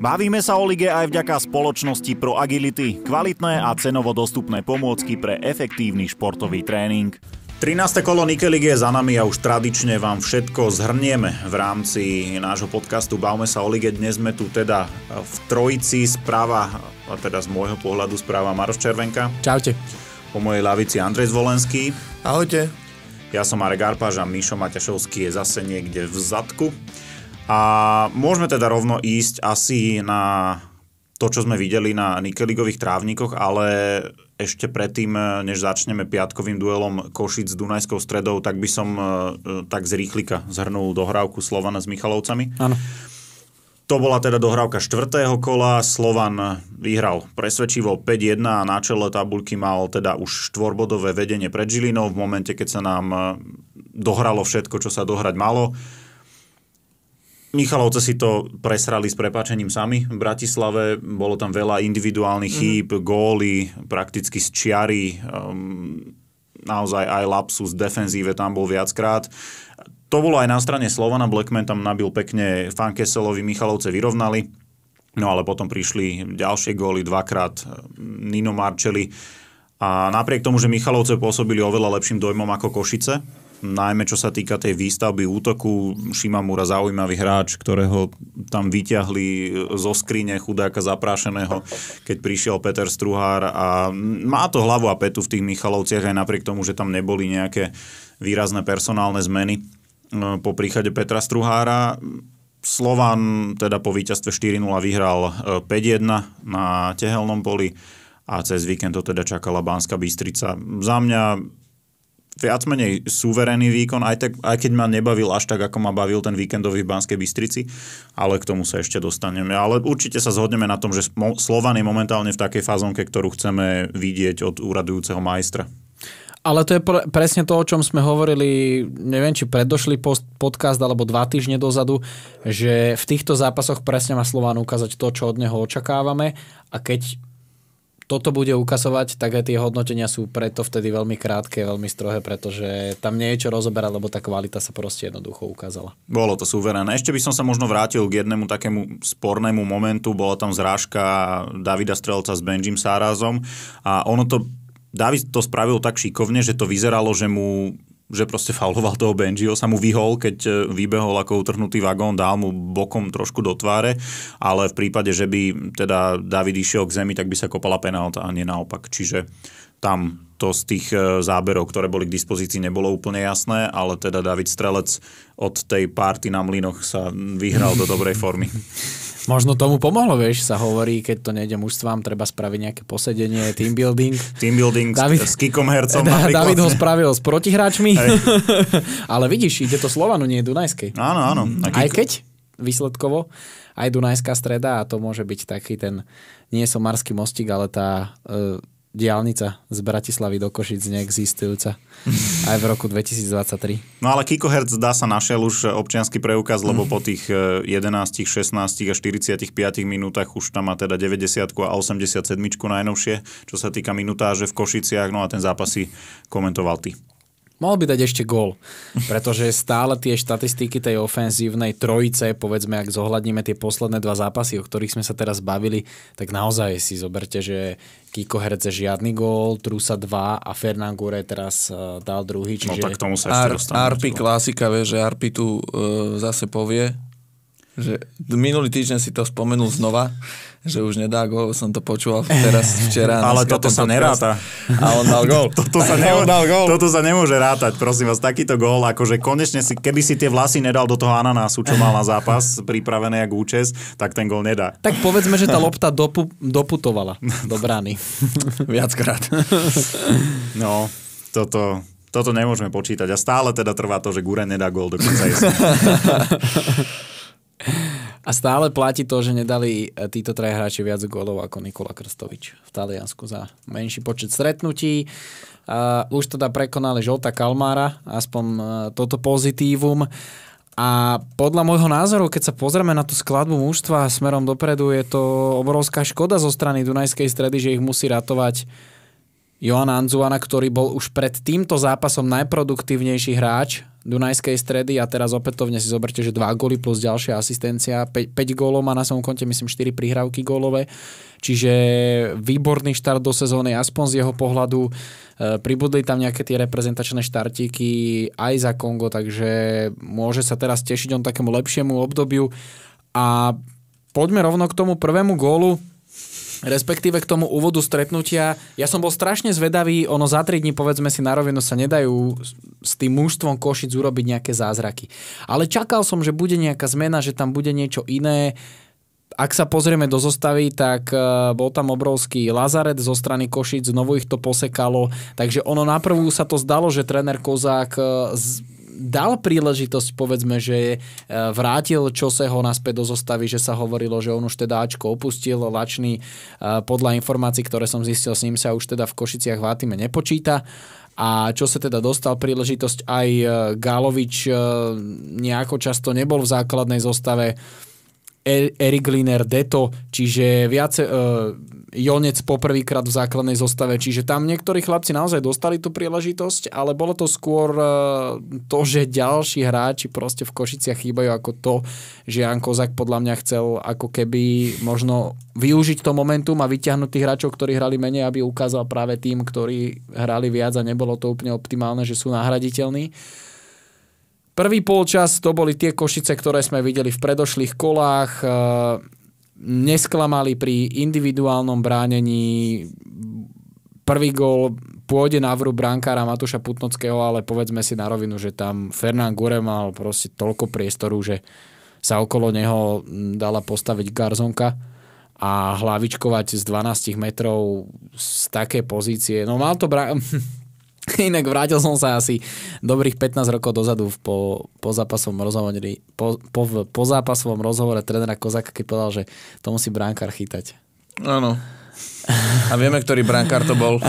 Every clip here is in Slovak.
Bavíme sa o lige aj vďaka spoločnosti Pro Agility, kvalitné a cenovo dostupné pomôcky pre efektívny športový tréning. 13. kolo Nikelig je za nami a už tradične vám všetko zhrnieme v rámci nášho podcastu Bavme sa o lige. Dnes sme tu teda v trojici správa, a teda z môjho pohľadu správa Maroš Červenka. Čaute. Po mojej lavici Andrej Zvolenský. Ahojte. Ja som Marek Arpáž a Mišo Maťašovský je zase niekde v zadku. A môžeme teda rovno ísť asi na to, čo sme videli na Nikeligových trávnikoch, ale ešte predtým, než začneme piatkovým duelom Košic s Dunajskou stredou, tak by som e, tak z rýchlika zhrnul dohrávku Slovana s Michalovcami. Áno. To bola teda dohrávka štvrtého kola. Slovan vyhral presvedčivo 5-1 a na čele tabulky mal teda už štvorbodové vedenie pred Žilinou v momente, keď sa nám e, dohralo všetko, čo sa dohrať malo. Michalovce si to presrali s prepačením sami v Bratislave. Bolo tam veľa individuálnych mhm. chýb, mm-hmm. góly, prakticky z čiary. Um, naozaj aj lapsus defenzíve tam bol viackrát. To bolo aj na strane Slovana. Blackman tam nabil pekne Fankeselovi, Michalovce vyrovnali. No ale potom prišli ďalšie góly, dvakrát ehm, Nino Marčeli. A napriek tomu, že Michalovce pôsobili oveľa lepším dojmom ako Košice, najmä čo sa týka tej výstavby útoku, Šimamura zaujímavý hráč, ktorého tam vyťahli zo skrine chudáka zaprášeného, keď prišiel Peter Struhár a má to hlavu a petu v tých Michalovciach aj napriek tomu, že tam neboli nejaké výrazné personálne zmeny e, po príchade Petra Struhára. Slovan teda po víťazstve 4-0 vyhral 5-1 e, na tehelnom poli a cez víkend to teda čakala Banská Bystrica. Za mňa viac menej súverený výkon, aj, tak, aj keď ma nebavil až tak, ako ma bavil ten víkendový v Banskej Bystrici, ale k tomu sa ešte dostaneme. Ale určite sa zhodneme na tom, že Slovan je momentálne v takej fázonke, ktorú chceme vidieť od úradujúceho majstra. Ale to je pre, presne to, o čom sme hovorili, neviem, či predošli post, podcast alebo dva týždne dozadu, že v týchto zápasoch presne má Slován ukázať to, čo od neho očakávame a keď toto bude ukazovať, tak aj tie hodnotenia sú preto vtedy veľmi krátke, veľmi strohé, pretože tam nie je čo rozoberať, lebo tá kvalita sa proste jednoducho ukázala. Bolo to súverené. Ešte by som sa možno vrátil k jednému takému spornému momentu. Bola tam zrážka Davida Strelca s Benjim Sárazom a ono to David to spravil tak šikovne, že to vyzeralo, že mu že proste fauloval toho Benjiho, sa mu vyhol, keď e, vybehol ako utrhnutý vagón, dal mu bokom trošku do tváre, ale v prípade, že by teda David išiel k zemi, tak by sa kopala penálta a nie naopak. Čiže tam to z tých e, záberov, ktoré boli k dispozícii, nebolo úplne jasné, ale teda David Strelec od tej párty na mlynoch sa vyhral do dobrej formy. Možno tomu pomohlo, vieš, sa hovorí, keď to nejde mužstvám, treba spraviť nejaké posedenie, team building. Team building David, s Kikom Hercom. Da, David ho spravil s protihráčmi, ale vidíš, ide to Slovanu, nie Dunajskej. Áno, áno. Mm. A Aj keď výsledkovo, aj Dunajská streda a to môže byť taký ten, nie som marský mostík, ale tá e, diálnica z Bratislavy do Košic neexistujúca aj v roku 2023. No ale Hertz dá sa našiel už občianský preukaz, lebo po tých 11, e, 16 a 45 minútach už tam má teda 90 a 87 najnovšie, čo sa týka minutáže v Košiciach, no a ten zápas si komentoval ty. Mal by dať ešte gól, pretože stále tie štatistiky tej ofenzívnej trojice, povedzme, ak zohľadníme tie posledné dva zápasy, o ktorých sme sa teraz bavili, tak naozaj si zoberte, že Kiko Herce žiadny gól, Trusa 2 a Fernán Gure teraz eh, dal druhý. No čiže... No tak tomu sa ešte Ar- Arpi klasika, vie, že Arpi tu uh, zase povie, že minulý týždeň si to spomenul znova, že už nedá gol som to počúval teraz včera. Ale toto sa neráta. A on dal gol. toto, sa nemô- dal gol. toto sa nemôže rátať, prosím vás, takýto gól, akože konečne si, keby si tie vlasy nedal do toho ananásu, čo mal na zápas, pripravené jak účes, tak ten gól nedá. Tak povedzme, že tá lopta dopu- doputovala do brány. Viackrát. no, toto, toto nemôžeme počítať. A stále teda trvá to, že Gure nedá gól do konca a stále platí to, že nedali eh, títo traja hráči viac gólov ako Nikola Krstovič v Taliansku za menší počet stretnutí. už teda prekonali Žolta Kalmára, aspoň eh, toto pozitívum. A podľa môjho názoru, keď sa pozrieme na tú skladbu mužstva smerom dopredu, je to obrovská škoda zo strany Dunajskej stredy, že ich musí ratovať Johan Anzuana, ktorý bol už pred týmto zápasom najproduktívnejší hráč Dunajskej stredy a teraz opätovne si zoberte, že 2 góly plus ďalšia asistencia, 5, 5 gólov má na svojom konte, myslím 4 prihrávky gólové, čiže výborný štart do sezóny, aspoň z jeho pohľadu. E, pribudli tam nejaké tie reprezentačné štartíky aj za Kongo, takže môže sa teraz tešiť on takému lepšiemu obdobiu a poďme rovno k tomu prvému gólu. Respektíve k tomu úvodu stretnutia, ja som bol strašne zvedavý, ono za 3 dní, povedzme si na rovinu, sa nedajú s tým mužstvom Košic urobiť nejaké zázraky. Ale čakal som, že bude nejaká zmena, že tam bude niečo iné. Ak sa pozrieme do zostavy, tak e, bol tam obrovský Lazaret zo strany Košic, znovu ich to posekalo, takže ono naprvú sa to zdalo, že tréner Kozák e, dal príležitosť, povedzme, že je, eh, vrátil ho naspäť do zostavy, že sa hovorilo, že on už teda Ačko opustil, Lačný eh, podľa informácií, ktoré som zistil, s ním sa už teda v Košiciach v Atime nepočíta. A čo sa teda dostal príležitosť aj eh, Gálovič nejako často nebol v základnej zostave, E- Eric Liner, Deto, čiže viace, uh, Jonec poprvýkrát v základnej zostave, čiže tam niektorí chlapci naozaj dostali tú príležitosť, ale bolo to skôr uh, to, že ďalší hráči proste v Košiciach chýbajú ako to, že Jan Kozak podľa mňa chcel ako keby možno využiť to momentum a vyťahnuť tých hráčov, ktorí hrali menej, aby ukázal práve tým, ktorí hrali viac a nebolo to úplne optimálne, že sú nahraditeľní. Prvý polčas to boli tie Košice, ktoré sme videli v predošlých kolách. E, nesklamali pri individuálnom bránení. Prvý gol pôjde na vrú brankára Matúša Putnockého, ale povedzme si na rovinu, že tam Fernán Gure mal proste toľko priestoru, že sa okolo neho dala postaviť Garzonka a hlavičkovať z 12 metrov z také pozície. No mal to... Bra- Inak vrátil som sa asi dobrých 15 rokov dozadu po, po, zápasovom, rozhovore, po, po, po zápasovom rozhovore trénera Kozaka, keď povedal, že to musí bránkar chytať. Áno. A vieme, ktorý brankár to bol.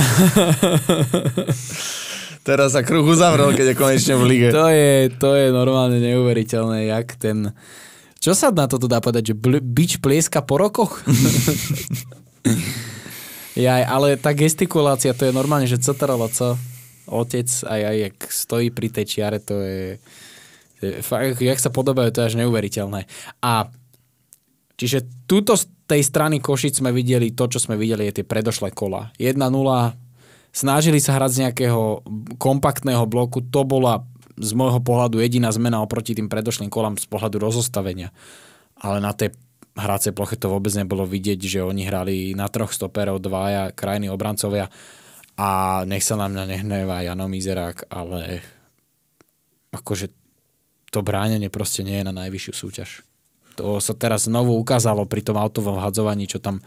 Teraz sa kruh uzavrel, keď je konečne v lige. To je, to je normálne neuveriteľné, jak ten... Čo sa na toto dá povedať, že bl- bič plieska po rokoch? Jaj, ale tá gestikulácia, to je normálne, že cetralo, co? otec aj aj jak stojí pri tej čiare, to je, to je fakt, jak sa podobajú, to je až neuveriteľné. A čiže túto z tej strany Košic sme videli to, čo sme videli, je tie predošlé kola. 1-0, snažili sa hrať z nejakého kompaktného bloku, to bola z môjho pohľadu jediná zmena oproti tým predošlým kolám z pohľadu rozostavenia. Ale na tej hráce ploche to vôbec nebolo vidieť, že oni hrali na troch stoperov, dvaja krajní obrancovia a nech sa na mňa nehnevá Jano Mizerák, ale akože to bránenie proste nie je na najvyššiu súťaž. To sa teraz znovu ukázalo pri tom autovom hadzovaní, čo tam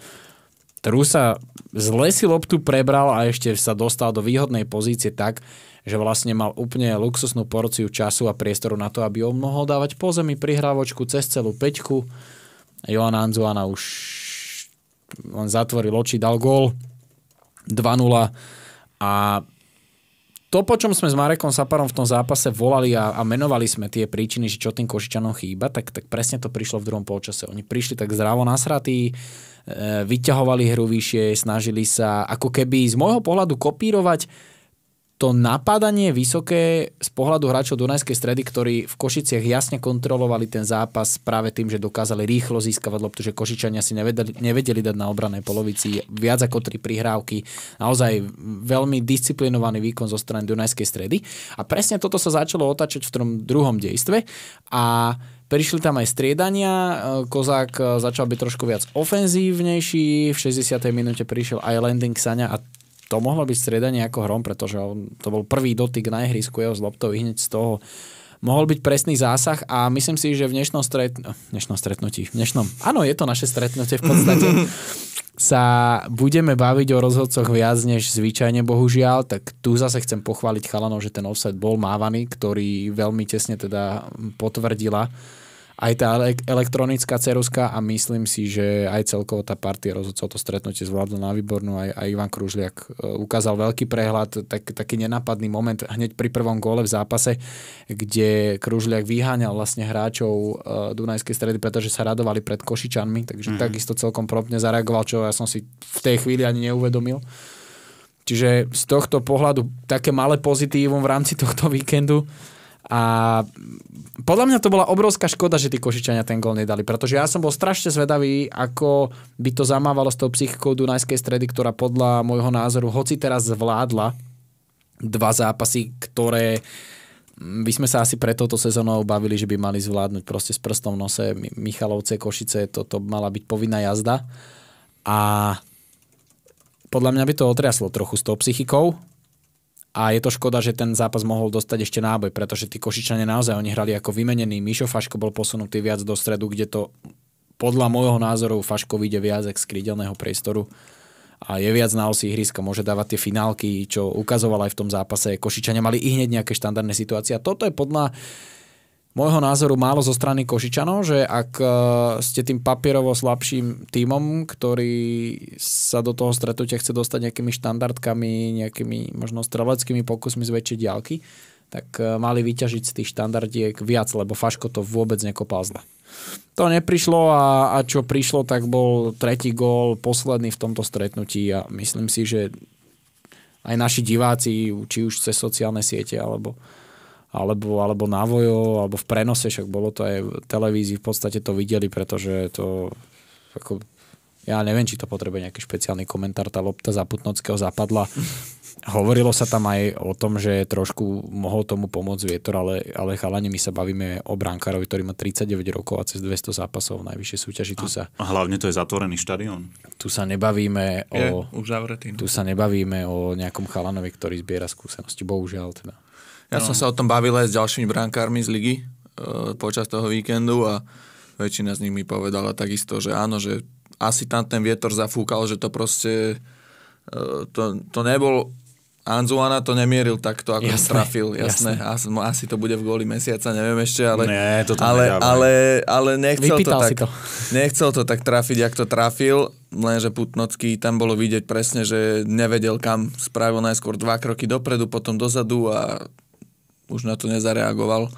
Trusa zle si loptu prebral a ešte sa dostal do výhodnej pozície tak, že vlastne mal úplne luxusnú porciu času a priestoru na to, aby on mohol dávať po zemi prihrávočku cez celú peťku. Johan Anzuana už on zatvoril oči, dal gól 2-0 a to, po čom sme s Marekom Saparom v tom zápase volali a, a menovali sme tie príčiny, že čo tým Košičanom chýba, tak, tak presne to prišlo v druhom polčase. Oni prišli tak zdravo nasratí, e, vyťahovali hru vyššie, snažili sa ako keby z môjho pohľadu kopírovať to napádanie vysoké z pohľadu hráčov Dunajskej stredy, ktorí v Košiciach jasne kontrolovali ten zápas práve tým, že dokázali rýchlo získavať loptu, že Košičania si nevedeli, nevedeli dať na obranej polovici viac ako tri prihrávky. Naozaj veľmi disciplinovaný výkon zo strany Dunajskej stredy. A presne toto sa začalo otáčať v tom druhom dejstve a Prišli tam aj striedania, Kozák eh, začal byť trošku viac ofenzívnejší, v 60. minúte prišiel aj landing Sania a to mohlo byť striedanie ako hrom, pretože on, to bol prvý dotyk na ihrisku jeho z loptou hneď z toho mohol byť presný zásah a myslím si, že v dnešnom, stret... dnešnom stretnutí, v dnešnom, áno, je to naše stretnutie v podstate, sa budeme baviť o rozhodcoch viac než zvyčajne, bohužiaľ, tak tu zase chcem pochváliť chalanov, že ten offset bol mávaný, ktorý veľmi tesne teda potvrdila aj tá elektronická ceruska a myslím si, že aj celkovo tá partia rozhodcov to stretnutie zvládla na výbornú. Aj, aj Ivan Kružliak e, ukázal veľký prehľad, tak, taký nenápadný moment hneď pri prvom góle v zápase, kde Kružliak vyháňal vlastne hráčov e, Dunajskej stredy, pretože sa radovali pred Košičanmi, takže mm-hmm. takisto celkom promptne zareagoval, čo ja som si v tej chvíli ani neuvedomil. Čiže z tohto pohľadu také malé pozitívum v rámci tohto víkendu. A podľa mňa to bola obrovská škoda, že tí Košičania ten gol nedali, pretože ja som bol strašne zvedavý, ako by to zamávalo s tou psychikou Dunajskej stredy, ktorá podľa môjho názoru hoci teraz zvládla dva zápasy, ktoré by mm, sme sa asi pre touto sezónou bavili, že by mali zvládnuť proste s prstom v nose Michalovce, Košice, toto mala byť povinná jazda. A podľa mňa by to otriaslo trochu s tou psychikou, a je to škoda, že ten zápas mohol dostať ešte náboj, pretože tí Košičania naozaj oni hrali ako vymenený. Mišo Faško bol posunutý viac do stredu, kde to podľa môjho názoru Faško vyjde viac z krídelného priestoru a je viac na osi ihriska, môže dávať tie finálky, čo ukazoval aj v tom zápase. Košičania mali i hneď nejaké štandardné situácie a toto je podľa môjho názoru málo zo strany Košičanov, že ak e, ste tým papierovo slabším tímom, ktorý sa do toho stretnutia chce dostať nejakými štandardkami, nejakými možno streleckými pokusmi z väčšej diálky, tak e, mali vyťažiť z tých štandardiek viac, lebo Faško to vôbec nekopal zle. To neprišlo a, a čo prišlo, tak bol tretí gól, posledný v tomto stretnutí a myslím si, že aj naši diváci, či už cez sociálne siete alebo alebo, alebo návojov, alebo v prenose, však bolo to aj v televízii, v podstate to videli, pretože to ako, ja neviem, či to potrebuje nejaký špeciálny komentár, tá lopta za Putnockého zapadla. Hovorilo sa tam aj o tom, že trošku mohol tomu pomôcť vietor, ale, ale chalani, my sa bavíme o brankárovi, ktorý má 39 rokov a cez 200 zápasov v najvyššej súťaži. Tu sa, a hlavne to je zatvorený štadión. Tu sa nebavíme je, o... zavretý, no. Tu sa nebavíme o nejakom chalanovi, ktorý zbiera skúsenosti, bohužiaľ teda. Ja no. som sa o tom bavil aj s ďalšími brankármi z ligy e, počas toho víkendu a väčšina z nich mi povedala takisto, že áno, že asi tam ten vietor zafúkal, že to proste e, to, to nebol Anzuana to nemieril takto, ako jasné, trafil, jasné. jasné. Asi to bude v góli mesiaca, neviem ešte, ale, Nie, to ale, ale, ale nechcel, to tak, to. nechcel to tak trafiť, ako to trafil, lenže Putnocký tam bolo vidieť presne, že nevedel kam, spravil najskôr dva kroky dopredu, potom dozadu a už na to nezareagoval.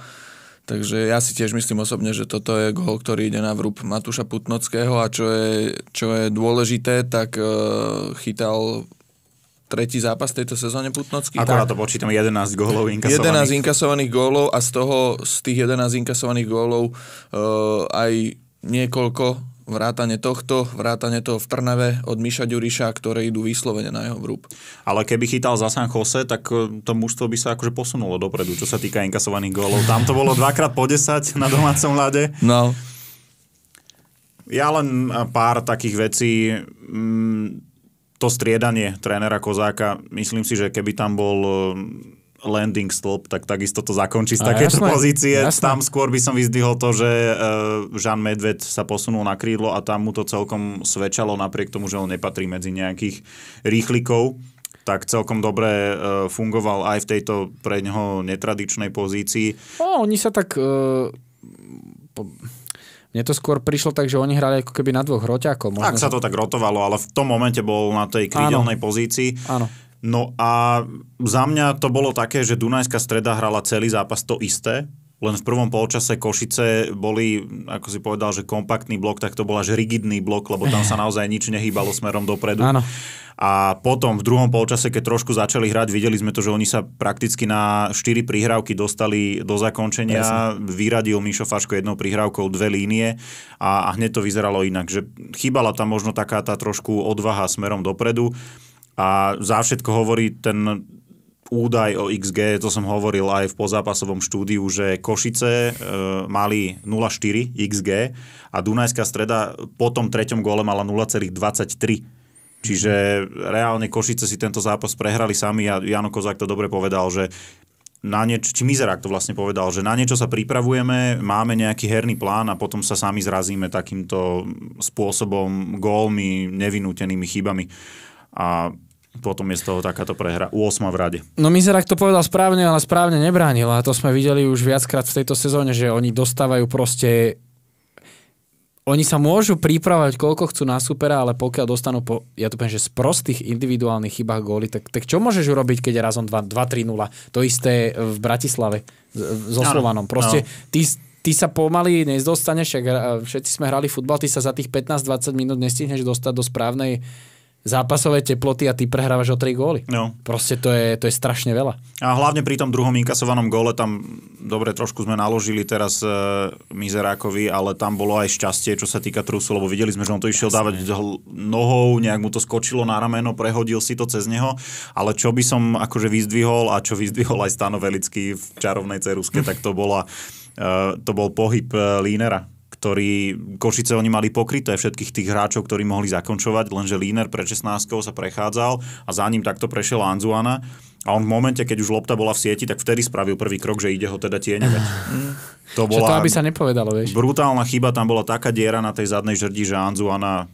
Takže ja si tiež myslím osobne, že toto je gol, ktorý ide na vrúb Matúša Putnockého a čo je, čo je dôležité, tak uh, chytal tretí zápas tejto sezóne Putnocký. Ako na to počítam, 11 gólov inkasovaných. 11 inkasovaných gólov a z toho, z tých 11 inkasovaných gólov uh, aj niekoľko vrátane tohto, vrátane toho v Trnave od Miša Ďuriša, ktoré idú vyslovene na jeho vrúb. Ale keby chytal za San Jose, tak e, to mužstvo by sa akože posunulo dopredu, čo sa týka inkasovaných gólov. Tam to bolo dvakrát po 10 na domácom ľade. No. Ja len e, pár takých vecí. Mm, to striedanie trénera Kozáka, myslím si, že keby tam bol e, landing stop, tak takisto to zakončí z takéto jasné, pozície. Jasné. Tam skôr by som vyzdvihol to, že uh, e, Jean Medved sa posunul na krídlo a tam mu to celkom svedčalo, napriek tomu, že on nepatrí medzi nejakých rýchlikov tak celkom dobre e, fungoval aj v tejto pre neho netradičnej pozícii. No, oni sa tak... Uh, po... Mne to skôr prišlo tak, že oni hrali ako keby na dvoch roťákov. Tak sa to tak rotovalo, ale v tom momente bol na tej krídelnej pozícii. Áno. No a za mňa to bolo také, že Dunajská streda hrala celý zápas to isté, len v prvom polčase Košice boli, ako si povedal, že kompaktný blok, tak to bol až rigidný blok, lebo tam sa naozaj nič nehýbalo smerom dopredu. Áno. A potom v druhom polčase, keď trošku začali hrať, videli sme to, že oni sa prakticky na 4 prihrávky dostali do zakončenia. Jasne. Vyradil Mišo Faško jednou prihrávkou dve línie a, a hneď to vyzeralo inak. Že chýbala tam možno taká tá trošku odvaha smerom dopredu. A za všetko hovorí ten údaj o XG, to som hovoril aj v pozápasovom štúdiu, že Košice e, mali 0,4 XG a Dunajská streda po tom treťom gole mala 0,23. Čiže reálne Košice si tento zápas prehrali sami a Jano Kozák to dobre povedal, že na nieč- či Mizerák to vlastne povedal, že na niečo sa pripravujeme, máme nejaký herný plán a potom sa sami zrazíme takýmto spôsobom gólmi, nevinútenými chybami. A potom je z toho takáto prehra. U 8 v rade. No Mizerak to povedal správne, ale správne nebránil. A to sme videli už viackrát v tejto sezóne, že oni dostávajú proste... Oni sa môžu pripravať koľko chcú na supera, ale pokiaľ dostanú po, ja to poviem, že z prostých individuálnych chybách góly, tak, tak čo môžeš urobiť, keď je razom 2-3-0? To isté v Bratislave so Slovanom. Proste no. ty, ty sa pomaly nezdostaneš, všetci sme hrali futbal, ty sa za tých 15-20 minút nestihneš dostať do správnej zápasové teploty a ty prehrávaš o 3 góly. No. Proste to je, to je strašne veľa. A hlavne pri tom druhom inkasovanom góle tam, dobre, trošku sme naložili teraz e, Mizerákovi, ale tam bolo aj šťastie, čo sa týka trusu, lebo videli sme, že on to išiel Jasne. dávať nohou, nejak mu to skočilo na rameno, prehodil si to cez neho, ale čo by som akože vyzdvihol a čo vyzdvihol aj Stano Velický v čarovnej ceruske, tak to bola Uh, to bol pohyb uh, Línera ktorý Košice oni mali pokryté všetkých tých hráčov, ktorí mohli zakončovať, lenže Líner pre 16 sa prechádzal a za ním takto prešiel Anzuana. A on v momente, keď už lopta bola v sieti, tak vtedy spravil prvý krok, že ide ho teda tieňovať. To bola... Čo to aby sa nepovedalo, vieš. Brutálna chyba, tam bola taká diera na tej zadnej žrdi, že Anzuana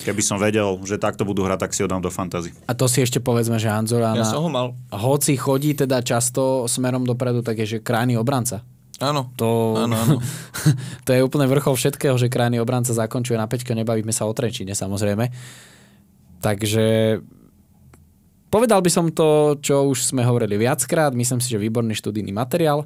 Keby som vedel, že takto budú hrať, tak si ho dám do fantazy. A to si ešte povedzme, že Anzorana, ja som ho mal. hoci chodí teda často smerom dopredu, tak je že krajný obranca. Áno. To, áno, áno. to je úplne vrchol všetkého, že krajný obranca zakončuje na peťke, nebavíme sa o Trenčine samozrejme. Takže povedal by som to, čo už sme hovorili viackrát, myslím si, že výborný študijný materiál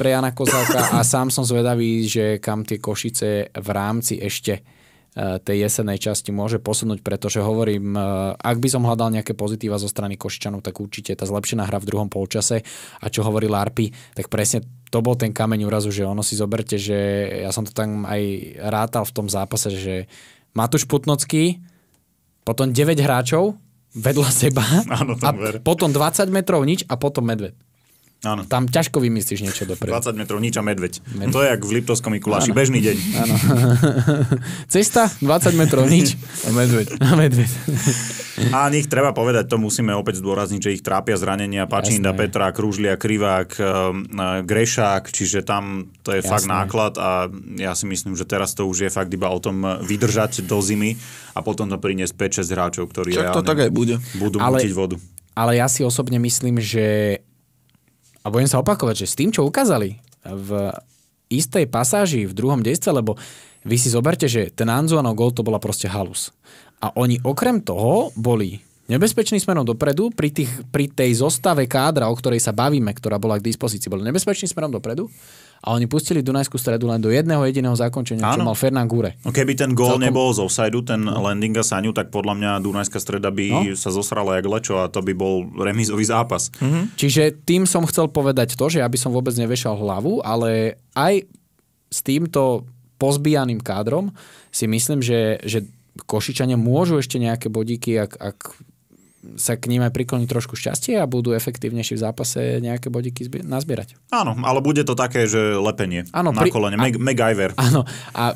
pre Jana Kozalka a sám som zvedavý, že kam tie Košice v rámci ešte E, tej jesenej časti môže posunúť, pretože hovorím, e, ak by som hľadal nejaké pozitíva zo strany Košičanov, tak určite tá zlepšená hra v druhom polčase a čo hovorí Larpy, tak presne to bol ten kameň úrazu, že ono si zoberte, že ja som to tam aj rátal v tom zápase, že Matúš Putnocký, potom 9 hráčov vedľa seba Áno, a ver. potom 20 metrov nič a potom Medved. Áno. Tam ťažko vymyslíš niečo dopredu. 20 metrov, nič a medveď. medveď. To je jak v Liptovskom Mikuláši, bežný deň. Áno. Cesta, 20 metrov, nič. A medveď. A medveď. A nich treba povedať, to musíme opäť zdôrazniť, že ich trápia zranenia Pačinda, Jasné. Petra, Krúžlia, Krivák, um, Grešák, čiže tam to je Jasné. fakt náklad a ja si myslím, že teraz to už je fakt iba o tom vydržať do zimy a potom to priniesť 5-6 hráčov, ktorí Čak to tak aj bude. budú Ale... vodu. Ale ja si osobne myslím, že a budem sa opakovať, že s tým, čo ukázali v istej pasáži v druhom dejstve, lebo vy si zoberte, že ten Anzuanov gol to bola proste halus. A oni okrem toho boli nebezpeční smerom dopredu, pri, tých, pri tej zostave kádra, o ktorej sa bavíme, ktorá bola k dispozícii, boli nebezpeční smerom dopredu a oni pustili Dunajskú stredu len do jedného jediného zakončenia, Áno. čo mal Fernán Gure. No keby ten gól Celkom... nebol z offside ten no. landing a Saňu, tak podľa mňa Dunajská streda by no. sa zosrala jak lečo a to by bol remizový zápas. Mm-hmm. Čiže tým som chcel povedať to, že aby som vôbec nevešal hlavu, ale aj s týmto pozbijaným kádrom si myslím, že, že Košičania môžu ešte nejaké bodíky, ak, ak sa k ním aj prikloní trošku šťastie a budú efektívnejšie v zápase nejaké bodiky zbi- nazbierať. Áno, ale bude to také, že lepenie ano, na pri... kolene, a... MacGyver. Áno, a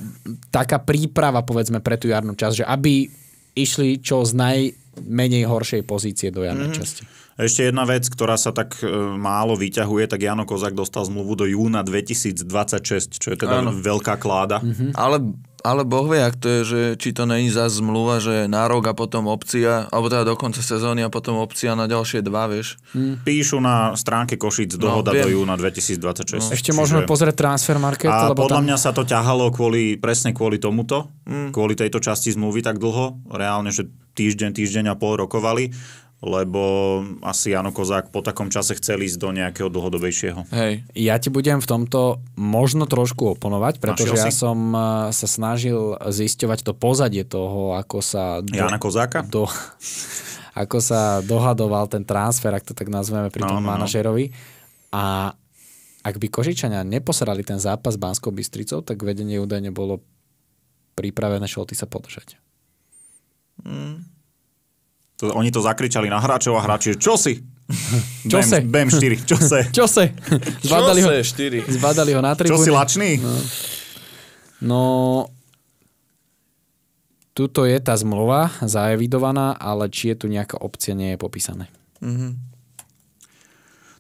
taká príprava povedzme pre tú jarnú časť, že aby išli čo z najmenej horšej pozície do jarnej mm. časti. Ešte jedna vec, ktorá sa tak e, málo vyťahuje, tak Jano Kozak dostal zmluvu do júna 2026, čo je teda ano. veľká kláda. Mm-hmm. Ale ale Boh vie, ak to je, že či to není za zmluva, že na rok a potom opcia, alebo teda do konca sezóny a potom opcia na ďalšie dva, vieš. Hmm. Píšu na stránke Košic no, dohoda no, do júna 2026. No. Ešte Čiže... môžeme pozrieť transfer market. A lebo podľa tam... mňa sa to ťahalo kvôli, presne kvôli tomuto, hmm. kvôli tejto časti zmluvy tak dlho, reálne, že týždeň, týždeň a pol rokovali lebo asi Jano Kozák po takom čase chcel ísť do nejakého dlhodobejšieho. Hej. Ja ti budem v tomto možno trošku oponovať, pretože ja som eh, sa snažil zisťovať to pozadie toho, ako sa... Do, Jana Kozáka? Do, ako sa dohadoval ten transfer, ak to tak nazveme pri tom no, no, no. manažerovi. A ak by Kožičania neposerali ten zápas Banskou Bystricou, tak vedenie údajne bolo pripravené šolty sa podržať. Mm. To, oni to zakričali na hráčov a hráči, čo si? Čo se? BM 4, čo se? Čo se? Zbadali ho, 4. Zbadali ho na tribúne. Čo si lačný? No. no, tuto je tá zmluva zaevidovaná, ale či je tu nejaká opcia, nie je popísané. Mm-hmm.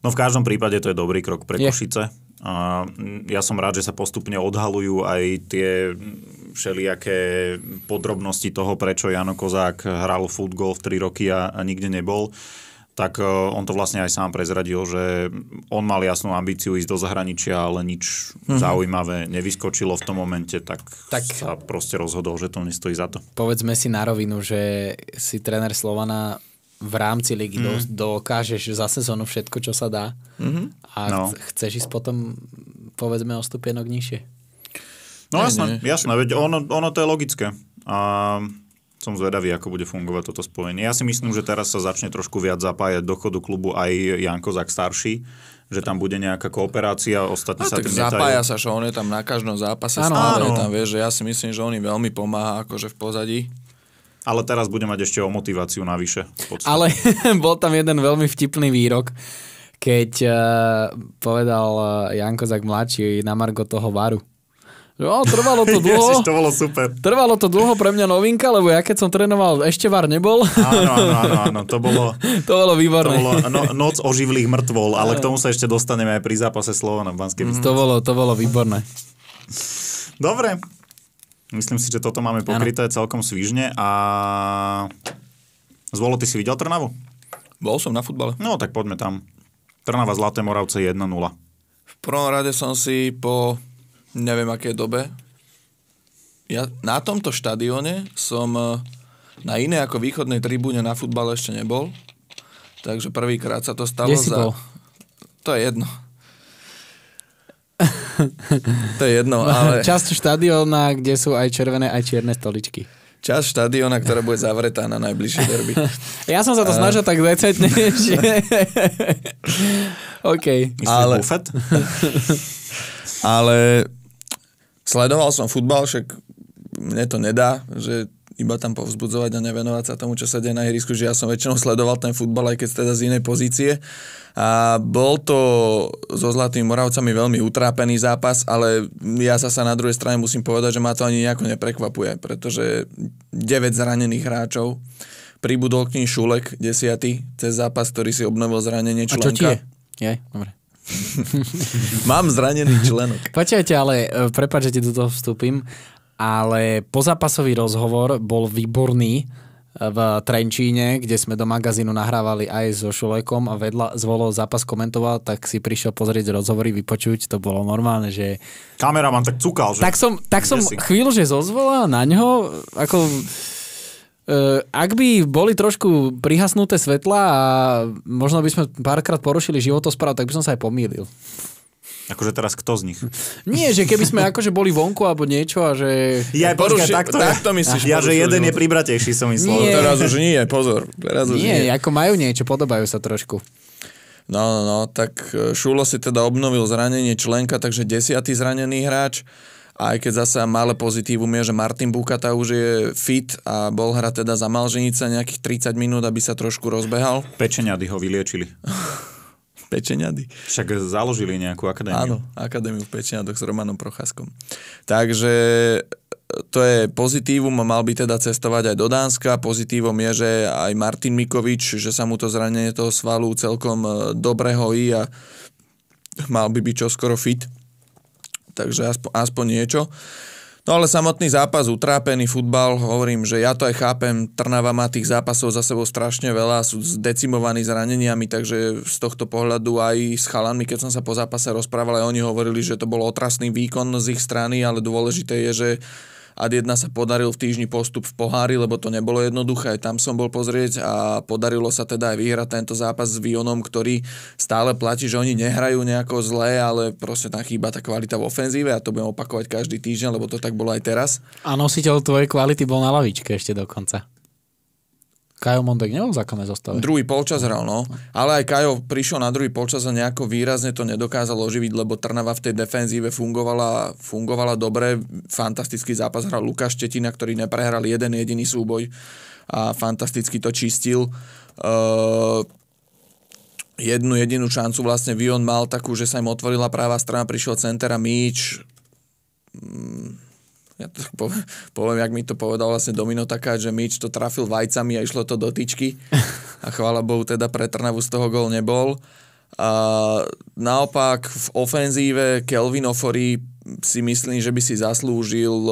No v každom prípade to je dobrý krok pre je. Košice a ja som rád, že sa postupne odhalujú aj tie všelijaké podrobnosti toho, prečo Jano Kozák hral futbol v 3 roky a, a nikde nebol tak e, on to vlastne aj sám prezradil, že on mal jasnú ambíciu ísť do zahraničia, ale nič mm-hmm. zaujímavé nevyskočilo v tom momente, tak, tak sa proste rozhodol, že to nestojí za to. Povedzme si na rovinu, že si tréner Slovana v rámci ligy mm. hmm dokážeš za sezónu všetko, čo sa dá. Mm-hmm. A no. chceš ísť potom, povedzme, o stupienok nižšie? No ne, jasné, ne, jasné, veď ono, ono to je logické. A som zvedavý, ako bude fungovať toto spojenie. Ja si myslím, že teraz sa začne trošku viac zapájať do chodu klubu aj Janko Zak starší, že tam bude nejaká kooperácia, ostatní no, sa tak tým zapája netajú. sa, že on je tam na každom zápase áno, stále, áno. tam vieš, že ja si myslím, že on im veľmi pomáha akože v pozadí. Ale teraz bude mať ešte o motiváciu navyše. Ale bol tam jeden veľmi vtipný výrok, keď uh, povedal eh, Janko Zak mladší na Margo toho varu. No, trvalo to dlho. Ježiš, to bolo super. Trvalo to dlho pre mňa novinka, lebo ja keď som trénoval, ešte var nebol. Áno, áno, áno, áno to bolo... to bolo výborné. To bolo no, noc oživlých mŕtvol, ale k tomu sa ešte dostaneme aj pri zápase Slovana v Banskej mm, To bolo, to bolo výborné. Dobre. Myslím si, že toto máme pokryté ano. celkom svižne a... Zvolo, ty si videl Trnavu? Bol som na futbale. No, tak poďme tam. Trnava Zlaté Moravce 1-0. V prvom rade som si po neviem aké dobe ja na tomto štadióne som e, na iné ako východnej tribúne na futbale ešte nebol. Takže prvýkrát sa to stalo Kde za... Bol? To je jedno. to je jedno, ale... Časť štadióna, kde sú aj červené, aj čierne stoličky čas štadiona, ktorá bude zavretá na najbližšie derby. Ja som sa to a... snažil tak decetne, že... OK. Ale... Ale sledoval som futbal, však mne to nedá, že iba tam povzbudzovať a nevenovať sa tomu, čo sa deje na ihrisku, že ja som väčšinou sledoval ten futbal, aj keď teda z inej pozície. A bol to so Zlatými Moravcami veľmi utrápený zápas, ale ja sa sa na druhej strane musím povedať, že ma to ani nejako neprekvapuje, pretože 9 zranených hráčov, pribudol k ním Šulek, 10. cez zápas, ktorý si obnovil zranenie členka. A čo ti je? je? dobre. Mám zranený členok. Počujete, ale e, prepáčte, že ti do toho vstúpim, ale pozápasový rozhovor bol výborný eh, v Trenčíne, kde sme do magazínu nahrávali aj so Šulekom a vedľa zvolo zápas komentoval, tak si prišiel pozrieť rozhovory, vypočuť, to bolo normálne, že... Kameraman tak cukal, že... Tak som, tak som chvíľu, že zozvolal na ňo, ako... Uh, ak by boli trošku prihasnuté svetla a možno by sme párkrát porušili životospráv, tak by som sa aj pomýlil. Akože teraz kto z nich? Nie, že keby sme akože boli vonku alebo niečo a že... Ja, poruši, počkaj, tak to myslíš. Ja, že jeden život. je príbratejší som myslel. Nie. Teraz už nie, pozor. Teraz už nie, nie, ako majú niečo, podobajú sa trošku. No, no, no, tak e, Šulo si teda obnovil zranenie členka, takže desiatý zranený hráč. Aj keď zase malé pozitívum je, že Martin Bukata už je fit a bol hra teda za Malženica nejakých 30 minút, aby sa trošku rozbehal. Pečeňady ho vyliečili. Pečeňady. Však založili nejakú akadémiu. Áno, akadémiu v Pečeňadoch s Romanom Procházkom. Takže e, to je pozitívum, mal by teda cestovať aj do Dánska. Pozitívom je, že aj Martin Mikovič, že sa mu to zranenie toho svalu celkom e, dobre hojí a mal by byť čoskoro fit. Takže aspo aspoň niečo. Uh, No ale samotný zápas, utrápený futbal, hovorím, že ja to aj chápem, Trnava má tých zápasov za sebou strašne veľa, sú zdecimovaní zraneniami, takže z tohto pohľadu aj s chalanmi, keď som sa po zápase rozprával, aj oni hovorili, že to bol otrasný výkon z ich strany, ale dôležité je, že Ad 1 sa podaril v týždni postup v pohári, lebo to nebolo jednoduché. aj Tam som bol pozrieť a podarilo sa teda aj vyhrať tento zápas s Vionom, ktorý stále platí, že oni nehrajú nejako zle, ale proste tam chýba tá kvalita v ofenzíve a to budem opakovať každý týždeň, lebo to tak bolo aj teraz. A nositeľ tvojej kvality bol na lavičke ešte dokonca. Kajo Mondek nebol v základnej zostave. Druhý polčas hral, no. Ale aj Kajo prišiel na druhý polčas a nejako výrazne to nedokázal oživiť, lebo Trnava v tej defenzíve fungovala, fungovala dobre. Fantastický zápas hral Lukáš Štetina, ktorý neprehral jeden jediný súboj a fantasticky to čistil. Uh, jednu jedinú šancu vlastne Vion mal takú, že sa im otvorila práva strana, prišiel center a míč. Mm ja to poviem, poviem, jak mi to povedal vlastne Domino taká, že Mič to trafil vajcami a išlo to do tyčky. A chvála Bohu, teda pre Trnavu z toho gol nebol. A naopak v ofenzíve Kelvin Ofori si myslím, že by si zaslúžil e,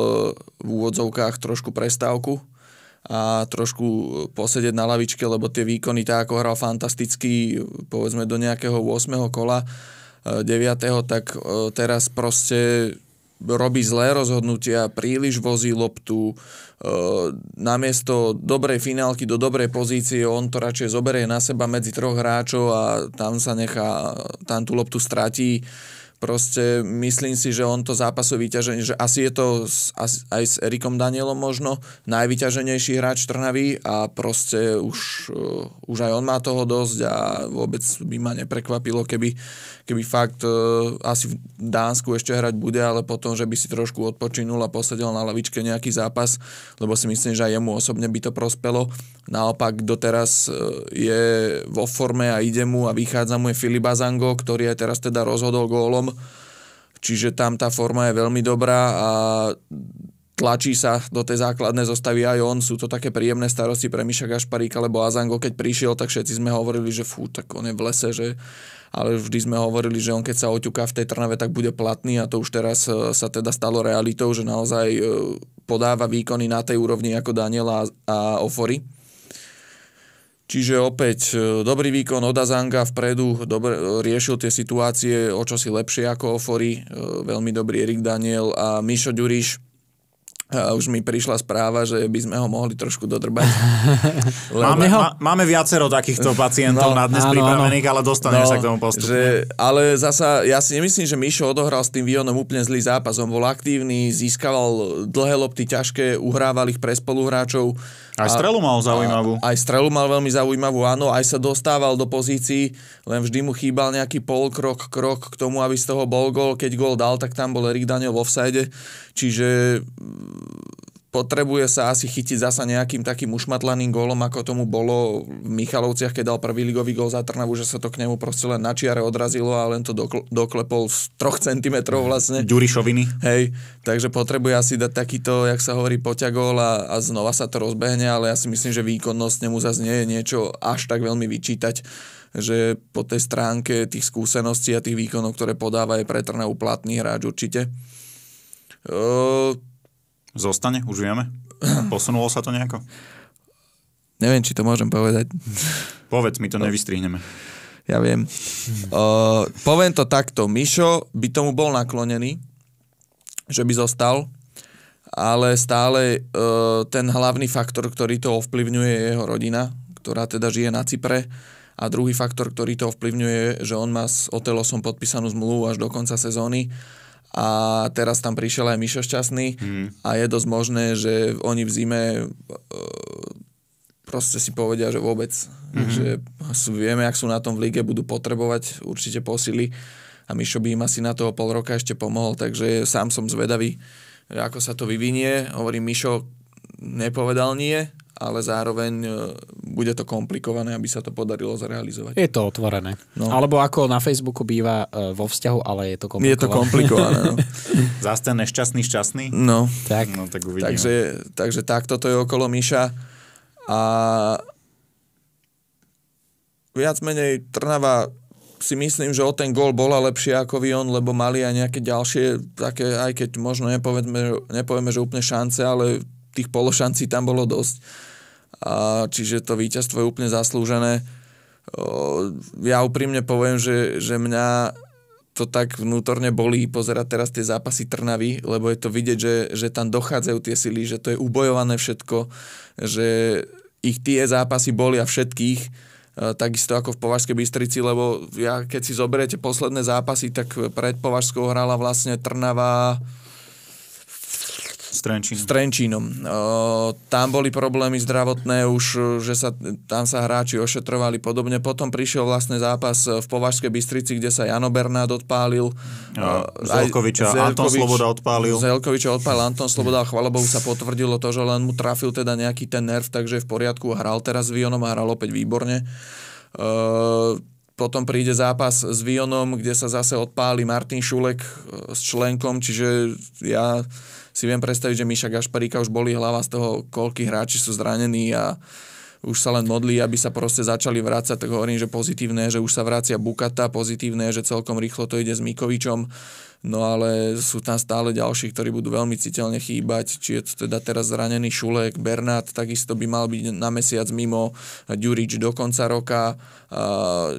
v úvodzovkách trošku prestávku a trošku e, posedieť na lavičke, lebo tie výkony, tak ako hral fantasticky, povedzme do nejakého 8. kola, 9. E, tak teraz proste robí zlé rozhodnutia, príliš vozí loptu, e, namiesto dobrej finálky do dobrej pozície on to radšej zoberie na seba medzi troch hráčov a tam sa nechá, tam tú loptu stratí. Proste myslím si, že on to zápasové vyťaženie, že asi je to asi, aj s Erikom Danielom možno najvyťaženejší hráč Trnavy a proste už, eh, už aj on má toho dosť a vôbec by ma neprekvapilo, keby, keby fakt eh, asi v Dánsku ešte hrať bude, ale potom, že by si trošku odpočinul a posedel na lavičke nejaký zápas, lebo si myslím, že aj jemu osobne by to prospelo. Naopak doteraz e, je vo forme a ide mu a vychádza mu je Filip Azango, ktorý aj teraz teda rozhodol gólom. Čiže tam tá forma je veľmi dobrá a tlačí sa do tej základnej zostavy aj on. Sú to také príjemné starosti pre Miša Gašparíka, lebo Azango keď prišiel, tak všetci sme hovorili, že fú, tak on je v lese, že... Ale vždy sme hovorili, že on keď sa oťuká v tej Trnave, tak bude platný a to už teraz e, sa teda stalo realitou, že naozaj e, podáva výkony na tej úrovni ako Daniela a Ofory. Čiže opäť e, dobrý výkon od Azanga vpredu, dobre, e, riešil tie situácie o čosi lepšie ako Ofory, e, veľmi dobrý Erik Daniel a Mišo Ďuriš a už mi prišla správa, že by sme ho mohli trošku dodrbať. Lebo... Máme, ho? Ma, máme viacero takýchto no, pacientov no, na dnes áno, pripravených, áno. ale dostaneme no, sa k tomu postupne. Že, ale zasa, ja si nemyslím, že Mišo odohral s tým Vionom úplne zlý zápas. On bol aktívny, získaval dlhé lopty, ťažké, uhrával ich pre spoluhráčov. Aj strelu mal zaujímavú. A, aj strelu mal veľmi zaujímavú, áno. Aj sa dostával do pozícií, len vždy mu chýbal nejaký polkrok, krok, krok k tomu, aby z toho bol gol. Keď gol dal, tak tam bol Erik Daniel v offside. Čiže potrebuje sa asi chytiť zasa nejakým takým ušmatlaným gólom, ako tomu bolo v Michalovciach, keď dal prvý ligový gól za Trnavu, že sa to k nemu proste len na čiare odrazilo a len to dokl- doklepol z 3 cm vlastne. Ďurišoviny. Hej, takže potrebuje asi dať takýto, jak sa hovorí, poťagol a, a znova sa to rozbehne, ale ja si myslím, že výkonnosť nemu zase nie je niečo až tak veľmi vyčítať že po tej stránke tých skúseností a tých výkonov, ktoré podáva, je pre Trnavu platný hráč určite. E- Zostane? Už vieme? Posunulo sa to nejako? Neviem, či to môžem povedať. Povedz, my to nevystrihneme. Ja viem. Uh, poviem to takto. Mišo by tomu bol naklonený, že by zostal, ale stále uh, ten hlavný faktor, ktorý to ovplyvňuje, je jeho rodina, ktorá teda žije na Cypre. A druhý faktor, ktorý to ovplyvňuje, že on má s Otelosom podpísanú zmluvu až do konca sezóny a teraz tam prišiel aj Mišo Šťastný mm. a je dosť možné, že oni v zime e, proste si povedia, že vôbec, mm-hmm. že sú, vieme, ak sú na tom v lige, budú potrebovať určite posily a Mišo by im asi na toho pol roka ešte pomohol, takže sám som zvedavý, že ako sa to vyvinie. Hovorím, Mišo nepovedal nie, ale zároveň e, bude to komplikované, aby sa to podarilo zrealizovať. Je to otvorené. No. Alebo ako na Facebooku býva e, vo vzťahu, ale je to komplikované. Je to komplikované, no. Zás ten nešťastný šťastný? No. Tak. No, tak uvidíme. Takže, takže takto toto je okolo Miša. A viac menej Trnava si myslím, že o ten gól bola lepšie ako Vion, lebo mali aj nejaké ďalšie, také, aj keď možno nepovedme, nepovieme, že úplne šance, ale tých pološancí tam bolo dosť a čiže to víťazstvo je úplne zaslúžené. Ja úprimne poviem, že, že mňa to tak vnútorne bolí pozerať teraz tie zápasy Trnavy, lebo je to vidieť, že, že tam dochádzajú tie sily, že to je ubojované všetko, že ich tie zápasy bolia všetkých, e, takisto ako v Považskej Bystrici, lebo ja, keď si zoberiete posledné zápasy, tak pred Považskou hrala vlastne Trnava, s Trenčínom. S Trenčínom. tam boli problémy zdravotné už, že sa, tam sa hráči ošetrovali podobne. Potom prišiel vlastne zápas v Považskej Bystrici, kde sa Jano Bernát odpálil. Uh, Zelkoviča, Zelkovič, Anton Sloboda odpálil. Zelkoviča odpálil Anton Sloboda a chvala Bohu sa potvrdilo to, že len mu trafil teda nejaký ten nerv, takže je v poriadku. Hral teraz s Vionom a hral opäť výborne. potom príde zápas s Vionom, kde sa zase odpáli Martin Šulek s členkom, čiže ja si viem predstaviť, že Miša Gašparíka už boli hlava z toho, koľkí hráči sú zranení a už sa len modlí, aby sa proste začali vrácať, tak hovorím, že pozitívne, že už sa vracia Bukata, pozitívne, že celkom rýchlo to ide s Mikovičom no ale sú tam stále ďalší, ktorí budú veľmi citeľne chýbať, či je to teda teraz zranený Šulek, Bernát takisto by mal byť na mesiac mimo, Ďurič do konca roka,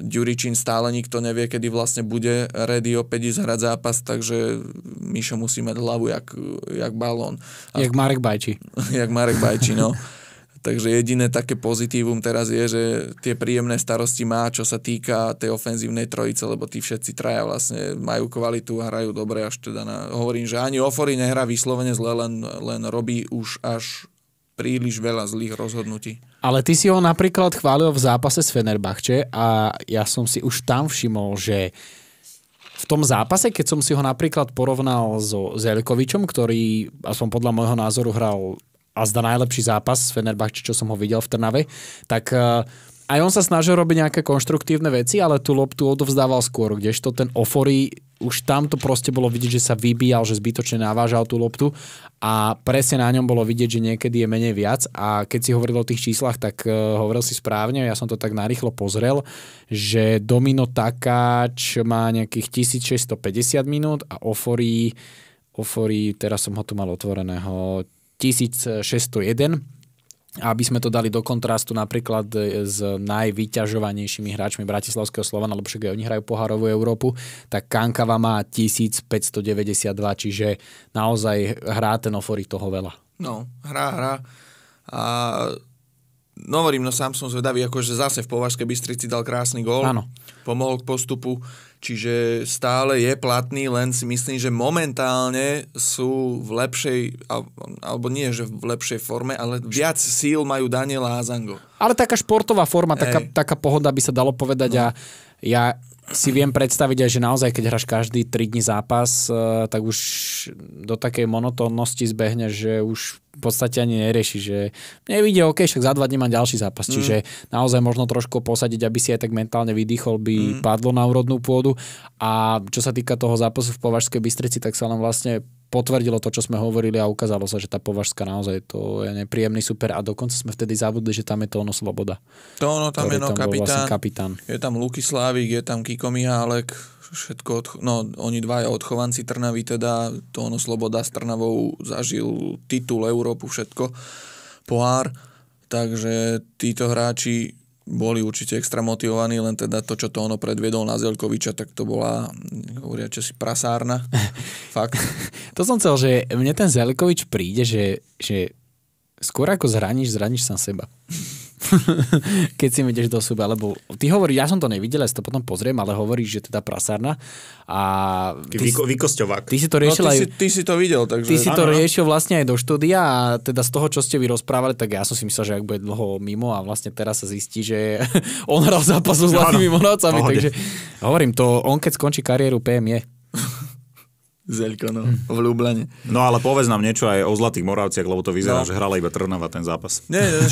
Ďuričin stále nikto nevie, kedy vlastne bude ready opäť ísť hrať zápas, takže Mišo musí mať hlavu jak, jak balón. Jak Marek Bajči. jak Marek Bajči, no. Takže jediné také pozitívum teraz je, že tie príjemné starosti má, čo sa týka tej ofenzívnej trojice, lebo tí všetci traja vlastne majú kvalitu a hrajú dobre až teda na... Hovorím, že ani Ofori nehrá vyslovene zle, len, len robí už až príliš veľa zlých rozhodnutí. Ale ty si ho napríklad chválil v zápase s Fenerbahče a ja som si už tam všimol, že v tom zápase, keď som si ho napríklad porovnal so Zelkovičom, ktorý aspoň podľa môjho názoru hral a zda najlepší zápas Fenerbahči, čo som ho videl v Trnave, tak eh, aj on sa snažil robiť nejaké konštruktívne veci, ale tú loptu odovzdával skôr, kdežto ten ofory už tam to proste bolo vidieť, že sa vybíjal, že zbytočne navážal tú loptu a presne na ňom bolo vidieť, že niekedy je menej viac a keď si hovoril o tých číslach, tak uh, hovoril si správne, ja som to tak narýchlo pozrel, že Domino Takáč má nejakých 1650 minút a Ofori Ofori, teraz som ho tu mal otvoreného, 1601 aby sme to dali do kontrastu napríklad e, s najvyťažovanejšími hráčmi Bratislavského Slovana, lebo však aj oni hrajú poharovú Európu, tak Kankava má 1592, čiže naozaj hrá ten ofory toho veľa. No, hrá, hrá. A No hovorím, no sám som zvedavý, akože zase v Považskej Bystrici dal krásny gól. Áno. Pomohol k postupu, čiže stále je platný, len si myslím, že momentálne sú v lepšej, alebo nie, že v lepšej forme, ale viac síl majú Daniela a Zango. Ale taká športová forma, taká, taká pohoda by sa dalo povedať no. a ja si viem predstaviť aj, že naozaj, keď hráš každý 3 dní zápas, eh, tak už do takej monotónnosti zbehne, že už v podstate ani nerieši, že nevidie, OK, však za dva dní mám ďalší zápas. Mm. Čiže naozaj možno trošku posadiť, aby si aj tak mentálne vydýchol, by mm. padlo na úrodnú pôdu. A čo sa týka toho zápasu v Považskej Bystrici, tak sa len vlastne potvrdilo to, čo sme hovorili a ukázalo sa, že tá považská naozaj to je nepríjemný super a dokonca sme vtedy zabudli, že tam je to ono Sloboda. To ono tam je no tam kapitán, vlastne kapitán. Je tam Luky Slávik, je tam Kiko Mihálek, všetko, odcho- no oni je odchovanci Trnavy teda, to ono Sloboda s Trnavou zažil titul Európu, všetko, pohár, takže títo hráči boli určite extra motivovaní, len teda to, čo to ono predviedol na Zelkoviča, tak to bola, hovoria si prasárna. Fakt. To som chcel, že mne ten Zelkovič príde, že, že skôr ako zraníš, zraníš sa seba. keď si ideš do suba, lebo ty hovoríš, ja som to nevidel, ja si to potom pozriem, ale hovoríš, že teda prasárna a... Ty, ty, Vyko, vykosťovák. Ty si to riešil no, ty, aj, si, ty si to videl, takže... Ty si ano. to no. riešil vlastne aj do štúdia a teda z toho, čo ste vy rozprávali, tak ja som si myslel, že ak bude dlho mimo a vlastne teraz sa zistí, že on hral zápas so Zlatými monovcami, takže hovorím to, on keď skončí kariéru PM je. Zeľko, no, hm. v Ljubljane. No ale povedz nám niečo aj o Zlatých Moravciach, lebo to vyzerá, no. že hrala iba Trnava ten zápas. Nie, e,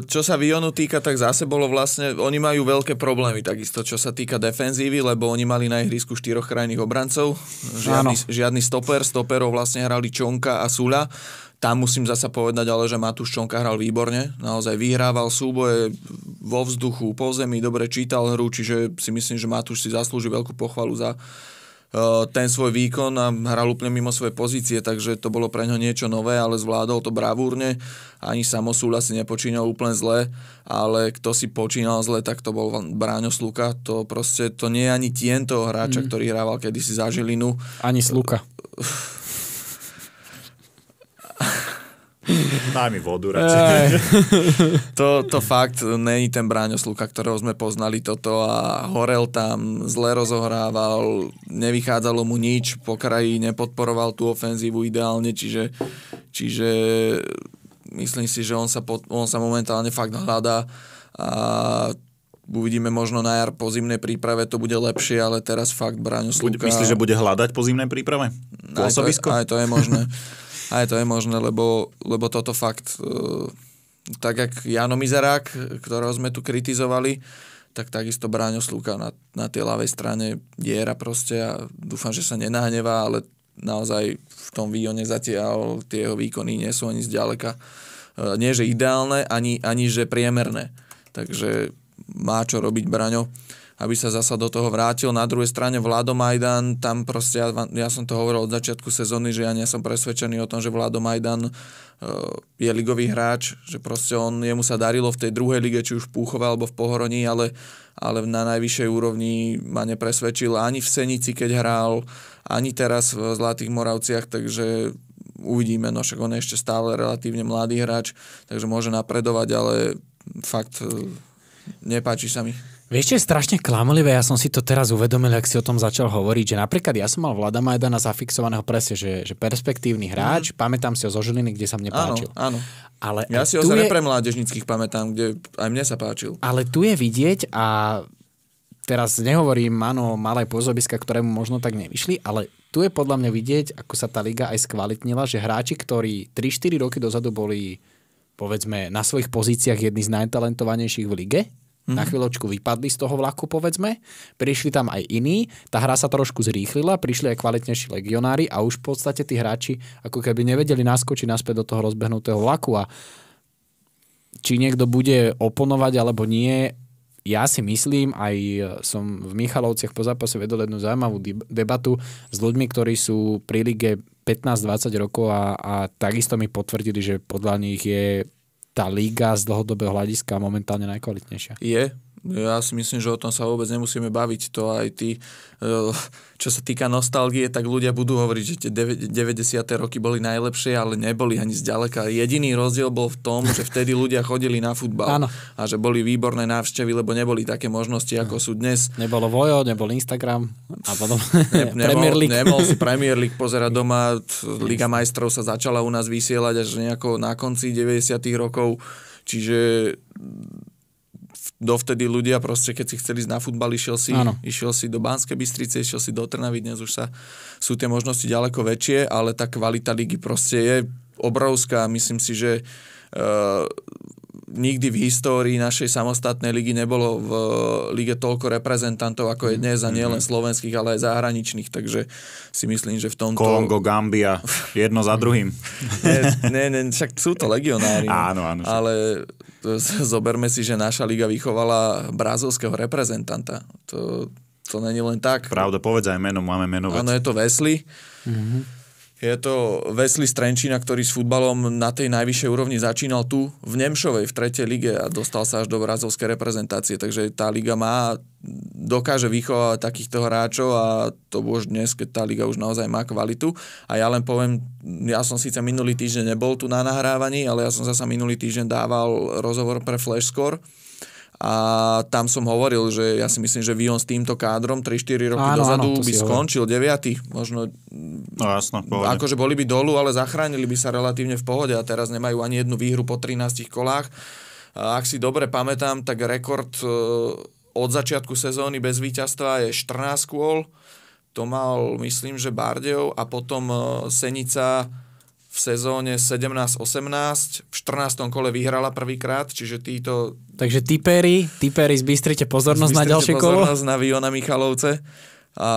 čo sa Vionu týka, tak zase bolo vlastne, oni majú veľké problémy takisto, čo sa týka defenzívy, lebo oni mali na ihrisku štyroch krajných obrancov, žiadny, žiadny stoper, stoperov vlastne hrali Čonka a Sula, tam musím zasa povedať, ale že Matúš Čonka hral výborne, naozaj vyhrával súboje vo vzduchu, po zemi, dobre čítal hru, čiže si myslím, že Matúš si zaslúži veľkú pochvalu za ten svoj výkon a hral úplne mimo svoje pozície, takže to bolo pre ňo niečo nové, ale zvládol to bravúrne. Ani samosúľ asi nepočínal úplne zle, ale kto si počínal zle, tak to bol Bráňo Sluka. To proste, to nie je ani tien toho hráča, mm. ktorý hrával kedysi za Žilinu. Ani Sluka. Daj mi vodu radšej. to, to fakt, není ten Bráňo Sluka, ktorého sme poznali toto a horel tam, zle rozohrával, nevychádzalo mu nič, po kraji nepodporoval tú ofenzívu ideálne, čiže, čiže myslím si, že on sa, pod, on sa momentálne fakt hľadá a uvidíme možno na jar po zimnej príprave to bude lepšie, ale teraz fakt Braňo Sluka... Myslíš, že bude hľadať po zimnej príprave? Aj to, aj to je možné. Aj to je možné, lebo, lebo toto fakt, e, tak jak Jano Mizerák, ktorého sme tu kritizovali, tak takisto Bráňo Slúka na, na tej ľavej strane diera proste a dúfam, že sa nenahnevá, ale naozaj v tom výjone zatiaľ tie jeho výkony nie sú ani zďaleka e, nie že ideálne, ani, ani že priemerné. Takže má čo robiť Braňo aby sa zasa do toho vrátil. Na druhej strane Vlado Majdan, tam proste, ja, ja som to hovoril od začiatku sezóny, že ja nie som presvedčený o tom, že Vlado Majdan uh, je ligový hráč, že proste on, jemu sa darilo v tej druhej lige, či už v Púchove alebo v Pohoroní, ale, ale na najvyššej úrovni ma nepresvedčil ani v Senici, keď hral, ani teraz v Zlatých Moravciach, takže uvidíme, no však on je ešte stále relatívne mladý hráč, takže môže napredovať, ale fakt e, nepáči sa mi. Vieš, je strašne klamlivé, ja som si to teraz uvedomil, ak si o tom začal hovoriť, že napríklad ja som mal Vlada Majdana zafixovaného presne, že, že perspektívny hráč, mm. pamätám si ho zo Žiliny, kde sa mne páčil. Áno, áno. Ale ja si ho z je... mládežnických pamätám, kde aj mne sa páčil. Ale tu je vidieť a teraz nehovorím, áno, malé pôsobiska, ktorému možno tak nevyšli, ale tu je podľa mňa vidieť, ako sa tá liga aj skvalitnila, že hráči, ktorí 3-4 roky dozadu boli povedzme na svojich pozíciách jedný z najtalentovanejších v lige, Mm-hmm. Na mhm. chvíľočku vypadli z toho vlaku, povedzme. Prišli tam aj iní, tá hra sa trošku zrýchlila, prišli aj kvalitnejší legionári a už v podstate tí hráči ako keby nevedeli naskočiť naspäť do toho rozbehnutého vlaku a či niekto bude oponovať alebo nie, ja si myslím, aj som v Michalovciach po zápase vedol jednu zaujímavú debatu s ľuďmi, ktorí sú pri lige 15-20 rokov a, a takisto mi potvrdili, že podľa nich je tá liga z dlhodobého hľadiska momentálne najkvalitnejšia. Je, ja si myslím, že o tom sa vôbec nemusíme baviť. To aj tí, e, čo sa týka nostalgie, tak ľudia budú hovoriť, že tie 90. roky boli najlepšie, ale neboli ani zďaleka. Jediný rozdiel bol v tom, že vtedy ľudia chodili na futbal ano. a že boli výborné návštevy, lebo neboli také možnosti, ako sú dnes. Nebolo Vojo, nebol Instagram a potom ne, nebol, Premier League. nemol si Premier League pozerať doma, Liga majstrov sa začala u nás vysielať až nejako na konci 90. rokov, čiže dovtedy ľudia proste, keď si chceli ísť na futbal, išiel si, ano. išiel si do Banskej Bystrice, išiel si do Trnavy, dnes už sa, sú tie možnosti ďaleko väčšie, ale tá kvalita ligy proste je obrovská. Myslím si, že e, nikdy v histórii našej samostatnej ligy nebolo v eh, lige toľko reprezentantov, ako je mhm. dnes a nie len mhm. slovenských, ale aj zahraničných, takže si myslím, že v tomto... Kongo, Gambia, jedno za druhým. nie, nie, však sú to legionári. No. Áno, áno. Ale zoberme si, že naša liga vychovala brazilského reprezentanta. To, to není len tak. Pravda, povedz aj meno, máme meno. Áno, je to Vesli. Mm-hmm je to Wesley Strenčina, ktorý s futbalom na tej najvyššej úrovni začínal tu v Nemšovej, v tretej lige a dostal sa až do brazovskej reprezentácie. Takže tá liga má, dokáže vychovať takýchto hráčov a to už dnes, keď tá liga už naozaj má kvalitu. A ja len poviem, ja som síce minulý týždeň nebol tu na nahrávaní, ale ja som zasa minulý týždeň dával rozhovor pre Flashscore a tam som hovoril, že ja si myslím, že Vion s týmto kádrom 3-4 roky áno, dozadu áno, by skončil 9. možno no, jasno, akože boli by dolu, ale zachránili by sa relatívne v pohode a teraz nemajú ani jednu výhru po 13 kolách. A ak si dobre pamätám, tak rekord e, od začiatku sezóny bez víťazstva je 14 kôl. To mal, myslím, že Bardejov a potom e, Senica v sezóne 17-18, v 14. kole vyhrala prvýkrát, čiže títo... Takže typery, typery zbystrite pozornosť zbystrite na ďalšie pozornosť kolo. pozornosť na Viona Michalovce. A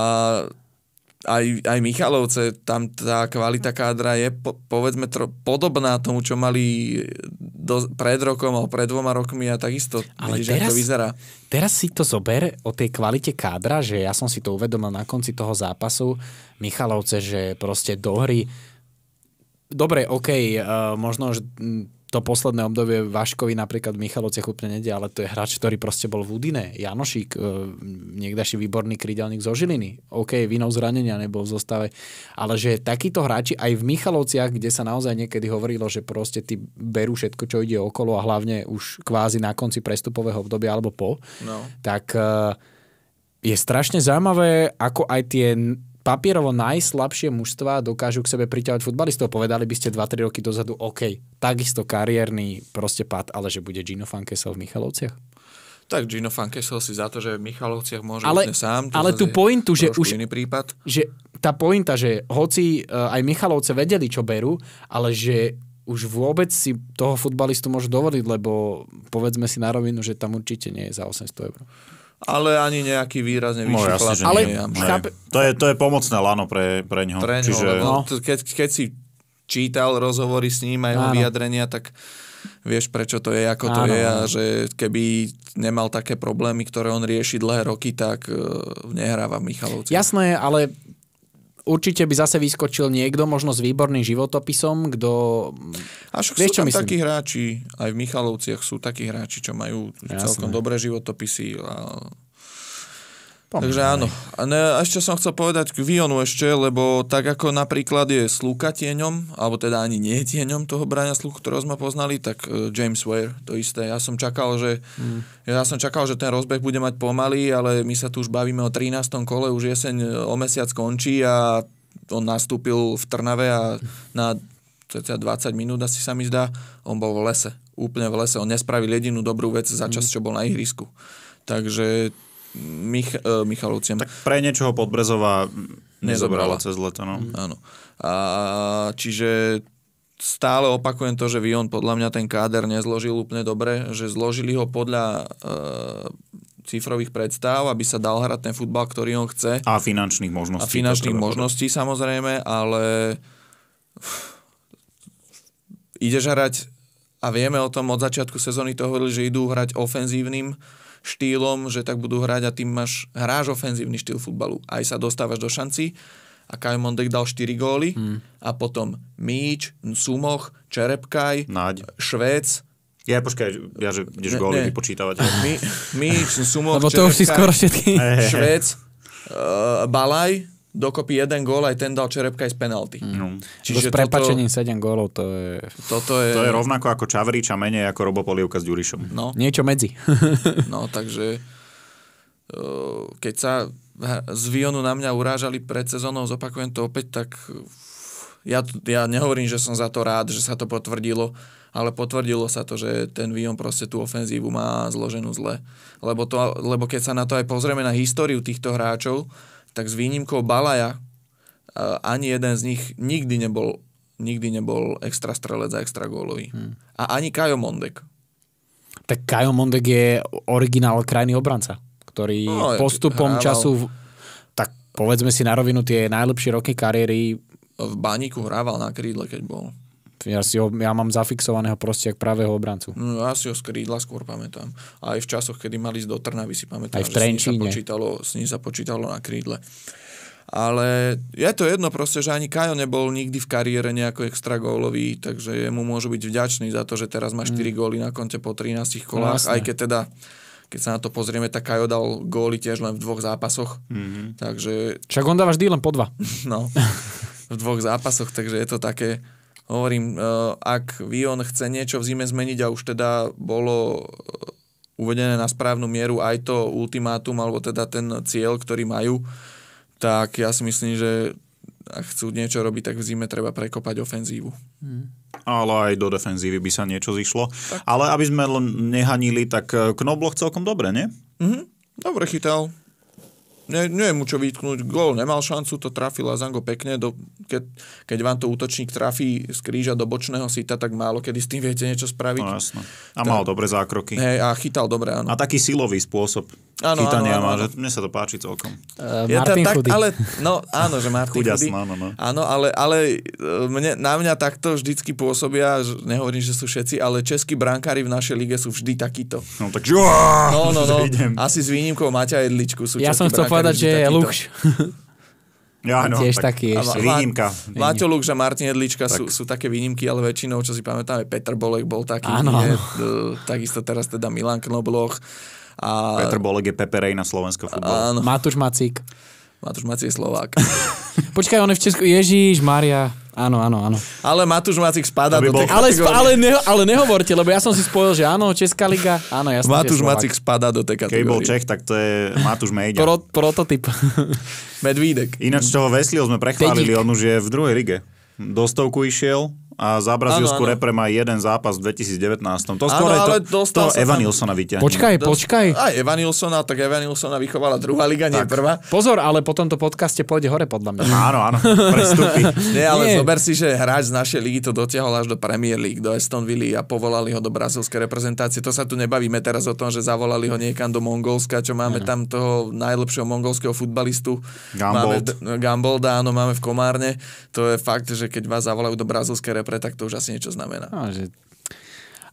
aj, aj Michalovce, tam tá kvalita kádra je po, povedzme tro, podobná tomu, čo mali do, pred rokom alebo pred dvoma rokmi a takisto. Ale vidíš, teraz, to vyzerá. teraz si to zober o tej kvalite kádra, že ja som si to uvedomil na konci toho zápasu Michalovce, že proste do hry dobre, OK, uh, možno že to posledné obdobie Vaškovi napríklad v Michalovciach úplne nedie, ale to je hráč, ktorý proste bol v Udine. Janošík, uh, eh, niekdaší výborný krydelník zo Žiliny. OK, vinou zranenia nebol v zostave, ale že takíto hráči aj v Michalovciach, kde sa naozaj niekedy hovorilo, že proste ty berú všetko, čo ide okolo a hlavne už kvázi na konci prestupového obdobia alebo po, no. tak uh, je strašne zaujímavé, ako aj tie papierovo najslabšie mužstva dokážu k sebe priťahovať futbalistov. Povedali by ste 2-3 roky dozadu, OK, takisto kariérny proste pad, ale že bude Gino Fankesel v Michalovciach? Tak Gino Fankesel si za to, že v Michalovciach môže ale, sám. ale tú pointu, že už... Iný prípad. Že tá pointa, že hoci uh, aj Michalovce vedeli, čo berú, ale že už vôbec si toho futbalistu môžu dovoliť, lebo povedzme si na rovinu, že tam určite nie je za 800 eur ale ani nejaký výrazne no, vyšší no, chlap. Ale nie, chápe... to, je, to je pomocné lano pre, pre ňoho. Pre ňoho Čiže... no. no. keď, keď si čítal rozhovory s ním a jeho vyjadrenia, tak vieš, prečo to je, ako to Áno. je a že keby nemal také problémy, ktoré on rieši dlhé roky, tak uh, nehráva v Michalovci. Jasné, ale určite by zase vyskočil niekto, možno s výborným životopisom, kto... A však Vieš, sú tam takí hráči, aj v Michalovciach sú takí hráči, čo majú Jasné. celkom dobré životopisy a Pomyslej. Takže áno. A, ne, a ešte som chcel povedať k Vionu ešte, lebo tak ako napríklad je Sluka tieňom, alebo teda ani nie tieňom toho brania Sluku, ktorého sme poznali, tak uh, James Ware to isté. Ja som čakal, že mm. ja som čakal, že ten rozbeh bude mať pomalý, ale my sa tu už bavíme o 13. kole, už jeseň e, o mesiac končí a on nastúpil v Trnave a na 20 minút asi sa mi zdá, on bol v lese, úplne v lese. On nespravil jedinú dobrú vec za čas, mm. čo bol na ihrisku. Takže Mich- e, Michalovciam. Tak pre niečoho Podbrezová nezobrala cez leto. No. Mm. Áno. A, čiže stále opakujem to, že Vion podľa mňa ten káder nezložil úplne dobre, že zložili ho podľa e, cifrových predstav, aby sa dal hrať ten futbal, ktorý on chce. A finančných možností. A finančných možností povedať. samozrejme, ale ideš hrať a vieme o tom od začiatku sezóny to hovorili, že idú hrať ofenzívnym štýlom, že tak budú hrať a tým máš, hráš ofenzívny štýl futbalu. Aj sa dostávaš do šanci a Kajo Mondek dal 4 góly hmm. a potom Míč, Sumoch, Čerepkaj, Naď. Švec, ja počkaj, ja že ideš ne, góly ne. vypočítavať. My, my Sumoch, Lebo to už si skoro všetky. Švec, uh, Balaj, dokopy jeden gól, aj ten dal Čerepka aj z penalty. No. Hm. Čiže s prepačením toto, 7 gólov, to je... Toto je... To je rovnako ako Čavrič a menej ako Robo Polievka s Ďurišom. No. Niečo medzi. no, takže e, keď sa z Vionu na mňa urážali pred sezónou, zopakujem to opäť, tak ja, ja nehovorím, že som za to rád, že sa to potvrdilo, ale potvrdilo sa to, že ten Vion proste tú ofenzívu má zloženú zle. Lebo, to, lebo keď sa na to aj pozrieme na históriu týchto hráčov, tak s výnimkou Balaja ani jeden z nich nikdy nebol, nikdy nebol extra strelec a extra gólový. Hmm. A ani Kajo Mondek. Tak Kajo Mondek je originál krajný obranca, ktorý no, postupom hrával... času, v... tak povedzme si na rovinu, tie najlepšie roky kariéry v Baníku hrával na krídle, keď bol. Ja, si ho, ja mám zafixovaného proste jak pravého obrancu. No, ja si ho z krídla skôr pamätám. A aj v časoch, kedy mali ísť do Trnavy, si pamätám, aj v že s ním, sa počítalo, s ním sa počítalo na krídle. Ale je to jedno proste, že ani Kajo nebol nikdy v kariére nejako extra gólový, takže jemu môžu byť vďačný za to, že teraz má 4 mm. góly na konte po 13 kolách, no, aj keď teda keď sa na to pozrieme, tak Kajo dal góly tiež len v dvoch zápasoch. Mm-hmm. Takže... Však on dáva vždy len po dva. No, v dvoch zápasoch, takže je to také Hovorím, e, ak Vion chce niečo v zime zmeniť a už teda bolo e, uvedené na správnu mieru aj to ultimátum, alebo teda ten cieľ, ktorý majú, tak ja si myslím, že ak chcú niečo robiť, tak v zime treba prekopať ofenzívu. Hmm. Ale aj do defenzívy by sa niečo zišlo. Tak. Ale aby sme len nehanili, tak e, Knobloch celkom dobre, nie? Mhm, dobre chytal ne, nie je mu čo vytknúť, gól nemal šancu, to trafil Lazango pekne, do, keď, keď vám to útočník trafí z kríža do bočného sita, tak málo kedy s tým viete niečo spraviť. No jasno. A mal tak, dobré zákroky. Hej, a chytal dobre, áno. A taký silový spôsob. Áno, chytania áno, áno. že mne sa to páči celkom. Uh, ja, Martin ja, tak, ale, no áno, že Martin Chudia Chudy. Áno, no. áno, ale, ale eh, mne, na mňa takto vždycky pôsobia, nehovorím, že sú všetci, ale českí brankári v našej lige sú vždy takíto. No tak žuá, no, no, no, idem. Asi s výnimkou Maťa Jedličku sú Ja som chcel povedať, že je Lukš. Ja, no, tiež tak, taký ešte. Výnimka. Láťo Lukš a Martin Jedlička tak. sú, sú také výnimky, ale väčšinou, čo si pamätáme, Petr Bolek bol taký. Áno. Je, eh, takisto teraz teda Milan Knobloch. A... Petr Bolek je Peperej na slovenského futbalu. Áno. Matúš Macík. Matúš Macík je Slovák. Počkaj, on je v Česku. Ježíš, Maria. Áno, áno, áno. Ale Matúš Macík spadá do tej ale, sp- ale, neho- ale nehovorte, lebo ja som si spojil, že áno, Česká liga, áno, jasné, Matúš Macík spadá do tej kategórie. Keď bol Čech, tak to je Matúš Mejďa. Pro, prototyp. Medvídek. Ináč toho Veslio sme prechválili, Tedík. on už je v druhej lige. Do stovku išiel, a za Brazílsku repre má jeden zápas v 2019. To skôr ano, ale to, to Evan vyťahne. Počkaj, počkaj. Aj Evan tak Evan vychovala druhá liga, nie tak. prvá. Pozor, ale po tomto podcaste pôjde hore podľa mňa. Áno, áno, prestupy. nie, ale nie. zober si, že hráč z našej ligy to dotiahol až do Premier League, do Aston Villa a povolali ho do brazilskej reprezentácie. To sa tu nebavíme teraz o tom, že zavolali ho niekam do Mongolska, čo máme ano. Mhm. tam toho najlepšieho mongolského futbalistu. Gambold. Máme, Gambolda, áno, máme v Komárne. To je fakt, že keď vás zavolajú do brazílskej repre, tak to už asi niečo znamená. No, že...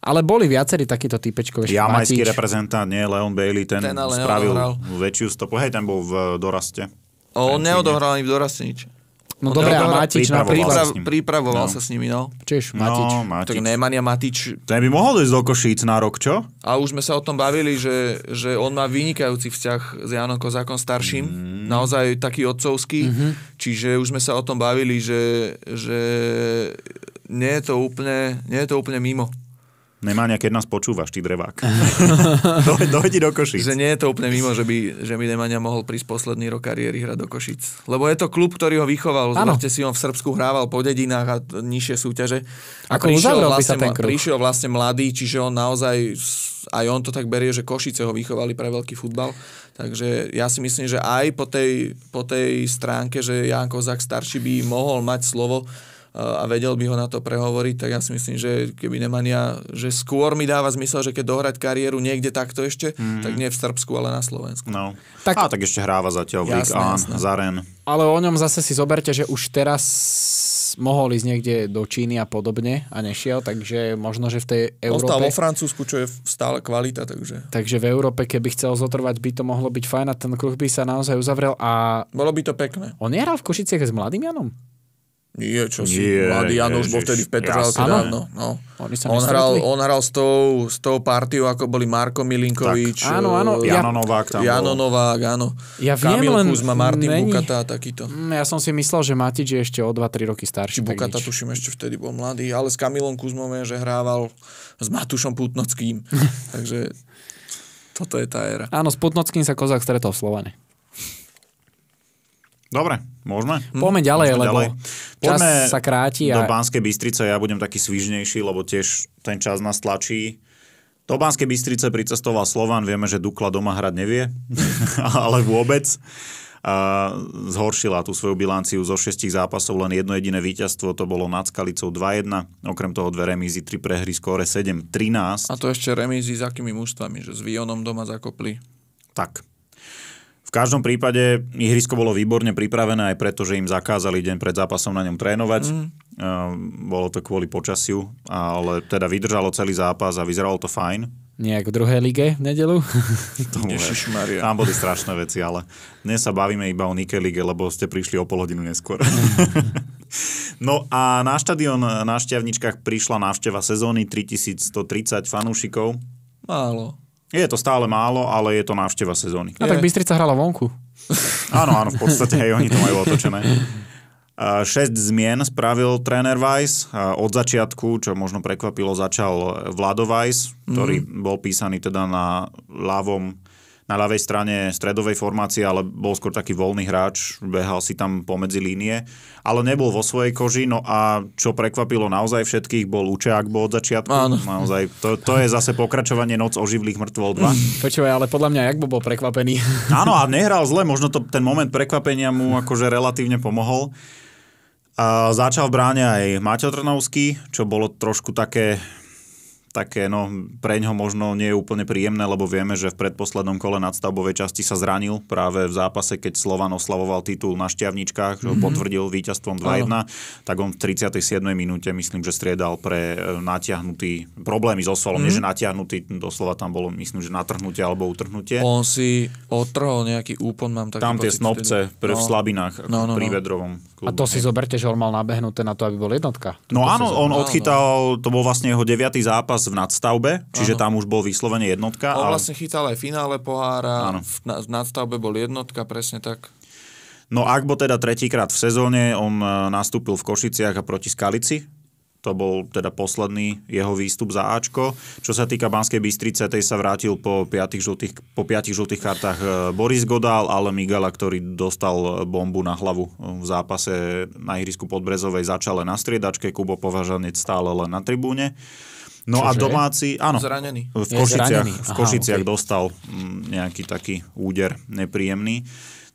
Ale boli viacerí takíto typečkové Jamajský Matič. reprezentant, nie Leon Bailey, ten, ten spravil neodohral. väčšiu stopu. Hej, ten bol v eh, doraste. O, on neodohral ani v doraste nič. No dobre, a Matič prípravoval, pripravoval no. sa s nimi, no. Čiž Matič. No, Matič. Tak Nemania Matič. Ten by mohol ísť do Košíc na rok, čo? A už sme sa o tom bavili, že, že on má vynikajúci vzťah s Janom Kozákom starším. Mm. Naozaj taký otcovský. Mm-hmm. Čiže už sme sa o tom bavili, že, že nie je to úplne, nie je to úplne mimo. Nemá nejaké nás počúvaš, ty drevák. Dojdi do Košic. Že nie je to úplne mimo, že by, že by Nemania mohol prísť posledný rok kariéry hrať do Košic. Lebo je to klub, ktorý ho vychoval. Zoberte si, on v Srbsku hrával po dedinách a nižšie súťaže. A Ako prišiel vlastne, ten prišiel vlastne mladý, čiže on naozaj, aj on to tak berie, že Košice ho vychovali pre veľký futbal. Takže ja si myslím, že aj po tej, po tej stránke, že Jan Kozak starší by mohol mať slovo a vedel by ho na to prehovoriť, tak ja si myslím, že keby Nemania, že skôr mi dáva zmysel, že keď dohrať kariéru niekde takto ešte, mm tak nie v Srbsku, ale na Slovensku. No. Tak, a tak ešte hráva zatiaľ v Ligue Zaren. Ale o ňom zase si zoberte, že už teraz mohol ísť niekde do Číny a podobne a nešiel, takže možno, že v tej Európe... Ostal vo Francúzsku, čo je stále kvalita, takže... Takže v Európe, keby chcel zotrvať, by to mohlo byť fajn a ten kruh by sa naozaj uzavrel a... Bolo by to pekné. On nehral v Košiciach s mladým Janom? Nie, čo si, Nie, mladý Jan už bol vtedy v Petržalke ja dávno. Teda, no, no. Oni sa on, hral, on hral s tou, s tou partiou, ako boli Marko Milinkovič, tak. áno, áno, eh, Jano Novák tam Jano bol. Novák, áno. Ja viem, Kamil len Kuzma, Martin není... Bukata a takýto. Mm, ja som si myslel, že Matič je ešte o 2-3 roky starší. Či Bukata nič. tuším ešte vtedy bol mladý, ale s Kamilom Kuzmom je, že hrával s Matušom Putnockým. Takže toto je tá éra. Áno, s Putnockým sa Kozák stretol v Slovane. Dobre, môžeme? Poďme ďalej, môžeme lebo ďalej. čas Poďme sa kráti. A... Do Banskej Bystrice ja budem taký svižnejší, lebo tiež ten čas nás tlačí. Do Banskej Bystrice pricestoval Slovan, vieme, že Dukla doma hrať nevie, ale vôbec. A zhoršila tú svoju bilanciu zo šestich zápasov, len jedno jediné víťazstvo, to bolo nad Skalicou 2-1, okrem toho dve remízy, tri prehry, skóre 7-13. A to ešte remízy s akými mužstvami, že s Vionom doma zakopli. Tak, každom prípade ihrisko bolo výborne pripravené aj preto, že im zakázali deň pred zápasom na ňom trénovať. Mm. Bolo to kvôli počasiu, ale teda vydržalo celý zápas a vyzeralo to fajn. Nejak v druhej lige v nedelu? Tam boli strašné veci, ale dnes sa bavíme iba o Nike lige, lebo ste prišli o pol hodinu neskôr. Mhm. no a na štadión na šťavničkách prišla návšteva sezóny 3130 fanúšikov. Málo. Je to stále málo, ale je to návšteva sezóny. A no tak Bystrica hrala vonku. áno, áno, v podstate aj oni to majú otočené. Šesť zmien spravil tréner Weiss. Od začiatku, čo možno prekvapilo, začal Vlado Weiss, ktorý mm. bol písaný teda na ľavom na ľavej strane stredovej formácie, ale bol skôr taký voľný hráč, behal si tam pomedzi línie, ale nebol vo svojej koži, no a čo prekvapilo naozaj všetkých, bol Učeak bol od začiatku. Áno. Naozaj, to, to, je zase pokračovanie Noc oživlých mŕtvol 2. Mm. Počúvaj, ale podľa mňa Jakbo bol prekvapený. Áno, a nehral zle, možno to, ten moment prekvapenia mu mm. akože relatívne pomohol. A začal v bráne aj Maťo Trnovský, čo bolo trošku také také, no pre ňo možno nie je úplne príjemné, lebo vieme, že v predposlednom kole nadstavbovej časti sa zranil práve v zápase, keď Slovan oslavoval titul na šťavničkách, mm-hmm. potvrdil víťazstvom 2-1, Áno. tak on v 37. minúte myslím, že striedal pre e, natiahnutý problémy so svalom, mm-hmm. nie že mhm. natiahnutý, doslova tam bolo myslím, že natrhnutie alebo utrhnutie. On si otrhol nejaký úpon, mám taký Tam tie snobce pre, no. v slabinách no, no, no. pri Vedrovom. Klubu. A to si zoberte, že on mal nabehnuté na to, aby bol jednotka. No to áno, on odchytal, to bol vlastne jeho deviatý zápas zápas v nadstavbe, čiže ano. tam už bol vyslovene jednotka. On ale... vlastne chytal aj finále pohára, v, v nadstavbe bol jednotka, presne tak. No bol teda tretíkrát v sezóne, on e, nastúpil v Košiciach a proti Skalici, to bol teda posledný jeho výstup za Ačko. Čo sa týka Banskej Bystrice, tej sa vrátil po piatich žltých, po piatich žltých kartách e, Boris Godal, ale Migala, ktorý dostal e, bombu na hlavu v zápase na ihrisku Podbrezovej, len na striedačke, Kubo Považanec stále len na tribúne. No Čože? a domáci, áno. Zranený. V Košiciach, zranený. Aha, v Košiciach okay. dostal mm, nejaký taký úder nepríjemný.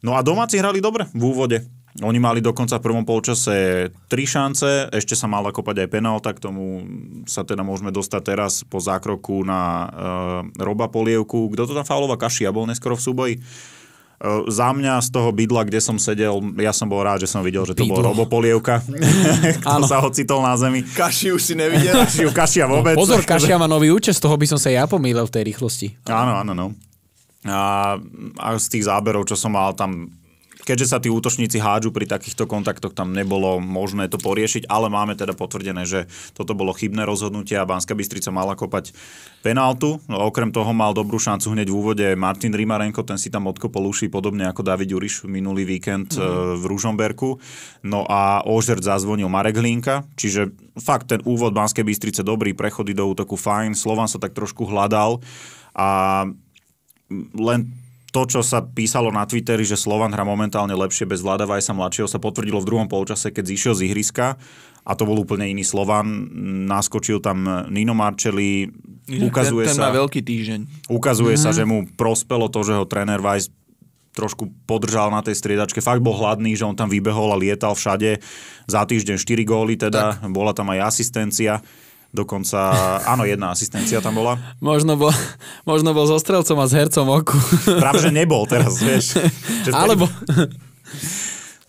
No a domáci hrali dobre v úvode. Oni mali dokonca v prvom polčase tri šance, ešte sa mal kopať aj penál, tak tomu sa teda môžeme dostať teraz po zákroku na e, Roba Polievku. Kto to tam fauloval? Kašia bol neskoro v súboji. E, za mňa z toho bydla, kde som sedel, ja som bol rád, že som videl, že to bolo robopolievka, kto sa ocitol na zemi. Kaši už si nevidel. Kašiu, kašia vôbec. No, pozor, kašia má nový účes, toho by som sa ja pomýlel v tej rýchlosti. Áno, áno, no. A, a z tých záberov, čo som mal, tam keďže sa tí útočníci hádžu pri takýchto kontaktoch, tam nebolo možné to poriešiť, ale máme teda potvrdené, že toto bolo chybné rozhodnutie a Banská Bystrica mala kopať penáltu. No, okrem toho mal dobrú šancu hneď v úvode Martin Rimarenko, ten si tam odkopol uši podobne ako David Juriš minulý víkend mm. v Ružomberku. No a Ožert zazvonil Marek Hlinka, čiže fakt ten úvod Banskej Bystrice dobrý, prechody do útoku fajn, Slovan sa tak trošku hľadal a len to, čo sa písalo na Twitteri, že Slovan hrá momentálne lepšie bez sa mladšieho, sa potvrdilo v druhom polčase, keď zišiel z ihriska a to bol úplne iný Slovan. Naskočil tam Nino Marcelli. ukazuje ten, ten sa... veľký týždeň. Ukazuje mm. sa, mhm. že mu prospelo to, že ho tréner Vajs trošku podržal na tej striedačke. Fakt bol hladný, že on tam vybehol a lietal všade. Za týždeň 4 góly teda, tak. bola tam aj asistencia. Dokonca, áno, jedna asistencia tam bola. Možno bol, možno bol so strelcom a s hercom oku. Práve, že nebol teraz, vieš. Alebo...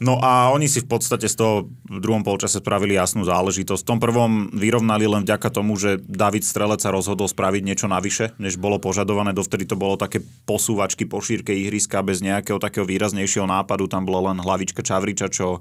No a oni si v podstate z toho v druhom polčase spravili jasnú záležitosť. V tom prvom vyrovnali len vďaka tomu, že David Strelec sa rozhodol spraviť niečo navyše, než bolo požadované. Dovtedy to bolo také posúvačky po šírke ihriska bez nejakého takého výraznejšieho nápadu. Tam bola len hlavička Čavriča, čo eh,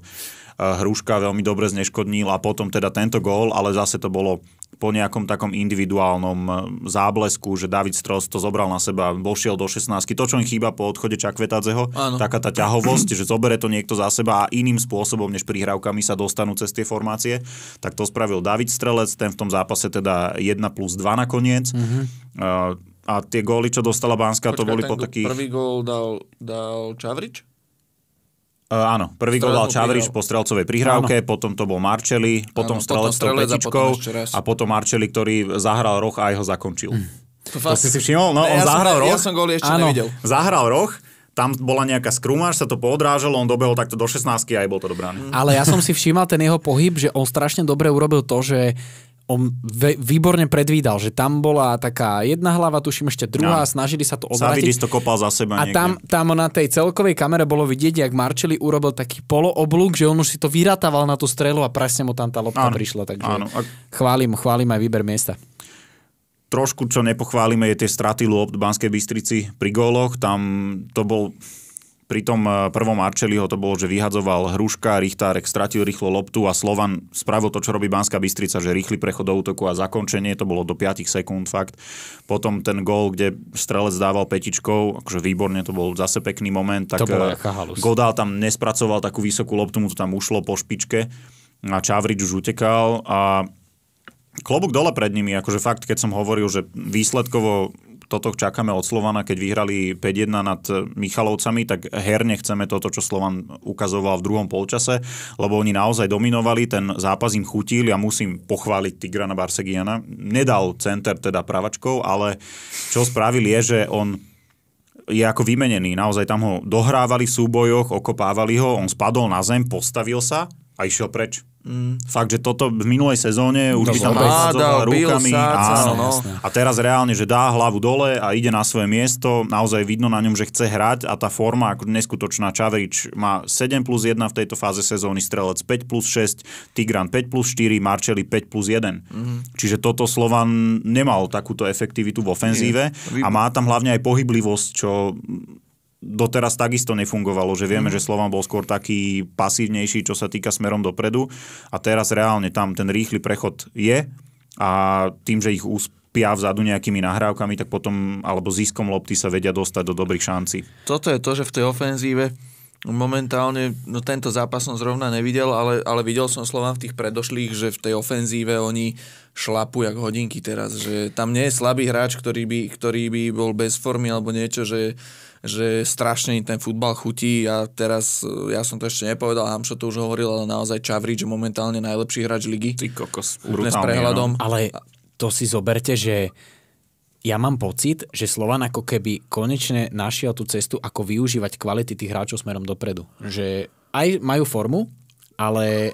Hruška veľmi dobre zneškodnil a potom teda tento gól, ale zase to bolo po nejakom takom individuálnom eh, záblesku, že David Strost to zobral na seba, vošiel do 16. To, čo im chýba po odchode Čakvetadzeho, Áno. taká tá ťahovosť, že zobere to niekto za seba a iným spôsobom než prihrávkami sa dostanú cez tie formácie, tak to spravil David Strelec, ten v tom zápase teda 1 plus 2 nakoniec. Mm-hmm. a tie góly, čo dostala Banska, Počkaj, to boli po takých... Prvý gól dal, dal Čavrič? Uh, áno, prvý gol dal Čavriš po strelcovej prihrávke, áno. potom to bol Marčeli, potom áno, strelec potom strelec a potom, a potom Marčeli, ktorý zahral roh a aj ho zakončil. Hm. To, to si si všimol? No, ne, on ja zahral som, roh. Ja som gol ešte áno, nevidel. Zahral roh, tam bola nejaká skrumáž, sa to poodrážalo, on dobehol takto do 16 a aj bol to dobrá. Hm. Ale ja som si všimal ten jeho pohyb, že on strašne dobre urobil to, že on výborne predvídal, že tam bola taká jedna hlava, tuším ešte druhá, no. snažili sa to obrátiť. Savidis to kopal za seba niekde. A tam, tam na tej celkovej kamere bolo vidieť, jak Marčeli urobil taký polooblúk, že on už si to vyratával na tú strelu a presne mu tam tá lopta ano. prišla. Takže ano. A... chválim, chválim aj výber miesta. Trošku, čo nepochválime, je tie straty lopt v Banskej Bystrici pri góloch. Tam to bol pri tom eh, prvom Arčeliho to bolo, že vyhadzoval Hruška, Richtárek stratil rýchlo loptu a Slovan spravil to, čo robí Banská Bystrica, že rýchly prechod do útoku a zakončenie, to bolo do 5 sekúnd fakt. Potom ten gól, kde strelec dával petičkou, akože výborne, to bol zase pekný moment. Tak to bola eh, Godal tam nespracoval takú vysokú loptu, mu to tam ušlo po špičke a Čavrič už utekal a klobúk dole pred nimi, akože fakt, keď som hovoril, že výsledkovo toto čakáme od Slovana, keď vyhrali 5-1 nad eh, Michalovcami, tak herne chceme toto, čo Slovan ukazoval v druhom polčase, lebo oni naozaj dominovali, ten zápas im chutil, ja musím pochváliť Tigrana Barsegiana. Nedal center teda pravačkou, ale čo spravil je, že on je ako vymenený. Naozaj tam ho dohrávali v súbojoch, okopávali ho, on spadol na zem, postavil sa a išiel preč. Mm. Fakt, že toto v minulej sezóne už no, by tam hádal rukami sáca, áno, no. a teraz reálne, že dá hlavu dole a ide na svoje miesto, naozaj vidno na ňom, že chce hrať a tá forma ako neskutočná. Čaverič má 7 plus 1 v tejto fáze sezóny, Strelec 5 plus 6, Tigran 5 plus 4, Marčeli 5 plus 1. Mm. Čiže toto Slovan nemal takúto efektivitu v ofenzíve Nie, a má tam hlavne aj pohyblivosť, čo doteraz takisto nefungovalo, že vieme, mm. že Slovan bol skôr taký pasívnejší, čo sa týka smerom dopredu a teraz reálne tam ten rýchly prechod je a tým, že ich uspia vzadu nejakými nahrávkami, tak potom alebo ziskom lopty sa vedia dostať do dobrých šancí. Toto je to, že v tej ofenzíve momentálne, no tento zápas som zrovna nevidel, ale, ale videl som Slovan v tých predošlých, že v tej ofenzíve oni šlapu jak hodinky teraz, že tam nie je slabý hráč, ktorý by, ktorý by bol bez formy alebo niečo, že že strašne im ten futbal chutí a teraz, e, ja som to ešte nepovedal, Hamšo to už hovoril, ale naozaj Čavrič je momentálne najlepší hráč ligy. Ty kokos, s no. prehľadom. No. Ale to si zoberte, že ja mám pocit, že Slovan ako keby konečne našiel tú cestu, ako využívať kvality tých hráčov smerom dopredu. Že aj majú formu, ale...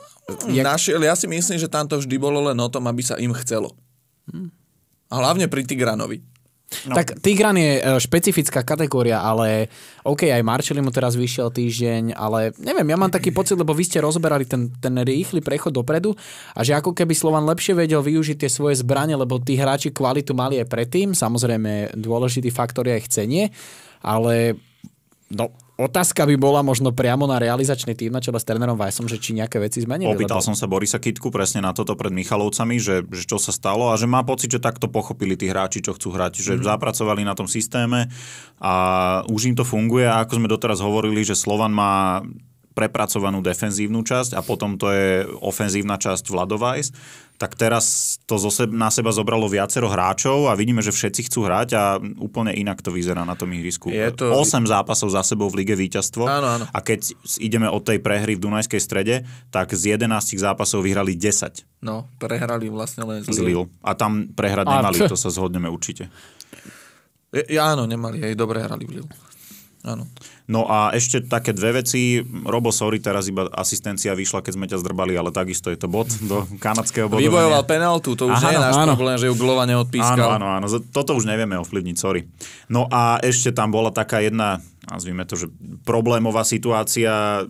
Jak... Našiel, ja si myslím, že tam to vždy bolo len o tom, aby sa im chcelo. Hm. A hlavne pri Tigranovi No. Tak Tigran je e, špecifická kategória, ale OK, aj Marčeli mu teraz vyšiel týždeň, ale neviem, ja mám taký pocit, lebo vy ste rozberali ten, ten rýchly prechod dopredu a že ako keby Slovan lepšie vedel využiť tie svoje zbranie, lebo tí hráči kvalitu mali aj predtým, samozrejme dôležitý faktor je aj chcenie, ale no, Otázka by bola možno priamo na realizačný tým na čele s trénerom Vajsom, že či nejaké veci zmenili. Opýtal lebo... som sa Borisa Kitku presne na toto pred Michalovcami, že, že čo sa stalo a že má pocit, že takto pochopili tí hráči, čo chcú hrať, že mm. zapracovali na tom systéme a už im to funguje a ako sme doteraz hovorili, že Slovan má prepracovanú defenzívnu časť a potom to je ofenzívna časť Vladovajs tak teraz to zo seb- na seba zobralo viacero hráčov a vidíme, že všetci chcú hrať a úplne inak to vyzerá na tom ihrisku. Je to... 8 zápasov za sebou v lige víťazstvo áno, áno. a keď ideme od tej prehry v Dunajskej strede, tak z 11 zápasov vyhrali 10. No, prehrali vlastne len z Lille. A tam prehrať nemali, to sa zhodneme určite. Ja, áno, nemali, aj dobre hrali v Lille. Áno. No a ešte také dve veci. Robo, sorry, teraz iba asistencia vyšla, keď sme ťa zdrbali, ale takisto je to bod do kanadského bodu. Vybojoval penaltu, to už áno, nie je no, náš áno. problém, že ju Glova neodpískal. Áno, áno, áno, toto už nevieme ovplyvniť, sorry. No a ešte tam bola taká jedna, nazvime to, že problémová situácia.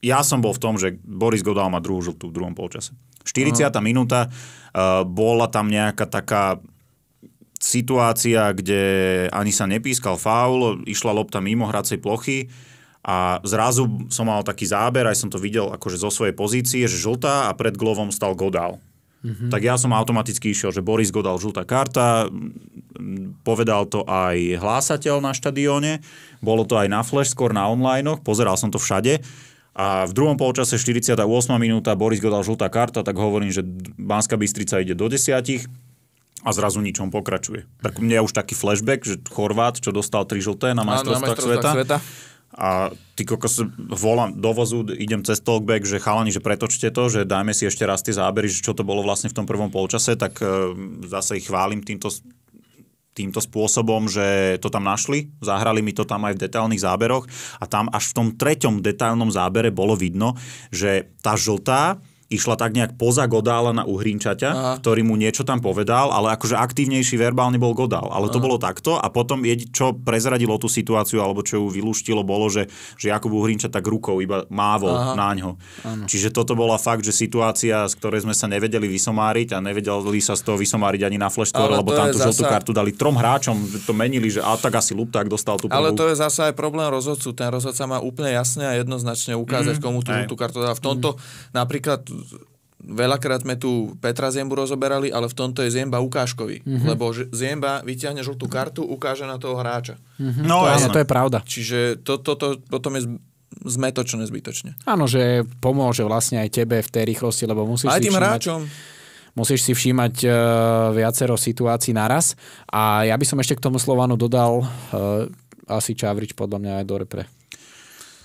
Ja som bol v tom, že Boris Godal má druhú žltú v druhom polčase. 40. Mm. minúta, uh, bola tam nejaká taká situácia, kde ani sa nepískal faul, išla lopta mimo hracej plochy a zrazu som mal taký záber, aj som to videl akože zo svojej pozície, že žltá a pred glovom stal Godal. Mm-hmm. Tak ja som automaticky išiel, že Boris Godal žltá karta, povedal to aj hlásateľ na štadióne, bolo to aj na flash, score na online, pozeral som to všade. A v druhom polčase 48 minúta Boris Godal žltá karta, tak hovorím, že Banská Bystrica ide do desiatich a zrazu ničom pokračuje. Tak mne je už taký flashback, že Chorvát, čo dostal tri žlté na majstrovstvách sveta, sveta, a ty kokos volám do vozu, idem cez talkback, že chalani, že pretočte to, že dajme si ešte raz tie zábery, že čo to bolo vlastne v tom prvom polčase, tak e, zase ich chválim týmto, týmto spôsobom, že to tam našli, zahrali mi to tam aj v detailných záberoch a tam až v tom treťom detailnom zábere bolo vidno, že tá žltá išla tak nejak poza Godála na Uhrinčaťa, Aha. ktorý mu niečo tam povedal, ale akože aktívnejší verbálne bol Godál. Ale to Aha. bolo takto a potom, čo prezradilo tú situáciu, alebo čo ju vylúštilo, bolo, že, že Jakub Uhrinča tak rukou iba mávol Aha. na ňo. Ano. Čiže toto bola fakt, že situácia, z ktorej sme sa nevedeli vysomáriť a nevedeli sa z toho vysomáriť ani na flash tour, lebo tam tú zasa... žltú kartu dali trom hráčom, to menili, že a tak asi Lupták dostal tú prvú. Ale to je zase aj problém rozhodcu. Ten rozhodca má úplne jasne a jednoznačne ukázať, mm. komu tú žltú kartu dá. V tomto mm. napríklad veľakrát sme tu Petra Ziembu rozoberali, ale v tomto je Ziemba ukážkový. Mm-hmm. Lebo Ziemba vyťahne žltú kartu, ukáže na toho hráča. Mm-hmm. No, to, jasné. je, to je pravda. Čiže toto to, to, potom je zmetočné zbytočne. Áno, že pomôže vlastne aj tebe v tej rýchlosti, lebo musíš aj tým všímať, hráčom. Musíš si všímať uh, viacero situácií naraz. A ja by som ešte k tomu Slovanu dodal uh, asi Čavrič podľa mňa aj do repre.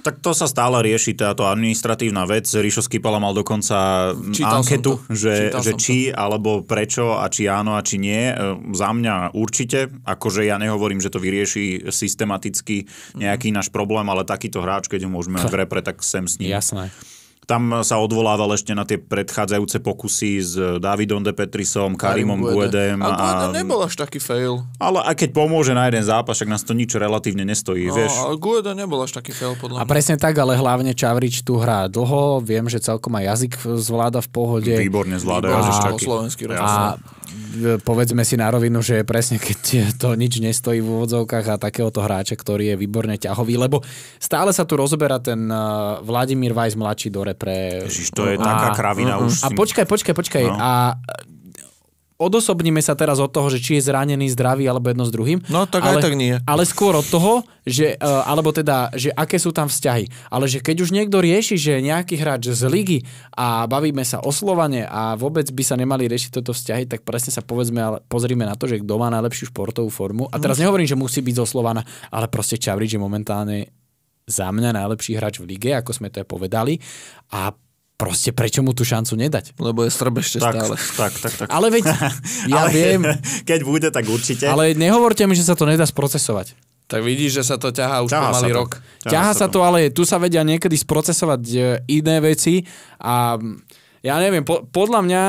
Tak to sa stále rieši, táto administratívna vec. Rišo Skipala mal dokonca Čítal anketu, že, že či to. alebo prečo a či áno a či nie. E, za mňa určite, akože ja nehovorím, že to vyrieši systematicky nejaký mm. náš problém, ale takýto hráč, keď ho môžeme v repre, tak sem s ním. Jasné. Tam sa odvolával ešte na tie predchádzajúce pokusy s eh, Davidom de Petrisom, Karimom Buedem. A a nebol až taký fail. Ale aj keď pomôže na jeden zápas, však nás to nič relatívne nestojí, no, vieš. Ale Gueda nebol až taký fail, podľa mňa. A presne tak, ale hlavne Čavrič tu hrá dlho, viem, že celkom aj jazyk zvláda v pohode. Výborne zvláda jazyk. A, a povedzme si na rovinu, že presne keď to nič nestojí v úvodzovkách a takéhoto hráča, ktorý je výborne ťahový, lebo stále sa tu rozoberá ten eh, Vladimír Vajs mladší do repre. Ježiš, to je a, taká kravina a, mhm. už. A počkaj, počkaj, počkaj. No. A odosobníme sa teraz od toho, že či je zranený, zdravý alebo jedno s druhým. No tak ale, aj tak nie. Ale skôr od toho, že, e, alebo teda, že aké sú tam vzťahy. Ale že keď už niekto rieši, že nejaký hráč z ligy a bavíme sa o Slovane a vôbec by sa nemali riešiť toto vzťahy, tak presne sa povedzme, ale pozrime na to, že kto má najlepšiu športovú formu. A teraz no. nehovorím, že musí byť zo Slovana, ale proste Čavrič je momentálne za mňa najlepší hráč v lige, ako sme to aj povedali. A proste prečo mu tú šancu nedať? Lebo je Srb ešte tak, stále. Tak, tak, tak. Ale veď, ja ale, viem. Keď bude, tak určite. Ale nehovorte mi, že sa to nedá sprocesovať. Tak vidíš, že sa to ťahá už ťahá pomaly rok. Ťahá, ťahá sa to, ale tu sa vedia niekedy sprocesovať e, iné veci a ja neviem, po, podľa mňa,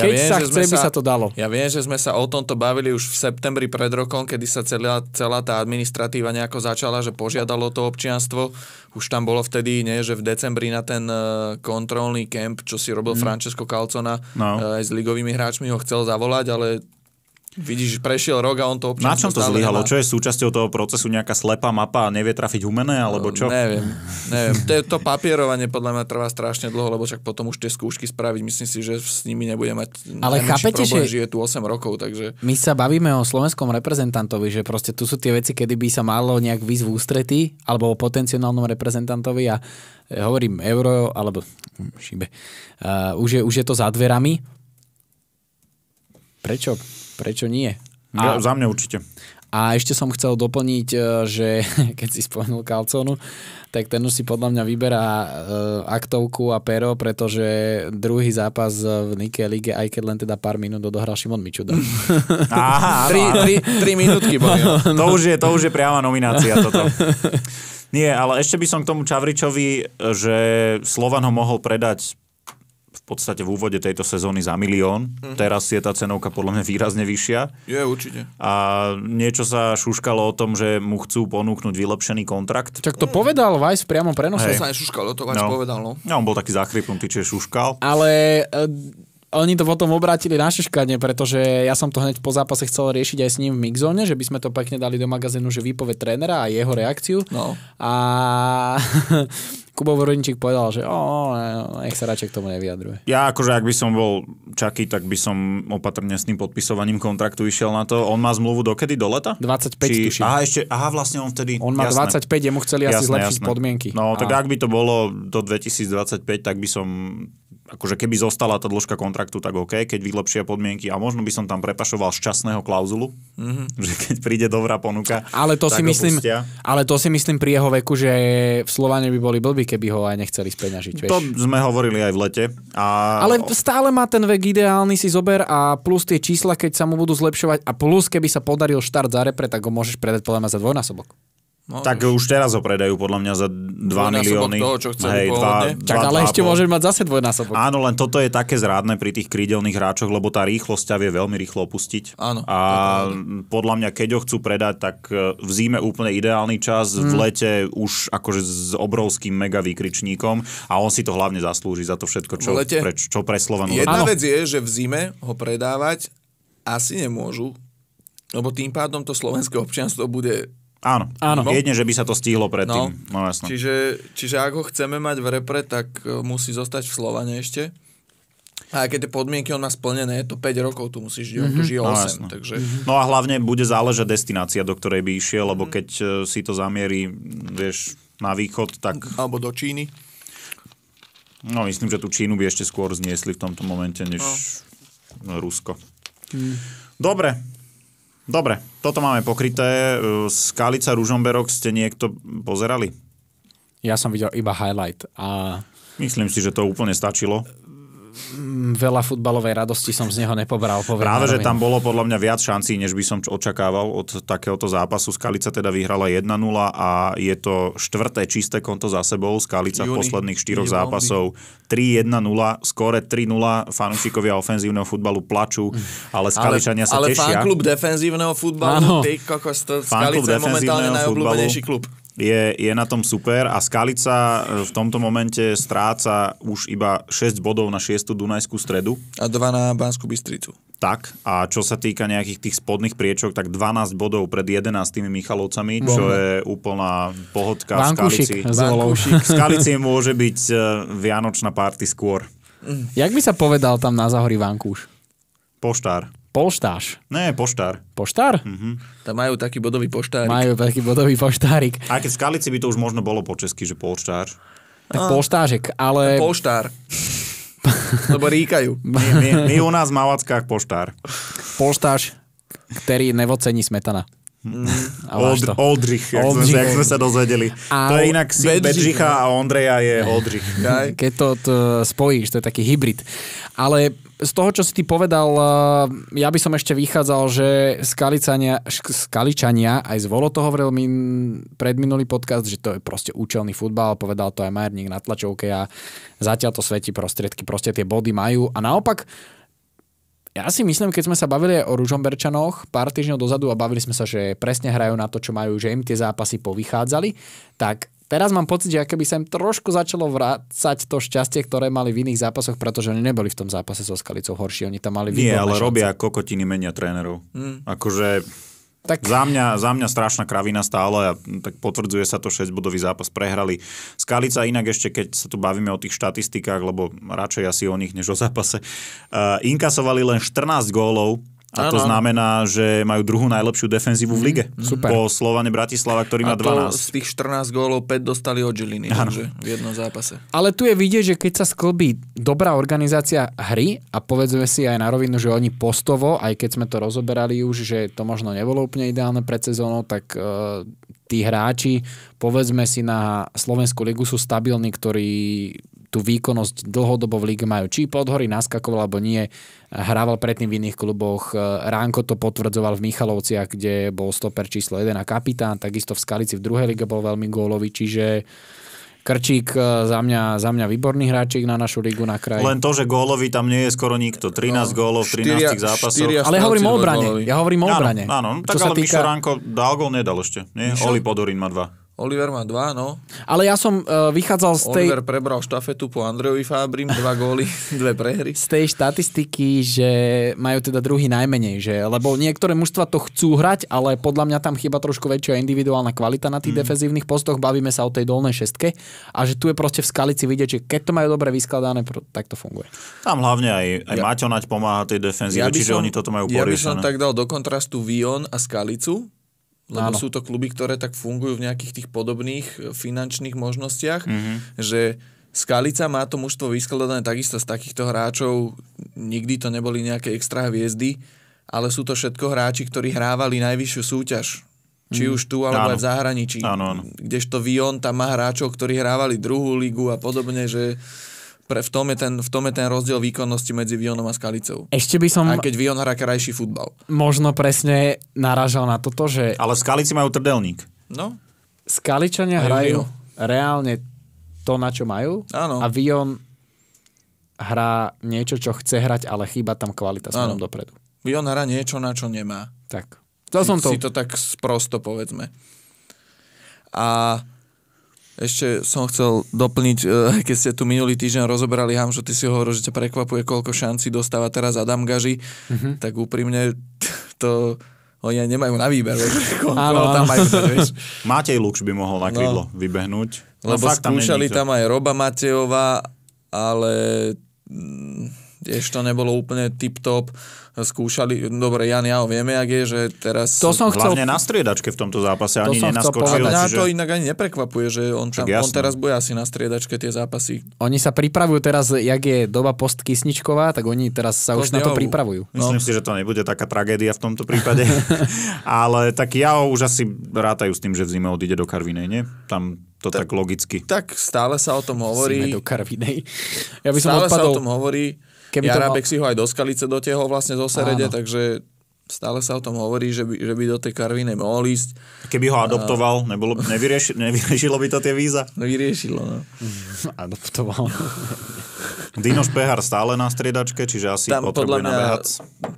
keď ja viem, sa chce, by sa, sa to dalo. Ja viem, že sme sa o tomto bavili už v septembri pred rokom, kedy sa celá, celá tá administratíva nejako začala, že požiadalo to občianstvo. Už tam bolo vtedy, nie, že v decembri na ten uh, kontrolný kemp, čo si robil mm. Francesco Calcona, no. uh, aj s ligovými hráčmi ho chcel zavolať, ale Vidíš, prešiel rok a on to občas... Na čom to zlyhalo? Čo je súčasťou toho procesu? Nejaká slepá mapa a nevie trafiť humené, alebo čo? No, neviem, neviem. To, to papierovanie podľa mňa trvá strašne dlho, lebo však potom už tie skúšky spraviť, myslím si, že s nimi nebude mať Ale chápete, problém, že... žije tu 8 rokov, takže... My sa bavíme o slovenskom reprezentantovi, že proste tu sú tie veci, kedy by sa malo nejak výsť v ústretí, alebo o potenciálnom reprezentantovi a e, hovorím euro, alebo hm, šíbe. Uh, už, je, už je to za dverami. Prečo? Prečo nie? A, ja, za mňa určite. A ešte som chcel doplniť, e, že keď si spomenul Kalcónu, tak ten už si podľa mňa vyberá e, aktovku a pero, pretože druhý zápas v Nike lige, aj keď len teda pár minút odohral Šimon Mičuda. Aha, tri, tri, tri minútky boli. To už, je, to už je priama nominácia toto. Nie, ale ešte by som k tomu Čavričovi, že Slovan ho mohol predať podstate v úvode tejto sezóny za milión. Mm. Teraz je tá cenovka podľa mňa výrazne vyššia. Je, určite. A niečo sa šuškalo o tom, že mu chcú ponúknuť vylepšený kontrakt. Tak to mm. povedal Vajs v priamom prenose. Hej. sa nešuškalo, to Vajs no. povedal. No. no, on bol taký zachrypnutý, čiže šuškal. Ale eh, oni to potom obrátili na šeškanie, pretože ja som to hneď po zápase chcel riešiť aj s ním v Mixzone, že by sme to pekne dali do magazínu, že výpoveď trénera a jeho reakciu. No. A Kubo Voroníček povedal, že o, nech sa radšej k tomu nevyjadruje. Ja akože, ak by som bol čaký, tak by som opatrne s tým podpisovaním kontraktu išiel na to. On má zmluvu dokedy? Do leta? 25 Či... tuším. Aha, ešte, aha, vlastne on vtedy... On má jasné. 25, jemu chceli jasné, asi zlepšiť jasné. podmienky. No, tak a... ak by to bolo do 2025, tak by som akože keby zostala tá dĺžka kontraktu, tak OK, keď vylepšia podmienky a možno by som tam prepašoval šťastného klauzulu, mm-hmm. že keď príde dobrá ponuka, ale to, si myslím, pustia. ale to si myslím pri jeho veku, že v Slovane by boli blbí, keby ho aj nechceli speňažiť. Vieš. To sme hovorili aj v lete. A... Ale stále má ten vek ideálny, si zober a plus tie čísla, keď sa mu budú zlepšovať a plus keby sa podaril štart za repre, tak ho môžeš predať podľa za dvojnásobok. Môžeš. No, tak už teraz ho predajú podľa mňa za 2 milióny. Toho, čo Hej, dva, dva, Čak, dva, ale dva, ešte po... môže mať zase dvojnásobok. Áno, len toto je také zrádne pri tých krídelných hráčoch, lebo tá rýchlosť ťa vie veľmi rýchlo opustiť. Áno. A podľa mňa, keď ho chcú predať, tak e, v zime úplne ideálny čas, hmm. v mm. lete už akože s obrovským mega výkričníkom a on si to hlavne zaslúži za to všetko, čo, lete, pre, čo pre Slovenu. Jedna áno. vec je, že v zime ho predávať asi nemôžu, lebo tým pádom to slovenské občianstvo bude Áno, Áno. No. jedne, že by sa to stihlo predtým. No, no jasno. Čiže, čiže ak ho chceme mať v repre, tak e, musí zostať v Slovane ešte. A keď tie podmienky on má splnené, to 5 rokov tu musíš žiť, mm-hmm. tu mhm. žije 8. No, takže... Mhm. no a hlavne bude záležať destinácia, do ktorej by išiel, lebo mhm. keď e, si to zamierí, vieš, na východ, tak... Alebo do Číny. No, myslím, že tú Čínu by ešte skôr zniesli v tomto momente, než no. Rusko. Mm. Dobre, Dobre, toto máme pokryté. Skalica Ružomberok ste niekto pozerali? Ja som videl iba highlight a... Myslím si, že to úplne stačilo. Mm, veľa futbalovej radosti som z neho nepobral. Poviem Práve, že tam bolo podľa mňa viac šancí, než by som očakával od takéhoto zápasu. Skalica teda vyhrala 1-0 a je to štvrté čisté konto za sebou. Skalica v posledných štyroch zápasov 3-1-0, skore 3-0. Fanúšikovia ofenzívneho futbalu plačú, mm. ale Skaličania sa ale tešia. Ale fanklub defenzívneho futbalu, ty kokos, to Skalica je momentálne najobľúbenejší klub je, je na tom super a Skalica e, v tomto momente stráca už iba 6 bodov na 6. Dunajskú stredu. A 2 na Banskú Bystricu. Tak, a čo sa týka nejakých tých spodných priečok, tak 12 bodov pred 11 tými Michalovcami, Bohu. čo je úplná pohodka Vankušik, v Skalici. V Skalici môže byť e, vianočná party skôr. Jak by sa povedal tam na Zahori Vankúš? Poštár. Polštáš. Ne, poštár. Poštár? Mm-hmm. Tam majú taký bodový poštárik. Majú taký bodový poštárik. Aj keď v Skalici by to už možno bolo po česky, že polštár. Tak ah, polštážek, ale... Polštár. Lebo ríkajú. My, my, my u nás v Malackách poštár. Polštáš, ktorý nevocení smetana. Mm, Old, Oldrich. jak, Sme, jak sme sa dozvedeli. A to je inak syn Bedřicha a Ondreja je Oldřich. Keď to spojíš, to je taký hybrid. Ale z toho, čo si ty povedal, eh, ja by som ešte vychádzal, že skaličania, Skaličania, aj z Volo to hovoril min, predminulý podcast, že to je proste účelný futbal, povedal to aj Majerník na tlačovke a zatiaľ to svetí prostriedky, proste tie body majú. A naopak, ja si myslím, keď sme sa bavili o Ružomberčanoch pár týždňov dozadu a bavili sme sa, že presne hrajú na to, čo majú, že im tie zápasy povychádzali, tak teraz mám pocit, že akoby sa im trošku začalo vrácať to šťastie, ktoré mali v iných zápasoch, pretože oni neboli v tom zápase so Skalicou horší, oni tam mali Nie, ale šance. robia kokotiny, menia trénerov. Mm. Akože tak... Za, mňa, za mňa strašná kravina stále a tak potvrdzuje sa to 6-bodový zápas. Prehrali Skalica inak ešte, keď sa tu bavíme o tých štatistikách, lebo radšej asi o nich než o zápase. Uh, inkasovali len 14 gólov, a ano. to znamená, že majú druhú najlepšiu defenzívu v mhm. lige. Super. Po Slovane Bratislava, ktorý má 12. z tých 14 gólov 5 dostali od Žiliny, takže v jednom zápase. Ale tu je vidieť, že keď sa sklbí dobrá organizácia hry a povedzme si aj na rovinu, že oni postovo, aj keď sme to rozoberali už, že to možno nebolo úplne ideálne pred sezónou, tak uh, tí hráči, povedzme si na Slovensku ligu sú stabilní, ktorí tú výkonnosť dlhodobo v líge majú. Či Podhory naskakoval alebo nie, hrával predtým v iných kluboch. Ránko to potvrdzoval v Michalovciach, kde bol stoper číslo 1 a kapitán, takisto v Skalici v druhej lige bol veľmi gólový, čiže Krčík e, za mňa, za mňa výborný hráčik na našu ligu na kraji. Len to, že gólovi tam nie je skoro nikto. 13 no, gólov v 13 zápasoch. Ale hovorím o obrane. Ja hovorím o obrane. Áno, áno tak ale týka... Ránko dal gól, nedal ešte. Nie? Mišo? Oli Podorín má dva. Oliver má dva, no. Ale ja som uh, vychádzal z tej... Oliver prebral štafetu po Andrejovi Fábrim, dva góly, dve prehry. Z tej štatistiky, že majú teda druhý najmenej, že? Lebo niektoré mužstva to chcú hrať, ale podľa mňa tam chyba trošku väčšia individuálna kvalita na tých mm. defenzívnych postoch, bavíme sa o tej dolnej šestke a že tu je proste v skalici vidieť, že keď to majú dobre vyskladané, tak to funguje. Tam hlavne aj, aj ja. Maťo Nať pomáha tej defenzíve, ja čiže som, oni toto majú poriešené. Ja by som tak dal do kontrastu Vion a Skalicu, lebo Áno. sú to kluby, ktoré tak fungujú v nejakých tých podobných e, finančných možnostiach, mm-hmm. že Skalica má to mužstvo vyskladané takisto z takýchto hráčov, nikdy to neboli nejaké extra hviezdy, ale sú to všetko hráči, ktorí hrávali najvyššiu súťaž. Či mm. už tu, alebo aj v zahraničí. Áno, áno. Kdežto Vion tam má hráčov, ktorí hrávali druhú ligu a podobne, že... Pre, v, tom je ten, v tom je ten rozdiel výkonnosti medzi Vionom a Skalicou. Ešte by som... Aj keď Vion hrá krajší futbal. Možno presne naražal na toto, že... Ale Skalici majú trdelník. No. Skaličania Aj hrajú reálne to, na čo majú. Áno. A Vion hrá niečo, čo chce hrať, ale chýba tam kvalita smerom dopredu. Vion hrá niečo, na čo nemá. Tak. si, som to. Si to tak sprosto povedzme. A ešte som chcel doplniť, e, keď ste tu minulý týždeň rozobrali Hamšu, ty si hovoril, že ťa prekvapuje, koľko šanci dostáva teraz Adam Gaži, mm-hmm. tak úprimne to oni nemajú na výber, vieš, koľko áno, tam majú. Vieš. Matej Lukš by mohol na no. krídlo no. vybehnúť. Lebo no, skúšali tam, tam aj Roba Matejova, ale mm, tiež to nebolo úplne tip-top. Skúšali, dobre, Jan Jao vieme, ak je, že teraz... To som chcel... Hlavne na striedačke v tomto zápase to ani nenaskočil. Mňa čiže... to inak ani neprekvapuje, že on, tam, on teraz bude asi na striedačke tie zápasy. Oni sa pripravujú teraz, jak je doba postkysničková, tak oni teraz sa to už na to pripravujú. No. Myslím si, že to nebude taká tragédia v tomto prípade. Ale tak Jao už asi rátajú s tým, že v zime odíde do Karvinej, nie? Tam to tak, tak logicky. Tak stále sa o tom hovorí. Zime do Karvinej. Ja by som stále odpadol... sa o tom hovorí. Keby Jarabek mal... si ho aj do Skalice dotiahol vlastne zo Serede, Áno. takže stále sa o tom hovorí, že by, že by do tej Karviny mohol ísť. Keby ho adoptoval, nebolo, nevyrieši, nevyriešilo by to tie víza? Vyriešilo, no. adoptoval. Dino Špehar stále na striedačke, čiže asi Tam potrebuje podľa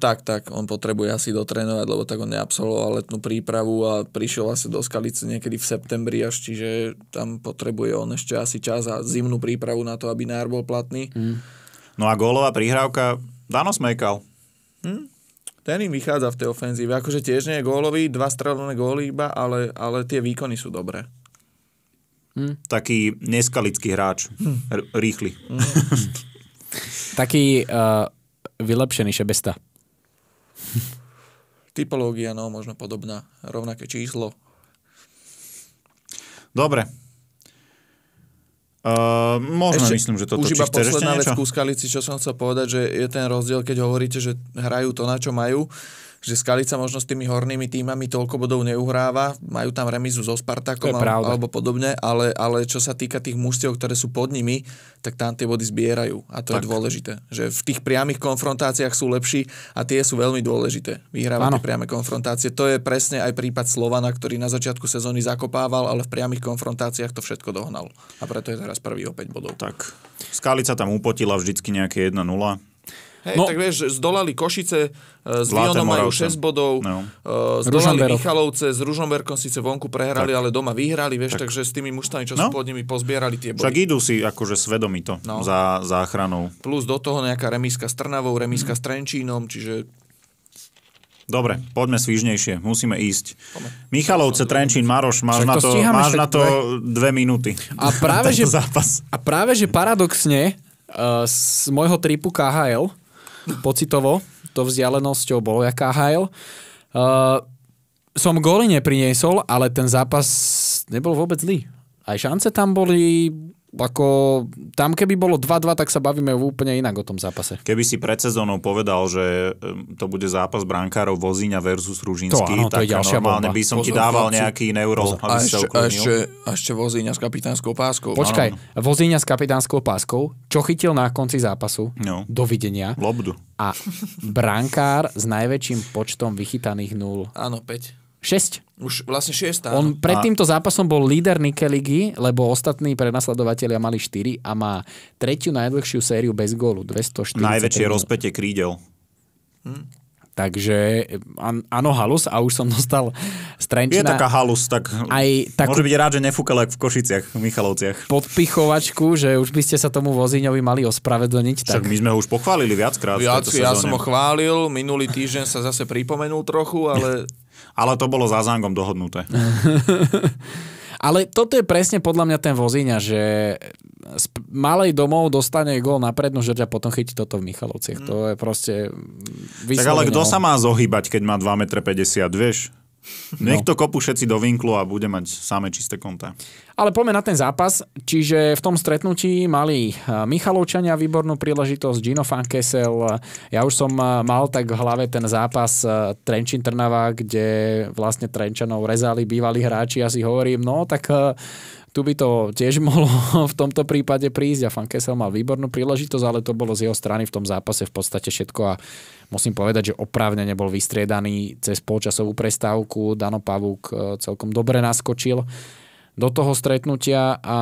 Tak, tak, on potrebuje asi dotrénovať, lebo tak on neabsolvoval letnú prípravu a prišiel asi do Skalice niekedy v septembri až, čiže tam potrebuje on ešte asi čas a zimnú prípravu na to, aby nár bol platný. Mm No a gólová prihrávka, Dano Smejkal. Hm? Ten im vychádza v tej ofenzíve. Akože tiež nie je gólový, dva strelené góly iba, ale, ale tie výkony sú dobré. Hm? Taký neskalický hráč. Hm. R- rýchly. Hm. Taký uh, vylepšený šebesta. Typológia, no, možno podobná. Rovnaké číslo. Dobre, Uh, možno Ešte myslím, že toto. Už iba posledná vec ku čo som chcel povedať, že je ten rozdiel, keď hovoríte, že hrajú to, na čo majú že Skalica možno s tými hornými týmami toľko bodov neuhráva, majú tam remizu so Spartakom alebo podobne, ale, ale čo sa týka tých mužstiev, ktoré sú pod nimi, tak tam tie body zbierajú a to tak. je dôležité. Že v tých priamých konfrontáciách sú lepší a tie sú veľmi dôležité. Vyhrávať priame konfrontácie. To je presne aj prípad Slovana, ktorý na začiatku sezóny zakopával, ale v priamých konfrontáciách to všetko dohnal. A preto je teraz prvý o 5 bodov. Tak. Skalica tam upotila vždycky nejaké 1-0 Hej, no, tak vieš, zdolali Košice, e, s Lionom majú 6 bodov, no. E, zdolali Ružomberov. Michalovce, s Ružomberkom síce vonku prehrali, tak. ale doma vyhrali, vieš, tak. takže s tými mužstami, čo no. sú pod nimi, pozbierali tie body. Však idú si akože svedomito no. za záchranou. Plus do toho nejaká remiska s Trnavou, remiska mm. s Trenčínom, čiže Dobre, poďme svižnejšie, musíme ísť. Michalovce, Trenčín, Maroš, máš, na to, stíhame, máš na to dve minúty. A práve, že, zápas. a práve že paradoxne uh, z môjho tripu KHL pocitovo to vzdialenosťou bolo jaká hajl. Uh, som goly nepriniesol, ale ten zápas nebol vôbec zlý. Aj šance tam boli, ako tam keby bolo 2-2, tak sa bavíme úplne inak o tom zápase. Keby si pred sezónou povedal, že e, to bude zápas brankárov Vozíňa versus Ružinský, to, áno, tak to je normálne bomba. by som Pozor, ti dával chlapci. nejaký neuro, aby a, si ešte, a, ešte, a ešte Vozíňa s kapitánskou páskou. Počkaj, ano. Vozíňa s kapitánskou páskou, čo chytil na konci zápasu, no. dovidenia. Lobdu. A brankár s najväčším počtom vychytaných nul. Áno, 5. 6. Už vlastne šiesta. On no. pred týmto zápasom bol líder Nike ligy, lebo ostatní prenasledovatelia mali 4 a má tretiu najdlhšiu sériu bez gólu, 240. Najväčšie rozpetie krídel. Hm. Takže áno, halus a už som dostal z Trenčina. Je taká halus, tak aj takú, môže byť rád, že nefúkal v Košiciach, v Michalovciach. Podpichovačku, že už by ste sa tomu Voziňovi mali ospravedlniť. Však tak... my sme ho už pochválili viac, Viac, ja som ho chválil, minulý týždeň sa zase pripomenul trochu, ale... ale to bolo za zángom dohodnuté. ale toto je presne podľa mňa ten vozíňa, že z malej domov dostane gól na prednú žrť a potom chytí toto v Michalovciach. Mm. To je mm. proste... Vyslovene. Tak ale kto sa má zohýbať, keď má 2,50 m, vieš? No. Nech to kopu všetci do vinklu a bude mať samé čisté konta. Ale poďme na ten zápas. Čiže v tom stretnutí mali eh, Michalovčania výbornú príležitosť, Gino Fankesel. Ja už som eh, mal tak v hlave ten zápas eh, Trenčín Trnava, kde vlastne Trenčanov rezali bývalí hráči a si hovorím, no tak tu by to tiež mohlo v tomto prípade prísť a Fan Kessel mal výbornú príležitosť, ale to bolo z jeho strany v tom zápase v podstate všetko a musím povedať, že oprávne nebol vystriedaný cez polčasovú prestávku. Dano Pavúk e, celkom dobre naskočil do toho stretnutia a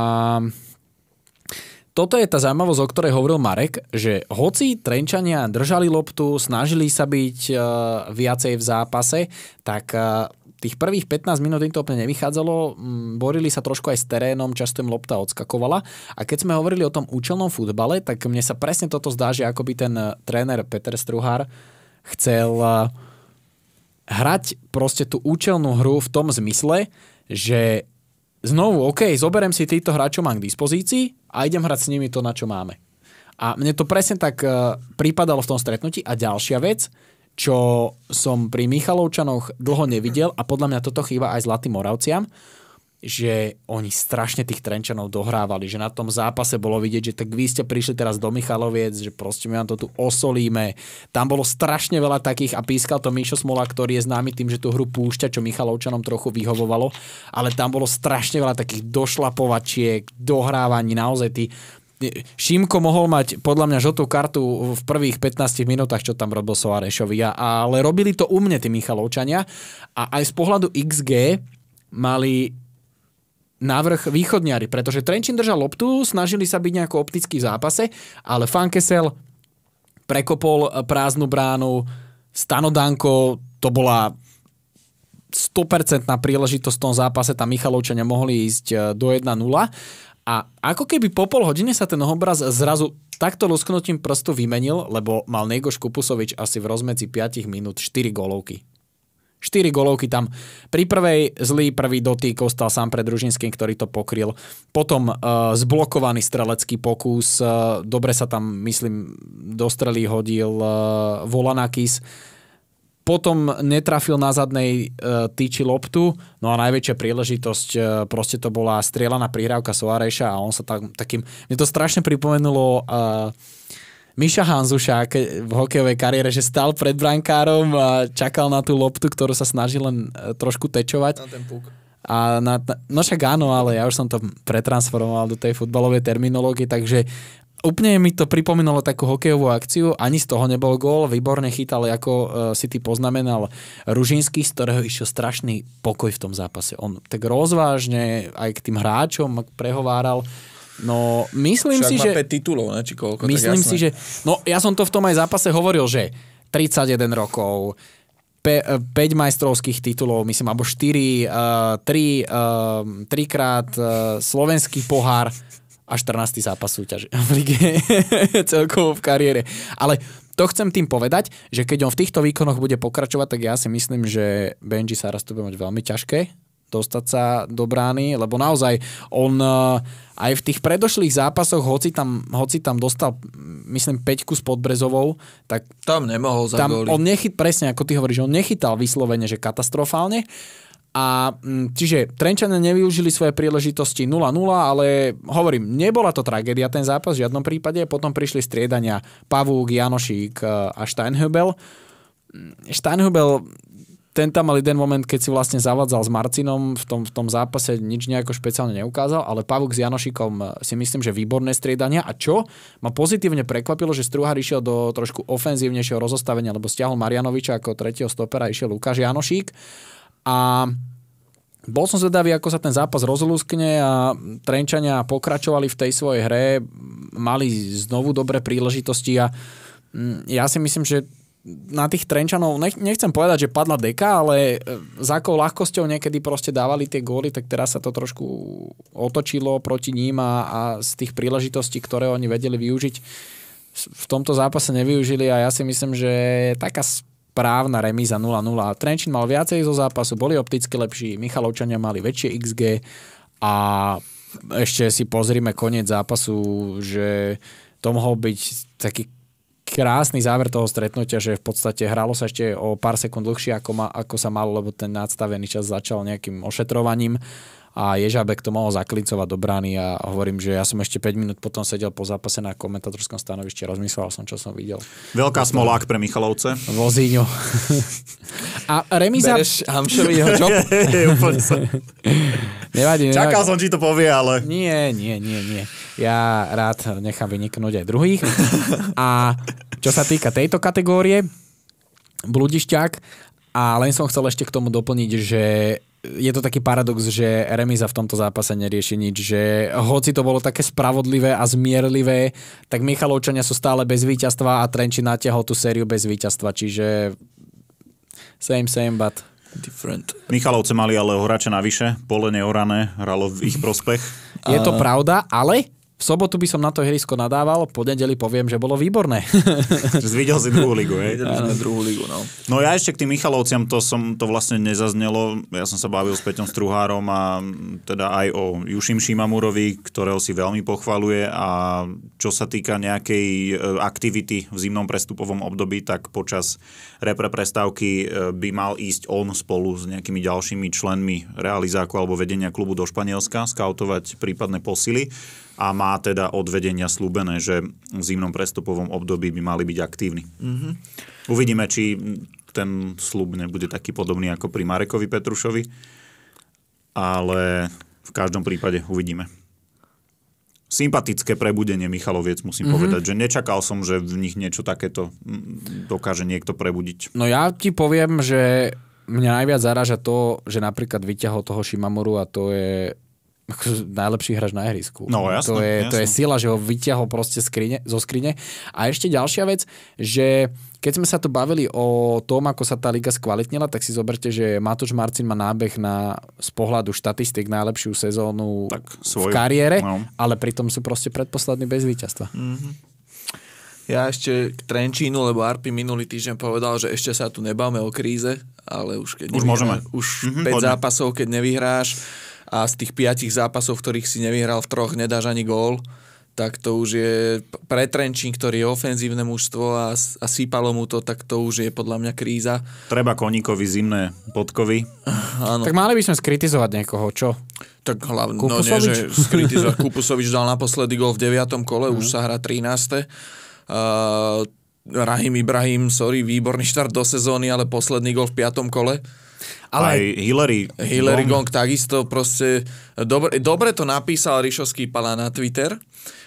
toto je tá zaujímavosť, o ktorej hovoril Marek, že hoci Trenčania držali loptu, snažili sa byť e, viacej v zápase, tak e, Tých prvých 15 minút im to úplne nevychádzalo, mm, borili sa trošku aj s terénom, často im lopta odskakovala. A keď sme hovorili o tom účelnom futbale, tak mne sa presne toto zdá, že akoby ten e, tréner Peter Struhár chcel e, hrať proste tú účelnú hru v tom zmysle, že znovu, OK, zoberem si týchto hráčov mám k dispozícii a idem hrať s nimi to, na čo máme. A mne to presne tak e, pripadalo v tom stretnutí. A ďalšia vec, čo som pri Michalovčanoch dlho nevidel a podľa mňa toto chýba aj Zlatým Moravciam, že oni strašne tých Trenčanov dohrávali, že na tom zápase bolo vidieť, že tak vy ste prišli teraz do Michaloviec, že proste my vám to tu osolíme. Tam bolo strašne veľa takých a pískal to Míšo Smola, ktorý je známy tým, že tú hru púšťa, čo Michalovčanom trochu vyhovovalo, ale tam bolo strašne veľa takých došlapovačiek, dohrávaní, naozaj tí Šimko mohol mať podľa mňa žltú kartu v prvých 15 minútach, čo tam robil Soarešovi, ale robili to u mne tí Michalovčania a aj z pohľadu XG mali návrh východňari, pretože Trenčín držal loptu, snažili sa byť nejako optický v zápase, ale Fankesel prekopol eh, prázdnu bránu, Stanodanko, to bola 100% príležitosť v tom zápase, tam Michalovčania mohli ísť eh, do 1-0 a ako keby po pol hodine sa ten obraz zrazu takto lusknutím prstu vymenil, lebo mal Negoš Kupusovič asi v rozmedzi 5 minút 4 golovky. 4 golovky tam. Pri prvej zlý prvý dotýk ostal sám pred Družinským, ktorý to pokryl. Potom e, zblokovaný strelecký pokus. E, dobre sa tam, myslím, do strely hodil e, Volanakis potom netrafil na zadnej uh, tyči loptu, no a najväčšia príležitosť uh, proste to bola strieľaná prihrávka Soareša a on sa tam takým, mne to strašne pripomenulo uh, Miša Hanzuša v hokejovej kariére, že stal pred brankárom a čakal na tú loptu, ktorú sa snažil len uh, trošku tečovať. Na ten puk. A na, no však áno, ale ja už som to pretransformoval do tej futbalovej terminológie, takže úplne mi to pripomínalo takú hokejovú akciu, ani z toho nebol gól, výborne chytal, ako uh, si ty poznamenal, Ružinský, z ktorého išiel strašný pokoj v tom zápase. On tak rozvážne aj k tým hráčom prehováral, No, myslím Však si, že... 5 titulov, ne? Či koľko, myslím si, že... No, ja som to v tom aj zápase hovoril, že 31 rokov, 5 e, majstrovských titulov, myslím, alebo 4, 3, 3 krát slovenský pohár a 14. zápas súťaže v lige celkovo v kariére. Ale to chcem tým povedať, že keď on v týchto výkonoch bude pokračovať, tak ja si myslím, že Benji raz to bude mať veľmi ťažké dostať sa do brány, lebo naozaj on eh, aj v tých predošlých zápasoch, hoci tam, hoci tam dostal, myslím, peťku s Podbrezovou, tak... Tam nemohol za tam, On nechyt, presne ako ty hovoríš, on nechytal vyslovene, že katastrofálne, a mm, čiže Trenčania nevyužili svoje príležitosti 0-0, ale hovorím, nebola to tragédia ten zápas v žiadnom prípade. Potom prišli striedania Pavúk, Janošík e, a Steinhubel. Mm, Steinhubel ten tam mal jeden moment, keď si vlastne zavadzal s Marcinom, v tom, v tom zápase nič nejako špeciálne neukázal, ale Pavuk s Janošikom e, si myslím, že výborné striedania. A čo ma pozitívne prekvapilo, že Struhar išiel do trošku ofenzívnejšieho rozostavenia, lebo stiahol Marianoviča ako tretieho stopera, išiel Lukáš Janošík a bol som zvedavý, ako sa ten zápas rozlúskne a Trenčania pokračovali v tej svojej hre, mali znovu dobré príležitosti a mm, ja si myslím, že na tých Trenčanov, nechcem povedať, že padla deka, ale za eh, akou ľahkosťou niekedy proste dávali tie góly, tak teraz sa to trošku otočilo proti ním a, a z tých príležitostí, ktoré oni vedeli využiť, v tomto zápase nevyužili a ja si myslím, že taká právna remíza 0-0. Trenčín mal viacej zo zápasu, boli opticky lepší, Michalovčania mali väčšie XG a ešte si pozrime koniec zápasu, že to mohol byť taký krásny záver toho stretnutia, že v podstate hralo sa ešte o pár sekúnd dlhšie, ako, ma, ako sa malo, lebo ten nadstavený čas začal nejakým ošetrovaním a Ježabek to mohol zaklicovať do brány a hovorím, že ja som ešte 5 minút potom sedel po zápase na komentátorskom stanovišti a rozmýšľal som, čo som videl. Veľká smolák pre Michalovce. Vozíňu. a remiza... Bereš Hamšovi jeho job? nevadí, nevadí. Čakal som, či to povie, ale... Nie, nie, nie, nie. Ja rád nechám vyniknúť aj druhých. a čo sa týka tejto kategórie, Bludišťák, a len som chcel ešte k tomu doplniť, že je to taký paradox, že remiza v tomto zápase nerieši nič, že hoci to bolo také spravodlivé a zmierlivé, tak Michalovčania sú stále bez víťazstva a Trenčín natiahol tú sériu bez víťazstva, čiže same, same, but different. Michalovce mali ale hráča navyše, pole neorané, hralo v ich prospech. je to pravda, ale v sobotu by som na to ihrisko nadával, po nedeli poviem, že bolo výborné. Zvidel si druhú ligu, hej? Áno, druhú ligu, no. No ja ešte k tým Michalovciam, to som to vlastne nezaznelo. Ja som sa bavil s Peťom Struhárom a teda aj o Jušim Šimamurovi, ktorého si veľmi pochvaluje a čo sa týka nejakej e, aktivity v zimnom prestupovom období, tak počas repre prestávky e, by mal ísť on spolu s nejakými ďalšími členmi realizáku alebo vedenia klubu do Španielska, skautovať prípadné posily a má teda od vedenia slúbené, že v zimnom prestupovom období by mali byť aktívni. Mm-hmm. Uvidíme, či ten slub nebude taký podobný ako pri Marekovi Petrušovi, ale v každom prípade uvidíme. Sympatické prebudenie Michaloviec, musím mm-hmm. povedať, že nečakal som, že v nich niečo takéto dokáže niekto prebudiť. No ja ti poviem, že mňa najviac zaraža to, že napríklad vyťahol toho Šimamoru a to je najlepší hráč na ihrisku. No, jasne, to, je, jasne. to je sila, že ho vyťahol proste skrine, zo skrine. A ešte ďalšia vec, že keď sme sa tu bavili o tom, ako sa tá liga skvalitnila, tak si zoberte, že Matoš Marcin má nábeh na z pohľadu štatistik najlepšiu sezónu tak, svoju. v kariére, no. ale pritom sú proste predposlední bez víťazstva. Mm-hmm. Ja ešte k Trenčínu, lebo Arpi minulý týždeň povedal, že ešte sa tu nebáme o kríze, ale už keď už môžeme. Už mm-hmm, 5 poďme. zápasov, keď nevyhráš, a z tých piatich zápasov, ktorých si nevyhral v troch, nedáš ani gól, tak to už je pre Trenčín, ktorý je ofenzívne mužstvo a, a sípalo mu to, tak to už je podľa mňa kríza. Treba koníkovi zimné podkovy. Ano. Tak mali by sme skritizovať niekoho, čo? Tak hlavne, no nie, že skritizovať. Kupusovič dal naposledy gol v 9. kole, mm. už mhm. sa hrá 13. Uh, Rahim Ibrahim, sorry, výborný štart do sezóny, ale posledný gol v 5. kole ale aj Hillary. Hillary Gong, Gong takisto proste... Dobre, dobre to napísal Rišovský pala na Twitter,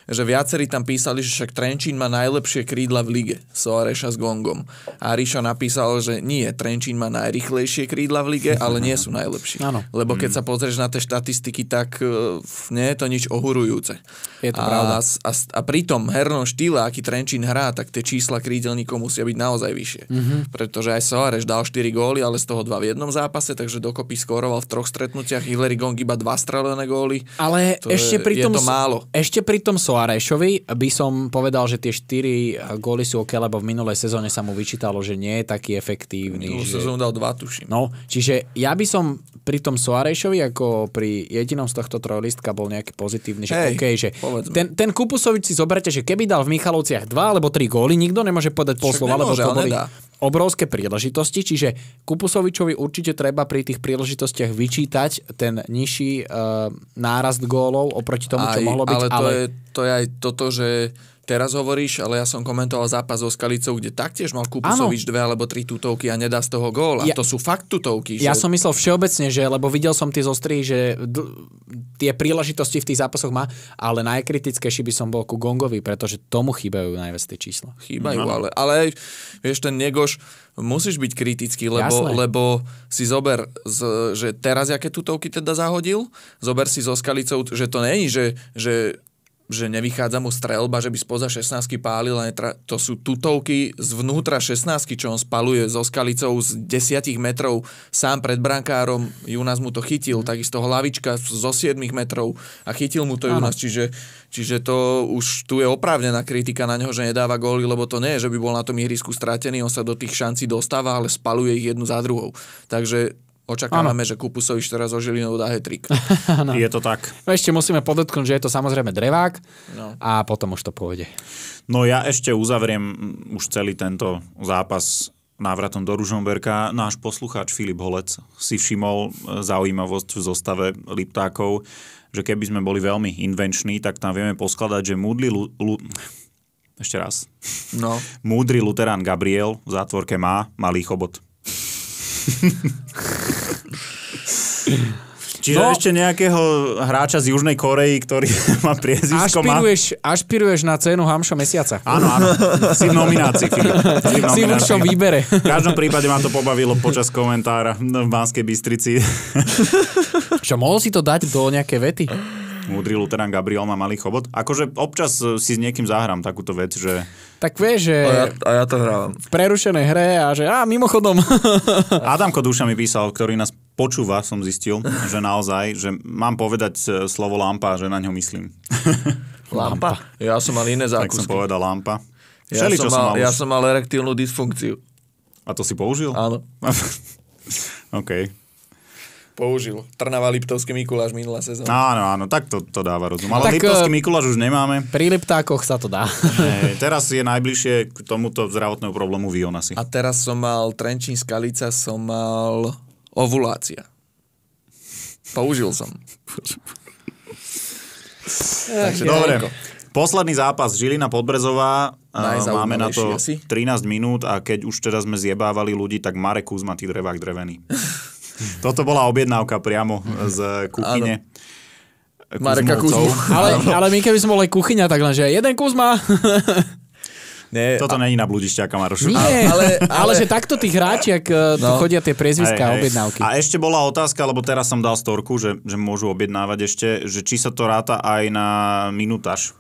že viacerí tam písali, že však Trenčín má najlepšie krídla v lige, Soareša s Gongom. A Ríšo napísal, že nie, Trenčín má najrychlejšie krídla v lige, ale nie sú najlepšie. Ano. Lebo keď mm. sa pozrieš na tie štatistiky, tak e, nie je to nič ohurujúce. Je to a, pravda. A, a pri tom hernom štýle, aký Trenčín hrá, tak tie čísla krídelníkov musia byť naozaj vyššie. Mm-hmm. Pretože aj Soares dal 4 góly, ale z toho 2 v jednom zápase, takže dokopy skóroval v troch stretnutiach. Hillary Gong iba 2 strelené góly. Ale to ešte je, pri tom, je to málo. Ešte pri tom Soares Soarešovi by som povedal, že tie 4 góly sú ok, lebo v minulej sezóne sa mu vyčítalo, že nie je taký efektívny. Minulú že... sezónu dal 2, tuším. No, čiže ja by som pri tom Soarešovi, ako pri jedinom z tohto trojlistka bol nejaký pozitívny, že Hej, okay, že ten, ten Kupusovič si zoberte, že keby dal v Michalovciach 2 alebo 3 góly, nikto nemôže povedať poslova, lebo to boli, obrovské príležitosti, čiže Kupusovičovi určite treba pri tých príležitostiach vyčítať ten nižší e, nárast gólov oproti tomu, aj, čo mohlo byť. Ale, ale... To, je, to je aj toto, že teraz hovoríš, ale ja som komentoval zápas so Skalicou, kde taktiež mal Kupusovič ano. dve alebo tri tutovky a nedá z toho gól. A ja, to sú fakt tutovky. Ja som myslel všeobecne, že lebo videl som tie zostri, že d- tie príležitosti v tých zápasoch má, ale najkritickejší by som bol ku Gongovi, pretože tomu chýbajú najviac tie čísla. Chýbajú, no. ale, ale vieš, ten Negoš, musíš byť kritický, lebo, lebo si zober, z, že teraz aké tutovky teda zahodil, zober si so Skalicou, že to není, že, že že nevychádza mu strelba, že by spoza 16 pálil, to sú tutovky zvnútra 16 čo on spaluje so skalicou z 10 metrov sám pred brankárom, Junas mu to chytil, takisto hlavička zo 7 metrov a chytil mu to Junas, čiže, čiže to už tu je oprávnená kritika na neho, že nedáva góly, lebo to nie je, že by bol na tom ihrisku stratený, on sa do tých šancí dostáva, ale spaluje ich jednu za druhou. Takže Očakávame, ano. že Kupusovič teraz o Žilinou dá hetrik. Je to tak. No ešte musíme podotknúť, že je to samozrejme drevák no. a potom už to pôjde. No ja ešte uzavriem už celý tento zápas návratom do Ružomberka. Náš poslucháč Filip Holec si všimol e, zaujímavosť v zostave Liptákov, že keby sme boli veľmi invenční, tak tam vieme poskladať, že múdli... Lu, lu, ešte raz. No. Múdry luterán Gabriel v zátvorke má malý chobot. Čiže no, ešte nejakého hráča z Južnej Korei, ktorý má priezisko. Ašpiruješ, má... ašpiruješ na cenu Hamšo mesiaca. Áno, áno. Si v nominácii, Filip. Si v, nominácii. Si v určom výbere. V každom prípade ma to pobavilo počas komentára v Banskej Bystrici. Čo, mohol si to dať do nejaké vety? Múdry Luteran Gabriel má malý chobot. Akože občas e, si s niekým zahrám takúto vec, že... Tak vie, že... A ja, a ja to hrávam. V prerušenej hre a že... A mimochodom... Adamko Duša mi písal, ktorý nás počúva, som zistil, že naozaj, že mám povedať e, slovo lampa, že na ňo myslím. Lampa? Ja som mal iné zákusky. Tak som povedal lampa. Ja, Všeli, som, mal, som mal, ja už... som mal erektilnú dysfunkciu. A to si použil? Áno. OK. Použil. Trnava Liptovský Mikuláš minulá sezóna. Áno, áno, tak to, to dáva rozum. Ale tak, e, Liptovský Mikuláš už nemáme. Pri Liptákoch sa to dá. e, teraz je najbližšie k tomuto zdravotnému problému Vionasi. A teraz som mal Trenčín Skalica, som mal Ovulácia. Použil som. Takže, Dobre. Posledný zápas Žilina Podbrezová. Máme na to 13 minút a keď už teda sme zjebávali ľudí, tak Marek Kuzma, tý drevák drevený. Toto bola objednávka priamo z kuchyne. Áno. Mareka Ale, ale my keby sme boli kuchyňa, tak že jeden Kuzma. Nie, Toto a... není na bludišťa, kamarošu. Nie, ale, ale... ale že takto tých ak e, no. chodia tie priezviská a objednávky. A ešte bola otázka, lebo teraz som dal storku, že, že môžu objednávať ešte, že či sa to ráta aj na minutáž.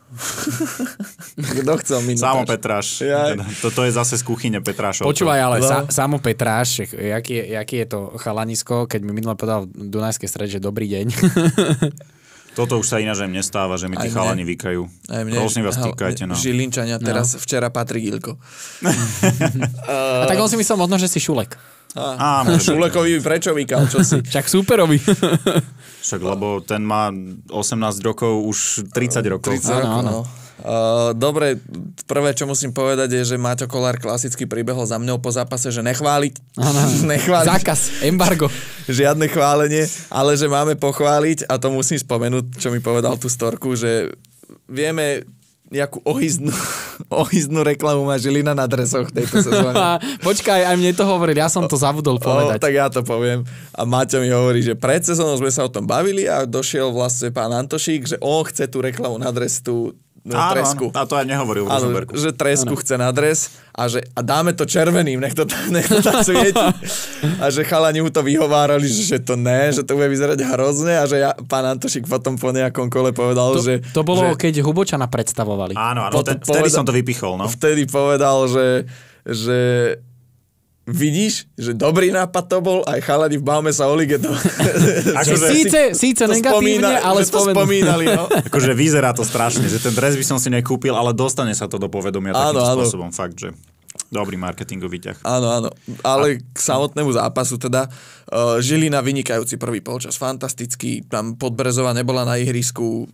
Kto chcel minutáž? Samo Petráš. Ja. Teda, toto je zase z kuchyne Petrášov. Počúvaj, ale no. sa, Samo Petráš, jaký, jaký je to chalanisko, keď mi minule povedal v Dunajskej strede, že dobrý deň. Toto už sa ináč aj mne stáva, že mi tí chalani vykajú. Aj mne. Prosím vás, týkajte. No. Žilinčania, no. teraz no. včera Patrik Gilko. a tak on si myslel možno, že si Šulek. Á, Á Šulekovi prečo vykal, čo si? Čak superovi. Však lebo ten má 18 rokov, už 30 rokov. 30 rokov, áno, áno. No. Eh, dobre, prvé, čo musím povedať je, že Maťo Kolár klasicky pribehol za mňou po zápase, že nechváliť. Ano, nechváliť. Zákaz, embargo. Žiadne chválenie, ale že máme pochváliť a to musím spomenúť, čo mi povedal tú storku, že vieme nejakú ohyznú, ohyznú reklamu má Žilina na dresoch tejto sezóne. Počkaj, aj mne to hovoril, ja som to zabudol povedať. O, tak ja to poviem. A Maťo mi hovorí, že pred sezónou sme sa o tom bavili a došiel vlastne pán Antošík, že on chce tú reklamu na dres, tú, No, áno, tresku. Áno, a to aj nehovoril áno, že tresku áno. chce na dres a, že, a dáme to červeným, nech to, nech to tak svieti. a že chalani mu to vyhovárali, že to ne, že to bude vyzerať hrozne a že ja, pán Antošik potom po nejakom kole povedal, to, že... To bolo, že, keď Hubočana predstavovali. Áno, áno, vtedy povedal, som to vypichol. No. Vtedy povedal, že, že vidíš, že dobrý nápad to bol, aj chalani v Baume sa o to... Akože síce, síce to negatívne, spomína, ale to spomínali, no. akože vyzerá to strašne, že ten dres by som si nekúpil, ale dostane sa to do povedomia áno, takým áno. spôsobom, fakt, že dobrý marketingový ťah. Áno, áno. Ale a... k samotnému zápasu teda uh, eh, žili na vynikajúci prvý polčas. Fantastický, tam Podbrezová nebola na ihrisku,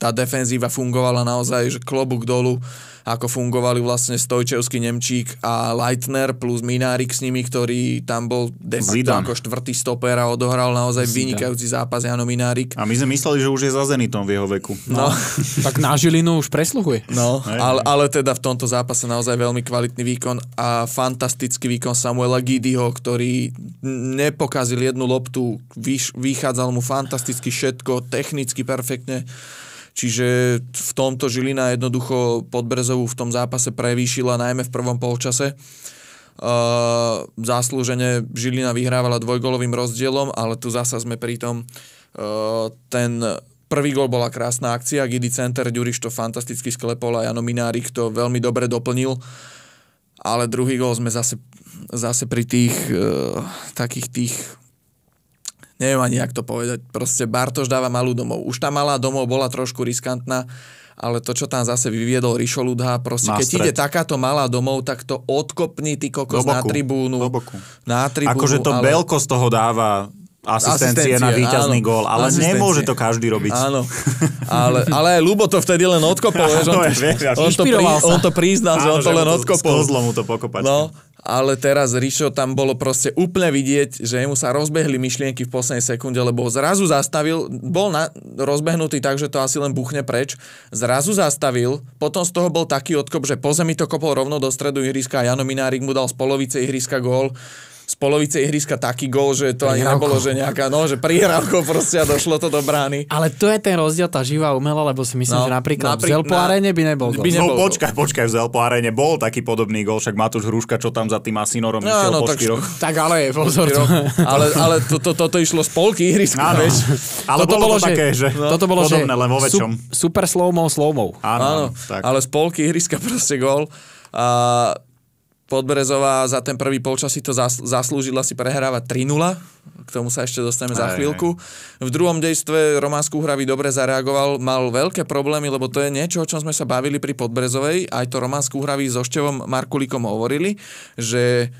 tá defenzíva fungovala naozaj, že klobúk dolu, ako fungovali vlastne Stojčevský, Nemčík a Leitner plus Minárik s nimi, ktorý tam bol de facto ako štvrtý stoper a odohral naozaj Zidane. vynikajúci zápas Jano Minárik. A my sme mysleli, že už je za Zenitom v jeho veku. No, no. tak na Žilinu už presluhuje. No, ale, ale teda v tomto zápase naozaj veľmi kvalitný výkon a fantastický výkon Samuela Gidiho, ktorý nepokazil jednu loptu, vyš, vychádzal mu fantasticky všetko, technicky perfektne. Čiže v tomto Žilina jednoducho Podbrezovú v tom zápase prevýšila najmä v prvom polčase. Uh, zaslúžene Žilina vyhrávala dvojgolovým rozdielom, ale tu zasa sme pri tom uh, ten prvý gol bola krásna akcia, Gidi Center, Ďuriš to fantasticky sklepol a Jano Minárik to veľmi dobre doplnil, ale druhý gol sme zase, zase pri tých uh, takých tých neviem ani, jak to povedať, proste Bartoš dáva malú domov. Už tá malá domov bola trošku riskantná, ale to, čo tam zase vyviedol Rišo Ludha, proste, keď ide takáto malá domov, tak to odkopní ty kokos na tribúnu. Doboku. Na tribúnu. Akože to ale... Belko z toho dáva asistencie, na víťazný áno, gól, ale asistencie. nemôže to každý robiť. Áno, ale, ale aj Lubo to vtedy len odkopol, áno, on, vieš, on, to prí, on to priznal, áno, že on to že len to odkopol. Skozlo mu to pokopať. No, ale teraz Rišo tam bolo proste úplne vidieť, že mu sa rozbehli myšlienky v poslednej sekunde, lebo zrazu zastavil, bol na, rozbehnutý tak, že to asi len buchne preč, zrazu zastavil, potom z toho bol taký odkop, že po zemi to kopol rovno do stredu ihriska a Jano Minárik mu dal z polovice ihriska gól z polovice ihriska taký gol, že to ani nebolo, že nejaká, no, že prihrávko proste a došlo to do brány. Ale to je ten rozdiel, tá živá umela, lebo si myslím, no, že napríklad napri- v Zelpo na... Arene by nebol gól. By no nebol no počkaj, počkaj, v Zelpo Arene bol taký podobný gol, však Matúš Hruška, čo tam za tým Asinorom no, no, po tak, štyroch. Tak ale je, pozor. ale, ale to, to, toto išlo z polky ihriska, no, vieš. Ale toto bolo, to také, že no. toto bolo, podobné, len vo väčšom. Super slow-mo, slow Áno, áno tak. ale z polky ihriska proste gol. A Podbrezová za ten prvý polčas si to zaslúžila si prehrávať 3-0, k tomu sa ešte dostaneme za chvíľku. V druhom dejstve Román Skúhravý dobre zareagoval, mal veľké problémy, lebo to je niečo, o čom sme sa bavili pri Podbrezovej, aj to Román Skúhravý so Števom Markulíkom hovorili, že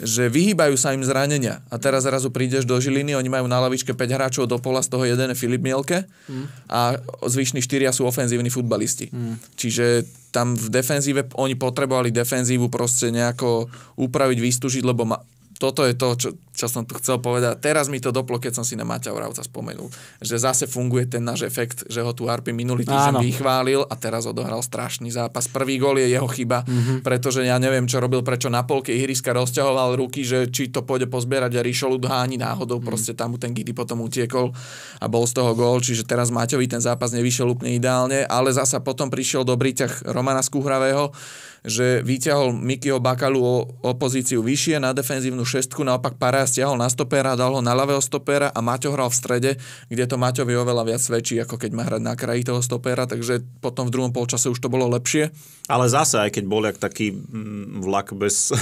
že vyhýbajú sa im zranenia. A teraz zrazu prídeš do Žiliny, oni majú na lavičke 5 hráčov do pola, z toho jeden je Filip Mielke mm. a zvyšní 4 sú ofenzívni futbalisti. Mm. Čiže tam v defenzíve oni potrebovali defenzívu proste nejako upraviť, vystúžiť, lebo ma, toto je to, čo, čo som tu chcel povedať. Teraz mi to doplo, keď som si na Maťa Oravca spomenul, že zase funguje ten náš efekt, že ho tu Arpi minulý týždeň vychválil a teraz odohral strašný zápas. Prvý gol je jeho chyba, mm-hmm. pretože ja neviem, čo robil, prečo na polke ihriska rozťahoval ruky, že či to pôjde pozbierať a Rišolu dháni náhodou, mm-hmm. proste tam mu ten Gidi potom utiekol a bol z toho gól, čiže teraz Maťovi ten zápas nevyšiel úplne ideálne, ale zasa potom prišiel dobrý ťah Romana Skuhravého, že vyťahol Mikio Bakalu o, o pozíciu vyššie na defenzívnu šestku, naopak Pará stiahol na stopera, dal ho na ľavého stopera a Maťo hral v strede, kde to Maťovi oveľa viac svedčí, ako keď má hrať na kraji toho stopera, takže potom v druhom polčase už to bolo lepšie. Ale zase, aj keď bol jak taký mm, vlak bez,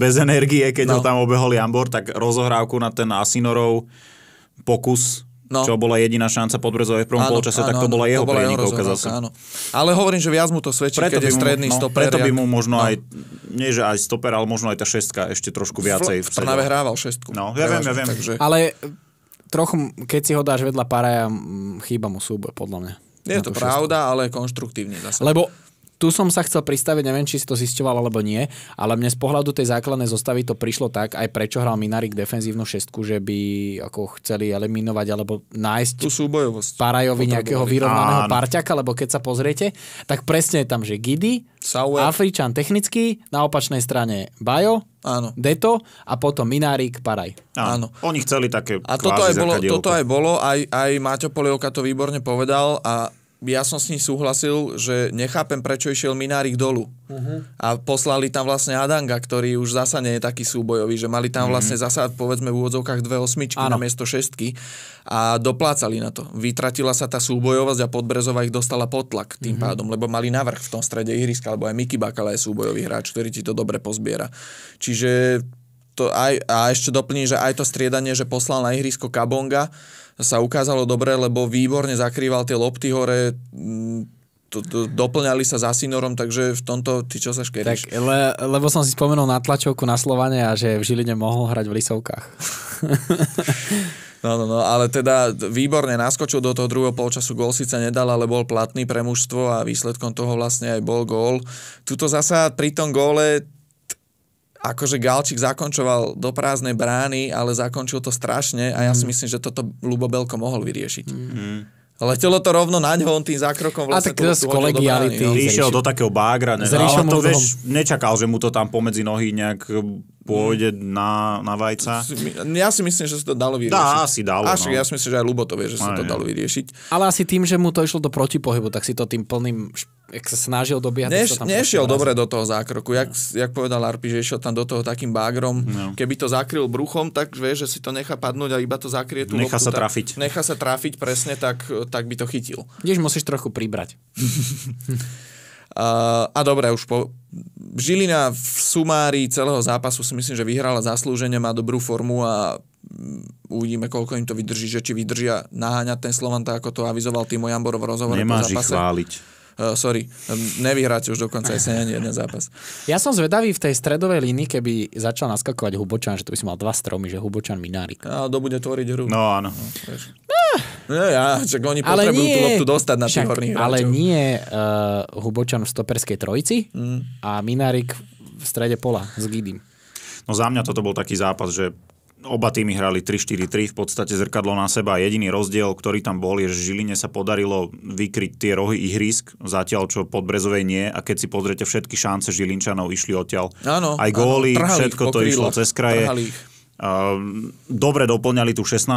bez energie, keď no. ho tam obehol Jambor, tak rozohrávku na ten Asinorov pokus No. Čo bola jediná šanca Podbrezovej v prvom polčase, tak to bola jeho to zase. Áno. Ale hovorím, že viac mu to svedčí, preto keď je stredný mu, no, stoper. Preto by mu možno no. aj, nie že aj stoper, ale možno aj tá šestka ešte trošku viacej. V, v Trnave hrával šestku. No, ja viem, ja viem. Takže... Ale trochu, keď si ho dáš vedľa Paraja, chýba mu súboj, podľa mňa. Je to šestku. pravda, ale konštruktívne zase. Lebo tu som sa chcel pristaviť, neviem, či si to zisťoval alebo nie, ale mne z pohľadu tej základnej zostavy to prišlo tak, aj prečo hral Minarik defenzívnu šestku, že by ako chceli eliminovať alebo nájsť tú súbojovosť. Parajovi nejakého vyrovnaného Áno. parťaka, lebo keď sa pozriete, tak presne je tam, že Gidi, Afričan technicky, na opačnej strane Bajo, Áno. Deto a potom Minárik, Paraj. Áno. Oni chceli také A toto aj bolo, toto aj, bolo aj, aj Maťo Polievka to výborne povedal a ja som s ním súhlasil, že nechápem, prečo išiel Minárik dolu. Uh-huh. A poslali tam vlastne Adanga, ktorý už zasa nie je taký súbojový, že mali tam uh-huh. vlastne zasa, povedzme v úvodzovkách, dve osmičky ano. na miesto šestky a doplácali na to. Vytratila sa tá súbojovosť a Podbrezová ich dostala pod tlak tým uh-huh. pádom, lebo mali navrh v tom strede ihriska, alebo aj Miky Bakala je súbojový hráč, ktorý ti to dobre pozbiera. Čiže to aj, a ešte doplní, že aj to striedanie, že poslal na ihrisko Kabonga, sa ukázalo dobre, lebo výborne zakrýval tie lopty hore, mm, to, to, doplňali sa za Sinorom, takže v tomto, ty čo sa škeríš? Tak, le, lebo som si spomenul na tlačovku na Slovane a že v Žiline mohol hrať v Lisovkách. No, no, no, ale teda výborne naskočil do toho druhého polčasu, gól síce nedal, ale bol platný pre mužstvo a výsledkom toho vlastne aj bol gól. Tuto zasa pri tom góle akože Galčík zakončoval do prázdnej brány, ale zakončil to strašne a ja si mhm. myslím, že toto Lubo Belko mohol vyriešiť. Mm-hmm. Letelo to rovno na ňo, on tým zákrokom vlastne... A tak no. z kolegiality. Išiel do takého bágra, ne? ale to vieš, nečakal, že mu to tam pomedzi nohy nejak pôjde na, na vajca. Ja si myslím, že sa to dalo vyriešiť. Dá, asi dalo. Až, no. Ja si myslím, že aj Lubo to vie, že sa to dalo vyriešiť. Ale asi tým, že mu to išlo do protipohybu, tak si to tým plným, ak sa snažil dobiehať. Neš, tam nešiel dobre do toho zákroku. Jak, no. jak povedal Arpi, že išiel tam do toho takým bágrom. No. Keby to zakryl bruchom, tak vie, že si to nechá padnúť a iba to zakrie tú Nechá loptu, sa trafiť. nechá sa trafiť, presne tak, tak by to chytil. Tiež musíš trochu pribrať. A, a dobre, už po, Žilina v sumári celého zápasu si myslím, že vyhrala zaslúženie, má dobrú formu a mm, uvidíme, koľko im to vydrží, že či vydržia naháňať ten Slovan, tak ako to avizoval Timo Jambor v rozhovore Nemáš po zápase. Ich chváliť. Uh, sorry, nevyhráte už dokonca aj ani jeden zápas. Ja som zvedavý v tej stredovej línii, keby začal naskakovať Hubočan, že tu by si mal dva stromy, že Hubočan Minárik. A to bude tvoriť hru. No áno. No, No ja, čak oni ale potrebujú nie, tú loptu dostať na tých horných hráčov. Ale nie uh, Hubočan v stoperskej trojici mm. a Minárik v strede pola s Gidim. No za mňa toto bol taký zápas, že oba týmy hrali 3-4-3, v podstate zrkadlo na seba. Jediný rozdiel, ktorý tam bol, je, že Žiline sa podarilo vykryť tie rohy ihrisk, zatiaľ čo Podbrezovej nie. A keď si pozriete, všetky šance Žilinčanov išli odtiaľ. Áno, Aj góly, áno, všetko to išlo cez kraje. Trhali dobre doplňali tú 16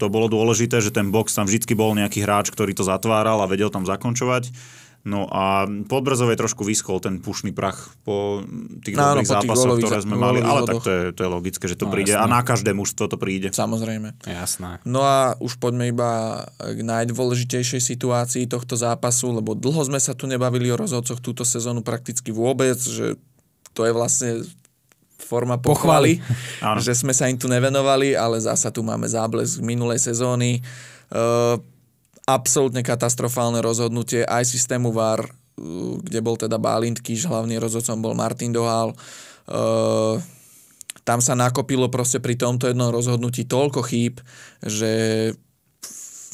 to bolo dôležité, že ten box tam vždy bol nejaký hráč, ktorý to zatváral a vedel tam zakončovať. No a Podbrzov je trošku vyschol ten pušný prach po tých no, dobrých no, zápasoch, tých ktoré sme mali, ale tak to je, to je logické, že to no, príde jasné. a na každé mužstvo to príde. Samozrejme. Jasné. No a už poďme iba k najdôležitejšej situácii tohto zápasu, lebo dlho sme sa tu nebavili o rozhodcoch túto sezónu prakticky vôbec, že to je vlastne forma pochvaly, pochvaly. že sme sa im tu nevenovali, ale zasa tu máme záblesk minulej sezóny. E, absolútne katastrofálne rozhodnutie aj systému VAR, e, kde bol teda Bálint Kíž, hlavný rozhodcom bol Martin Dohal. E, tam sa nakopilo proste pri tomto jednom rozhodnutí toľko chýb, že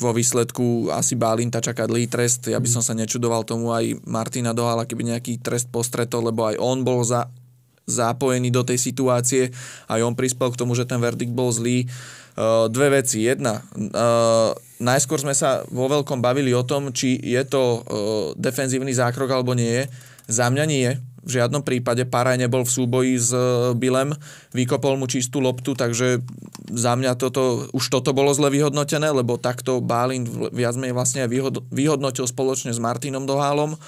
vo výsledku asi Bálinta čaká dlhý trest. Ja by som sa nečudoval tomu aj Martina Dohala, keby nejaký trest postretol, lebo aj on bol za zapojený do tej situácie. Aj on prispel k tomu, že ten verdikt bol zlý. E, dve veci. Jedna, e, najskôr sme sa vo veľkom bavili o tom, či je to e, defenzívny zákrok alebo nie Za mňa nie. V žiadnom prípade Paraj nebol v súboji s Bilem, vykopol mu čistú loptu, takže za mňa toto, už toto bolo zle vyhodnotené, lebo takto Bálin viac menej vlastne vyhod, vyhodnotil spoločne s Martinom Dohálom.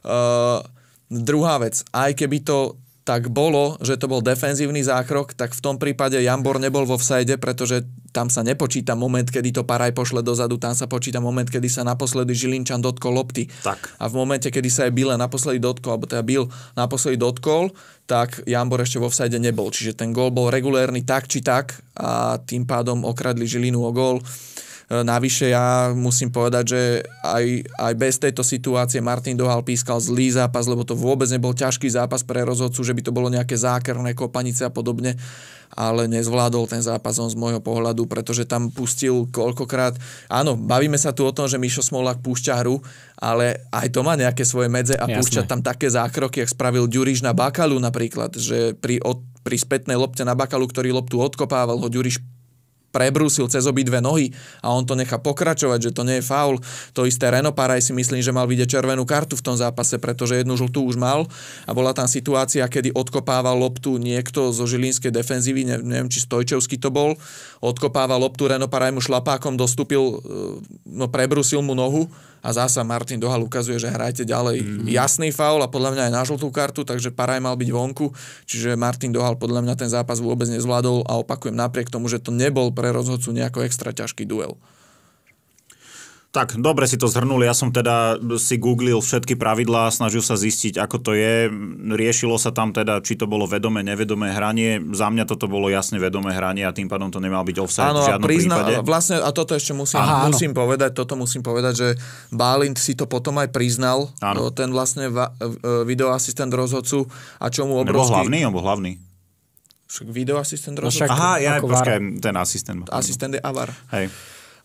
Uh, druhá vec, aj keby to tak bolo, že to bol defenzívny zákrok, tak v tom prípade Jambor nebol vo vsajde, pretože tam sa nepočíta moment, kedy to Paraj pošle dozadu, tam sa počíta moment, kedy sa naposledy Žilinčan dotkol lopty. Tak. A v momente, kedy sa aj Bile naposledy dotkol, alebo teda Bil naposledy dotkol, tak Jambor ešte vo vsajde nebol. Čiže ten gól bol regulérny tak či tak a tým pádom okradli Žilinu o gól. E, navyše ja musím povedať, že aj, aj bez tejto situácie Martin Dohal pískal zlý zápas, lebo to vôbec nebol ťažký zápas pre rozhodcu, že by to bolo nejaké zákerné kopanice a podobne ale nezvládol ten zápas on z môjho pohľadu, pretože tam pustil koľkokrát, áno, bavíme sa tu o tom, že Mišo Smolák púšťa hru, ale aj to má nejaké svoje medze a Jasne. púšťa tam také zákroky, jak spravil Ďuriš na Bakalu napríklad, že pri, od, pri spätnej lopte na Bakalu, ktorý loptu odkopával, ho Ďuriš prebrúsil cez obidve nohy a on to nechá pokračovať, že to nie je faul. To isté Reno Paraj si myslím, že mal vidieť červenú kartu v tom zápase, pretože jednu žltú už mal a bola tam situácia, kedy odkopával loptu niekto zo žilinskej defenzívy, neviem, či Stojčovský to bol, odkopával loptu, Reno Paraj mu šlapákom dostúpil, e, no prebrúsil mu nohu a zasa Martin Dohal ukazuje, že hrajte ďalej mm-hmm. jasný faul a podľa mňa aj na žltú kartu, takže Paraj mal byť vonku, čiže Martin Dohal podľa mňa ten zápas vôbec nezvládol a opakujem napriek tomu, že to nebol pre rozhodcu nejako extra ťažký duel. Tak, dobre si to zhrnul. Ja som teda si googlil všetky pravidlá, snažil sa zistiť, ako to je. Riešilo sa tam teda, či to bolo vedomé, nevedomé hranie. Za mňa toto bolo jasne vedomé hranie a tým pádom to nemal byť offside áno, v žiadnom a prizna, prípade. Vlastne, a toto ešte musím, Aha, musím povedať, toto musím povedať, že Bálint si to potom aj priznal. Áno. Ten vlastne va, e, e, videoasistent rozhodcu a čo mu obrovský... Nebol hlavný, on bol hlavný. Však videoasistent no rozhodcu. No však, Aha, ja, počkaj, ten asistent. Asistent je avar. Hej.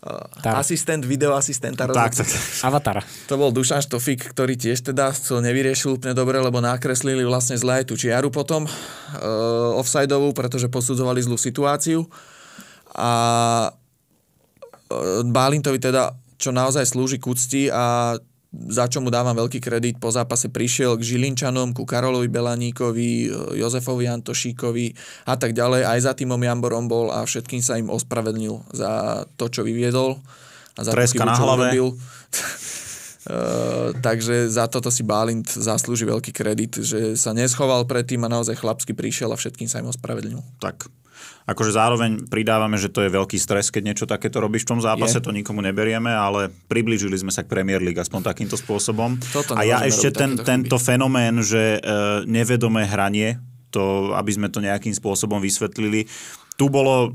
Eh, Tara. asistent, videoasistenta. Tak, tak, tak. Avatara. To bol Dušan Štofik, ktorý tiež teda to nevyriešil úplne dobre, lebo nakreslili vlastne zle aj tú čiaru potom uh, offsideovú, pretože posudzovali zlú situáciu. A e, eh, Bálintovi teda, čo naozaj slúži k úcti a za čo mu dávam veľký kredit, po zápase prišiel k Žilinčanom, ku Karolovi Belaníkovi, e, Jozefovi Antošíkovi a tak ďalej. Aj za týmom Jamborom bol a všetkým sa im ospravedlnil za to, čo vyviedol. A za Treska to, na hlave. Urobil. Uh, takže za toto si Bálint zaslúži veľký kredit, že sa neschoval predtým a naozaj chlapsky prišiel a všetkým sa im ospravedlnil. Tak, akože zároveň pridávame, že to je veľký stres, keď niečo takéto robíš v tom zápase, je. to nikomu neberieme, ale priblížili sme sa k Premier League aspoň takýmto spôsobom. Toto a ja ešte ten, tento fenomén, že e, nevedomé hranie, to, aby sme to nejakým spôsobom vysvetlili, tu bolo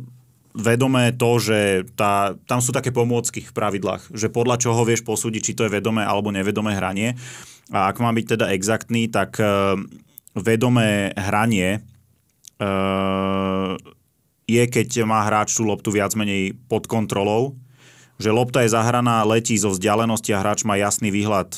vedomé to, že tá, tam sú také pomôcky v pravidlách, že podľa čoho vieš posúdiť, či to je vedomé alebo nevedomé hranie. A ak mám byť teda exaktný, tak e, vedomé hranie e, je, keď má hráč tú loptu viac menej pod kontrolou, že lopta je zahraná, letí zo vzdialenosti a hráč má jasný výhľad. E,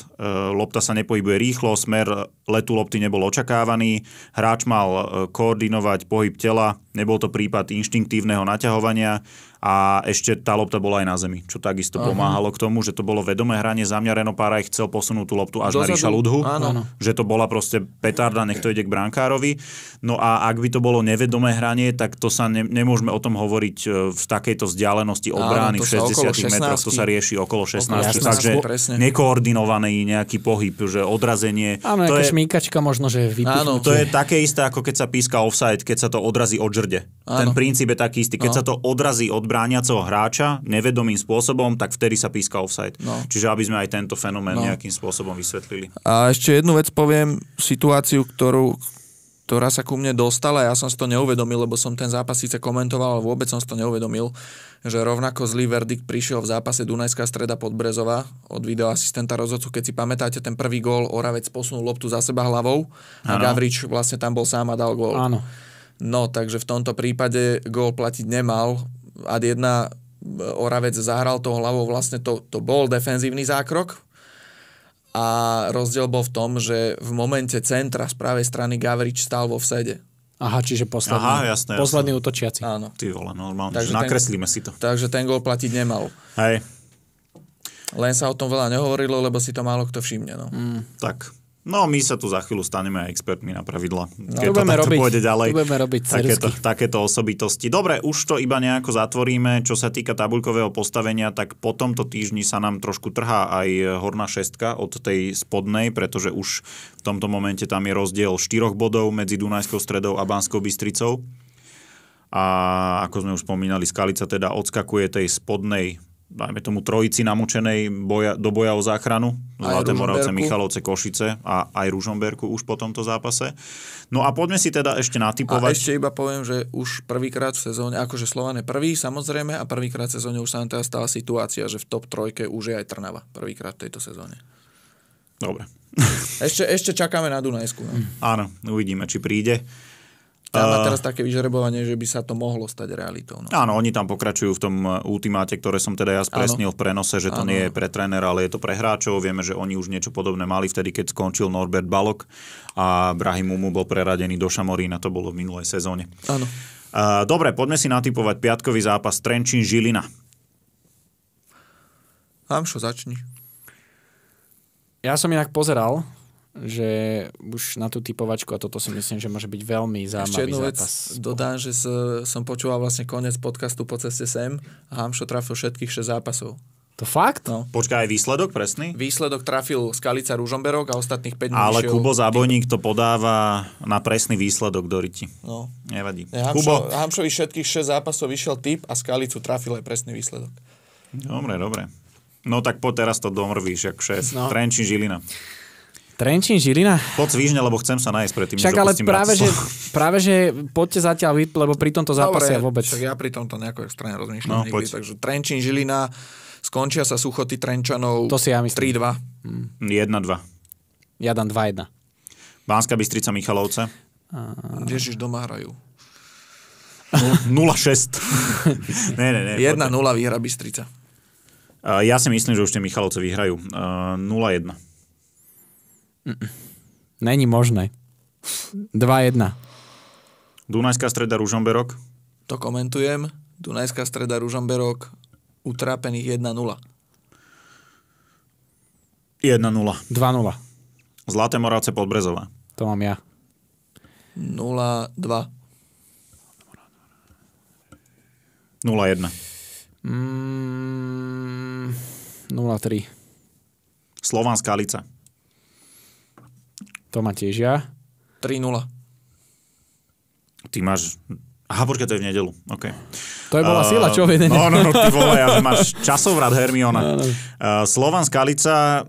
lopta sa nepohybuje rýchlo, smer letu lopty nebol očakávaný, hráč mal e, koordinovať pohyb tela, nebol to prípad inštinktívneho naťahovania a ešte tá lopta bola aj na zemi, čo takisto Aha. pomáhalo k tomu, že to bolo vedomé hranie. Za mňa aj chcel posunúť tú loptu až Dozadu. na Ríša Ludhu, áno. že to bola proste petarda, nech to ide k brankárovi. No a ak by to bolo nevedomé hranie, tak to sa ne, nemôžeme o tom hovoriť e, v takejto vzdialenosti obrány v 60 metrov, to sa rieši okolo 16. Okolo 16 takže presne. nekoordinovaný nejaký pohyb, že odrazenie. Áno, to je šmíkačka možno, že áno, to je také isté, ako keď sa píska offside, keď sa to odrazí od žrde. Áno. Ten princíp je taký istý. Keď áno. sa to odrazí od brániaceho hráča nevedomým spôsobom, tak vtedy sa píska offside. No. Čiže aby sme aj tento fenomén no. nejakým spôsobom vysvetlili. A ešte jednu vec poviem, situáciu, ktorú, ktorá sa ku mne dostala, ja som si to neuvedomil, lebo som ten zápas síce komentoval, ale vôbec som si to neuvedomil, že rovnako zlý verdikt prišiel v zápase Dunajská streda Brezova od videoasistenta rozhodcu. Keď si pamätáte, ten prvý gól Oravec posunul loptu za seba hlavou a ano. Gavrič vlastne tam bol sám a dal gól. Áno. No, takže v tomto prípade gól platiť nemal, ad jedna eh, Oravec zahral tou hlavou, vlastne to, to bol defenzívny zákrok, a rozdiel bol v tom, že v momente centra z pravej strany Gavrič stál vo vsede. Aha, čiže posledný, Aha, jasné, posledný jasné. utočiaci. Áno. Ty vole, normálne, no, takže nakreslíme ten, si to. Takže ten gol platiť nemal. Hej. Len sa o tom veľa nehovorilo, lebo si to málo kto všimne. No. Mm. Tak, No, my sa tu za chvíľu staneme aj expertmi na pravidla. No, keď to takto robiť, pôjde ďalej. Budeme robiť takéto, takéto osobitosti. Dobre, už to iba nejako zatvoríme. Čo sa týka tabuľkového postavenia, tak po tomto týždni sa nám trošku trhá aj horná šestka od tej spodnej, pretože už v tomto momente tam je rozdiel 4 bodov medzi Dunajskou stredou a Banskou Bystricou. A ako sme už spomínali, Skalica teda odskakuje tej spodnej dajme tomu trojici namočenej boja, do boja o záchranu. Zlaté Moravce, Michalovce, Košice a aj Ružomberku už po tomto zápase. No a poďme si teda ešte natypovať. A ešte iba poviem, že už prvýkrát v sezóne, akože Slovan je prvý samozrejme a prvýkrát v sezóne už sa nám teda stala situácia, že v top trojke už je aj Trnava. Prvýkrát v tejto sezóne. Dobre. ešte, ešte čakáme na Dunajsku. No. Áno, uvidíme, či príde. Tam má eh, teraz také vyžrebovanie, že by sa to mohlo stať realitou. No. Áno, oni tam pokračujú v tom eh, ultimáte, ktoré som teda ja spresnil v prenose, že to áno. nie je pre trénera, ale je to pre hráčov. Vieme, že oni už niečo podobné mali vtedy, keď skončil Norbert Balok a Brahim Umu bol preradený do Šamorína, to bolo v minulej sezóne. Áno. Eh, dobre, poďme si natypovať piatkový zápas Trenčín-Žilina. Hamšo, začni. Ja som inak pozeral že už na tú typovačku a toto si myslím, že môže byť veľmi zaujímavý Ešte jednu vec zápas. dodám, že som počúval vlastne koniec podcastu po ceste sem a Hamšo trafil všetkých 6 zápasov. To fakt? No. Počkaj, aj výsledok presný? Výsledok trafil Skalica Ružomberok a ostatných 5 Ale Kubo Zábojník to podáva na presný výsledok do Riti. No. Nevadí. Ja, Hamšo, Kubo. Hamšovi všetkých 6 zápasov vyšiel typ a Skalicu trafil aj presný výsledok. Dobre, dobre. No tak po teraz to domrvíš, jak šéf. No. Trenčín Žilina. Trenčín, Žilina? Poď svižne, lebo chcem sa nájsť predtým, Však, ale práve že, práve, že poďte zatiaľ vy, lebo pri tomto zápase Dobre, vôbec. Však ja pri tomto nejako extrémne rozmýšľam no, nikdy, takže Trenčín, Žilina, skončia sa suchoty Trenčanov to si ja myslím. 3-2. Hmm. 1-2. Ja dám 2-1. Bánska Bystrica, Michalovce. A... Ježiš, doma hrajú. 0-6. ne, ne, ne. 1-0 výhra Bystrica. Uh, ja si myslím, že už tie Michalovce vyhrajú. Uh, 0-1. Není možné. 2-1. Dunajská streda Ružomberok. To komentujem. Dunajská streda Ružomberok utrápených 1-0. 1-0. 2-0. Zlaté Moravce pod Brezová. To mám ja. 0-2. 0-1. Mm, 0-3. Slovanská lica. To má tiež ja. 3-0. Ty máš... Aha, počkaj, to je v nedelu. Okay. To je bola uh, sila, čo vedenie. No, no, no, ty vole, ja máš časovrat Hermiona. No, no. Uh, eh, Slovan Skalica,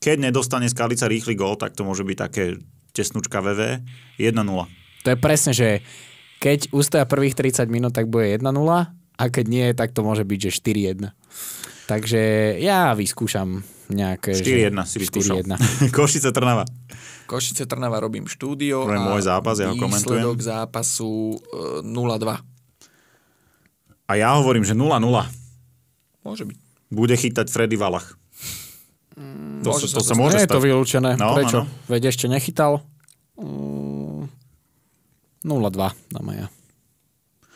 keď nedostane Skalica rýchly gol, tak to môže byť také tesnúčka VV. 1-0. To je presne, že keď ustoja prvých 30 minút, tak bude 1-0 a keď nie, tak to môže byť, že 4-1. Takže ja vyskúšam nejaké... 4-1 si vyskúšal. Košice Trnava. Košice Trnava robím štúdio. Pre môj zápas, ja ho komentujem. Výsledok zápasu e, 0-2. A ja hovorím, že 0-0. Môže byť. Bude chytať Freddy Valach. Mm, to, sa, to, sa, to sa môže Nie stať. je to vylúčené. No, no Prečo? Ano. Veď ešte nechytal. Mm, 0-2 na Maja.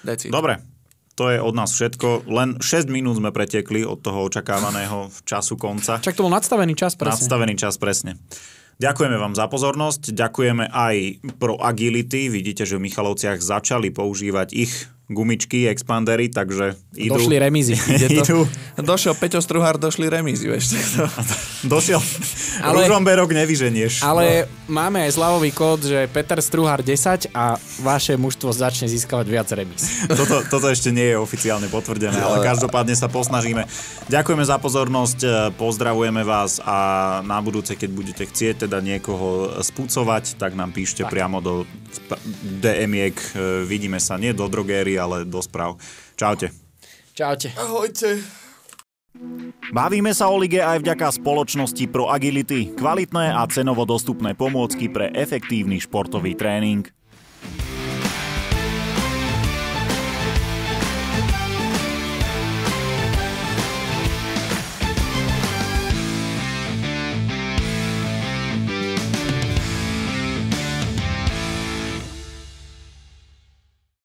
Decid. Dobre, to je od nás všetko. Len 6 minút sme pretekli od toho očakávaného času konca. Čak to bol nadstavený čas presne. Nadstavený čas presne. Ďakujeme vám za pozornosť, ďakujeme aj pro Agility. Vidíte, že v Michalovciach začali používať ich gumičky, expandery, takže idú. Došli remízy. to, došiel Peťo Struhár, došli remízy, Ešte. To. došiel. Ale, Ružomberok nevyženieš. Ale no. máme aj zľavový kód, že Peter Struhár 10 a vaše mužstvo začne získavať viac remíz. Toto, toto ešte nie je oficiálne potvrdené, ale každopádne sa posnažíme. Ďakujeme za pozornosť, e, pozdravujeme vás a na budúce, keď budete chcieť teda niekoho spúcovať, tak nám píšte tak. priamo do DM-iek. E, vidíme sa nie do drogérie, ale do správ. Čaute. Čaute. Ahojte. Bavíme sa o lige aj vďaka spoločnosti Pro Agility, kvalitné a cenovo dostupné pomôcky pre efektívny športový tréning.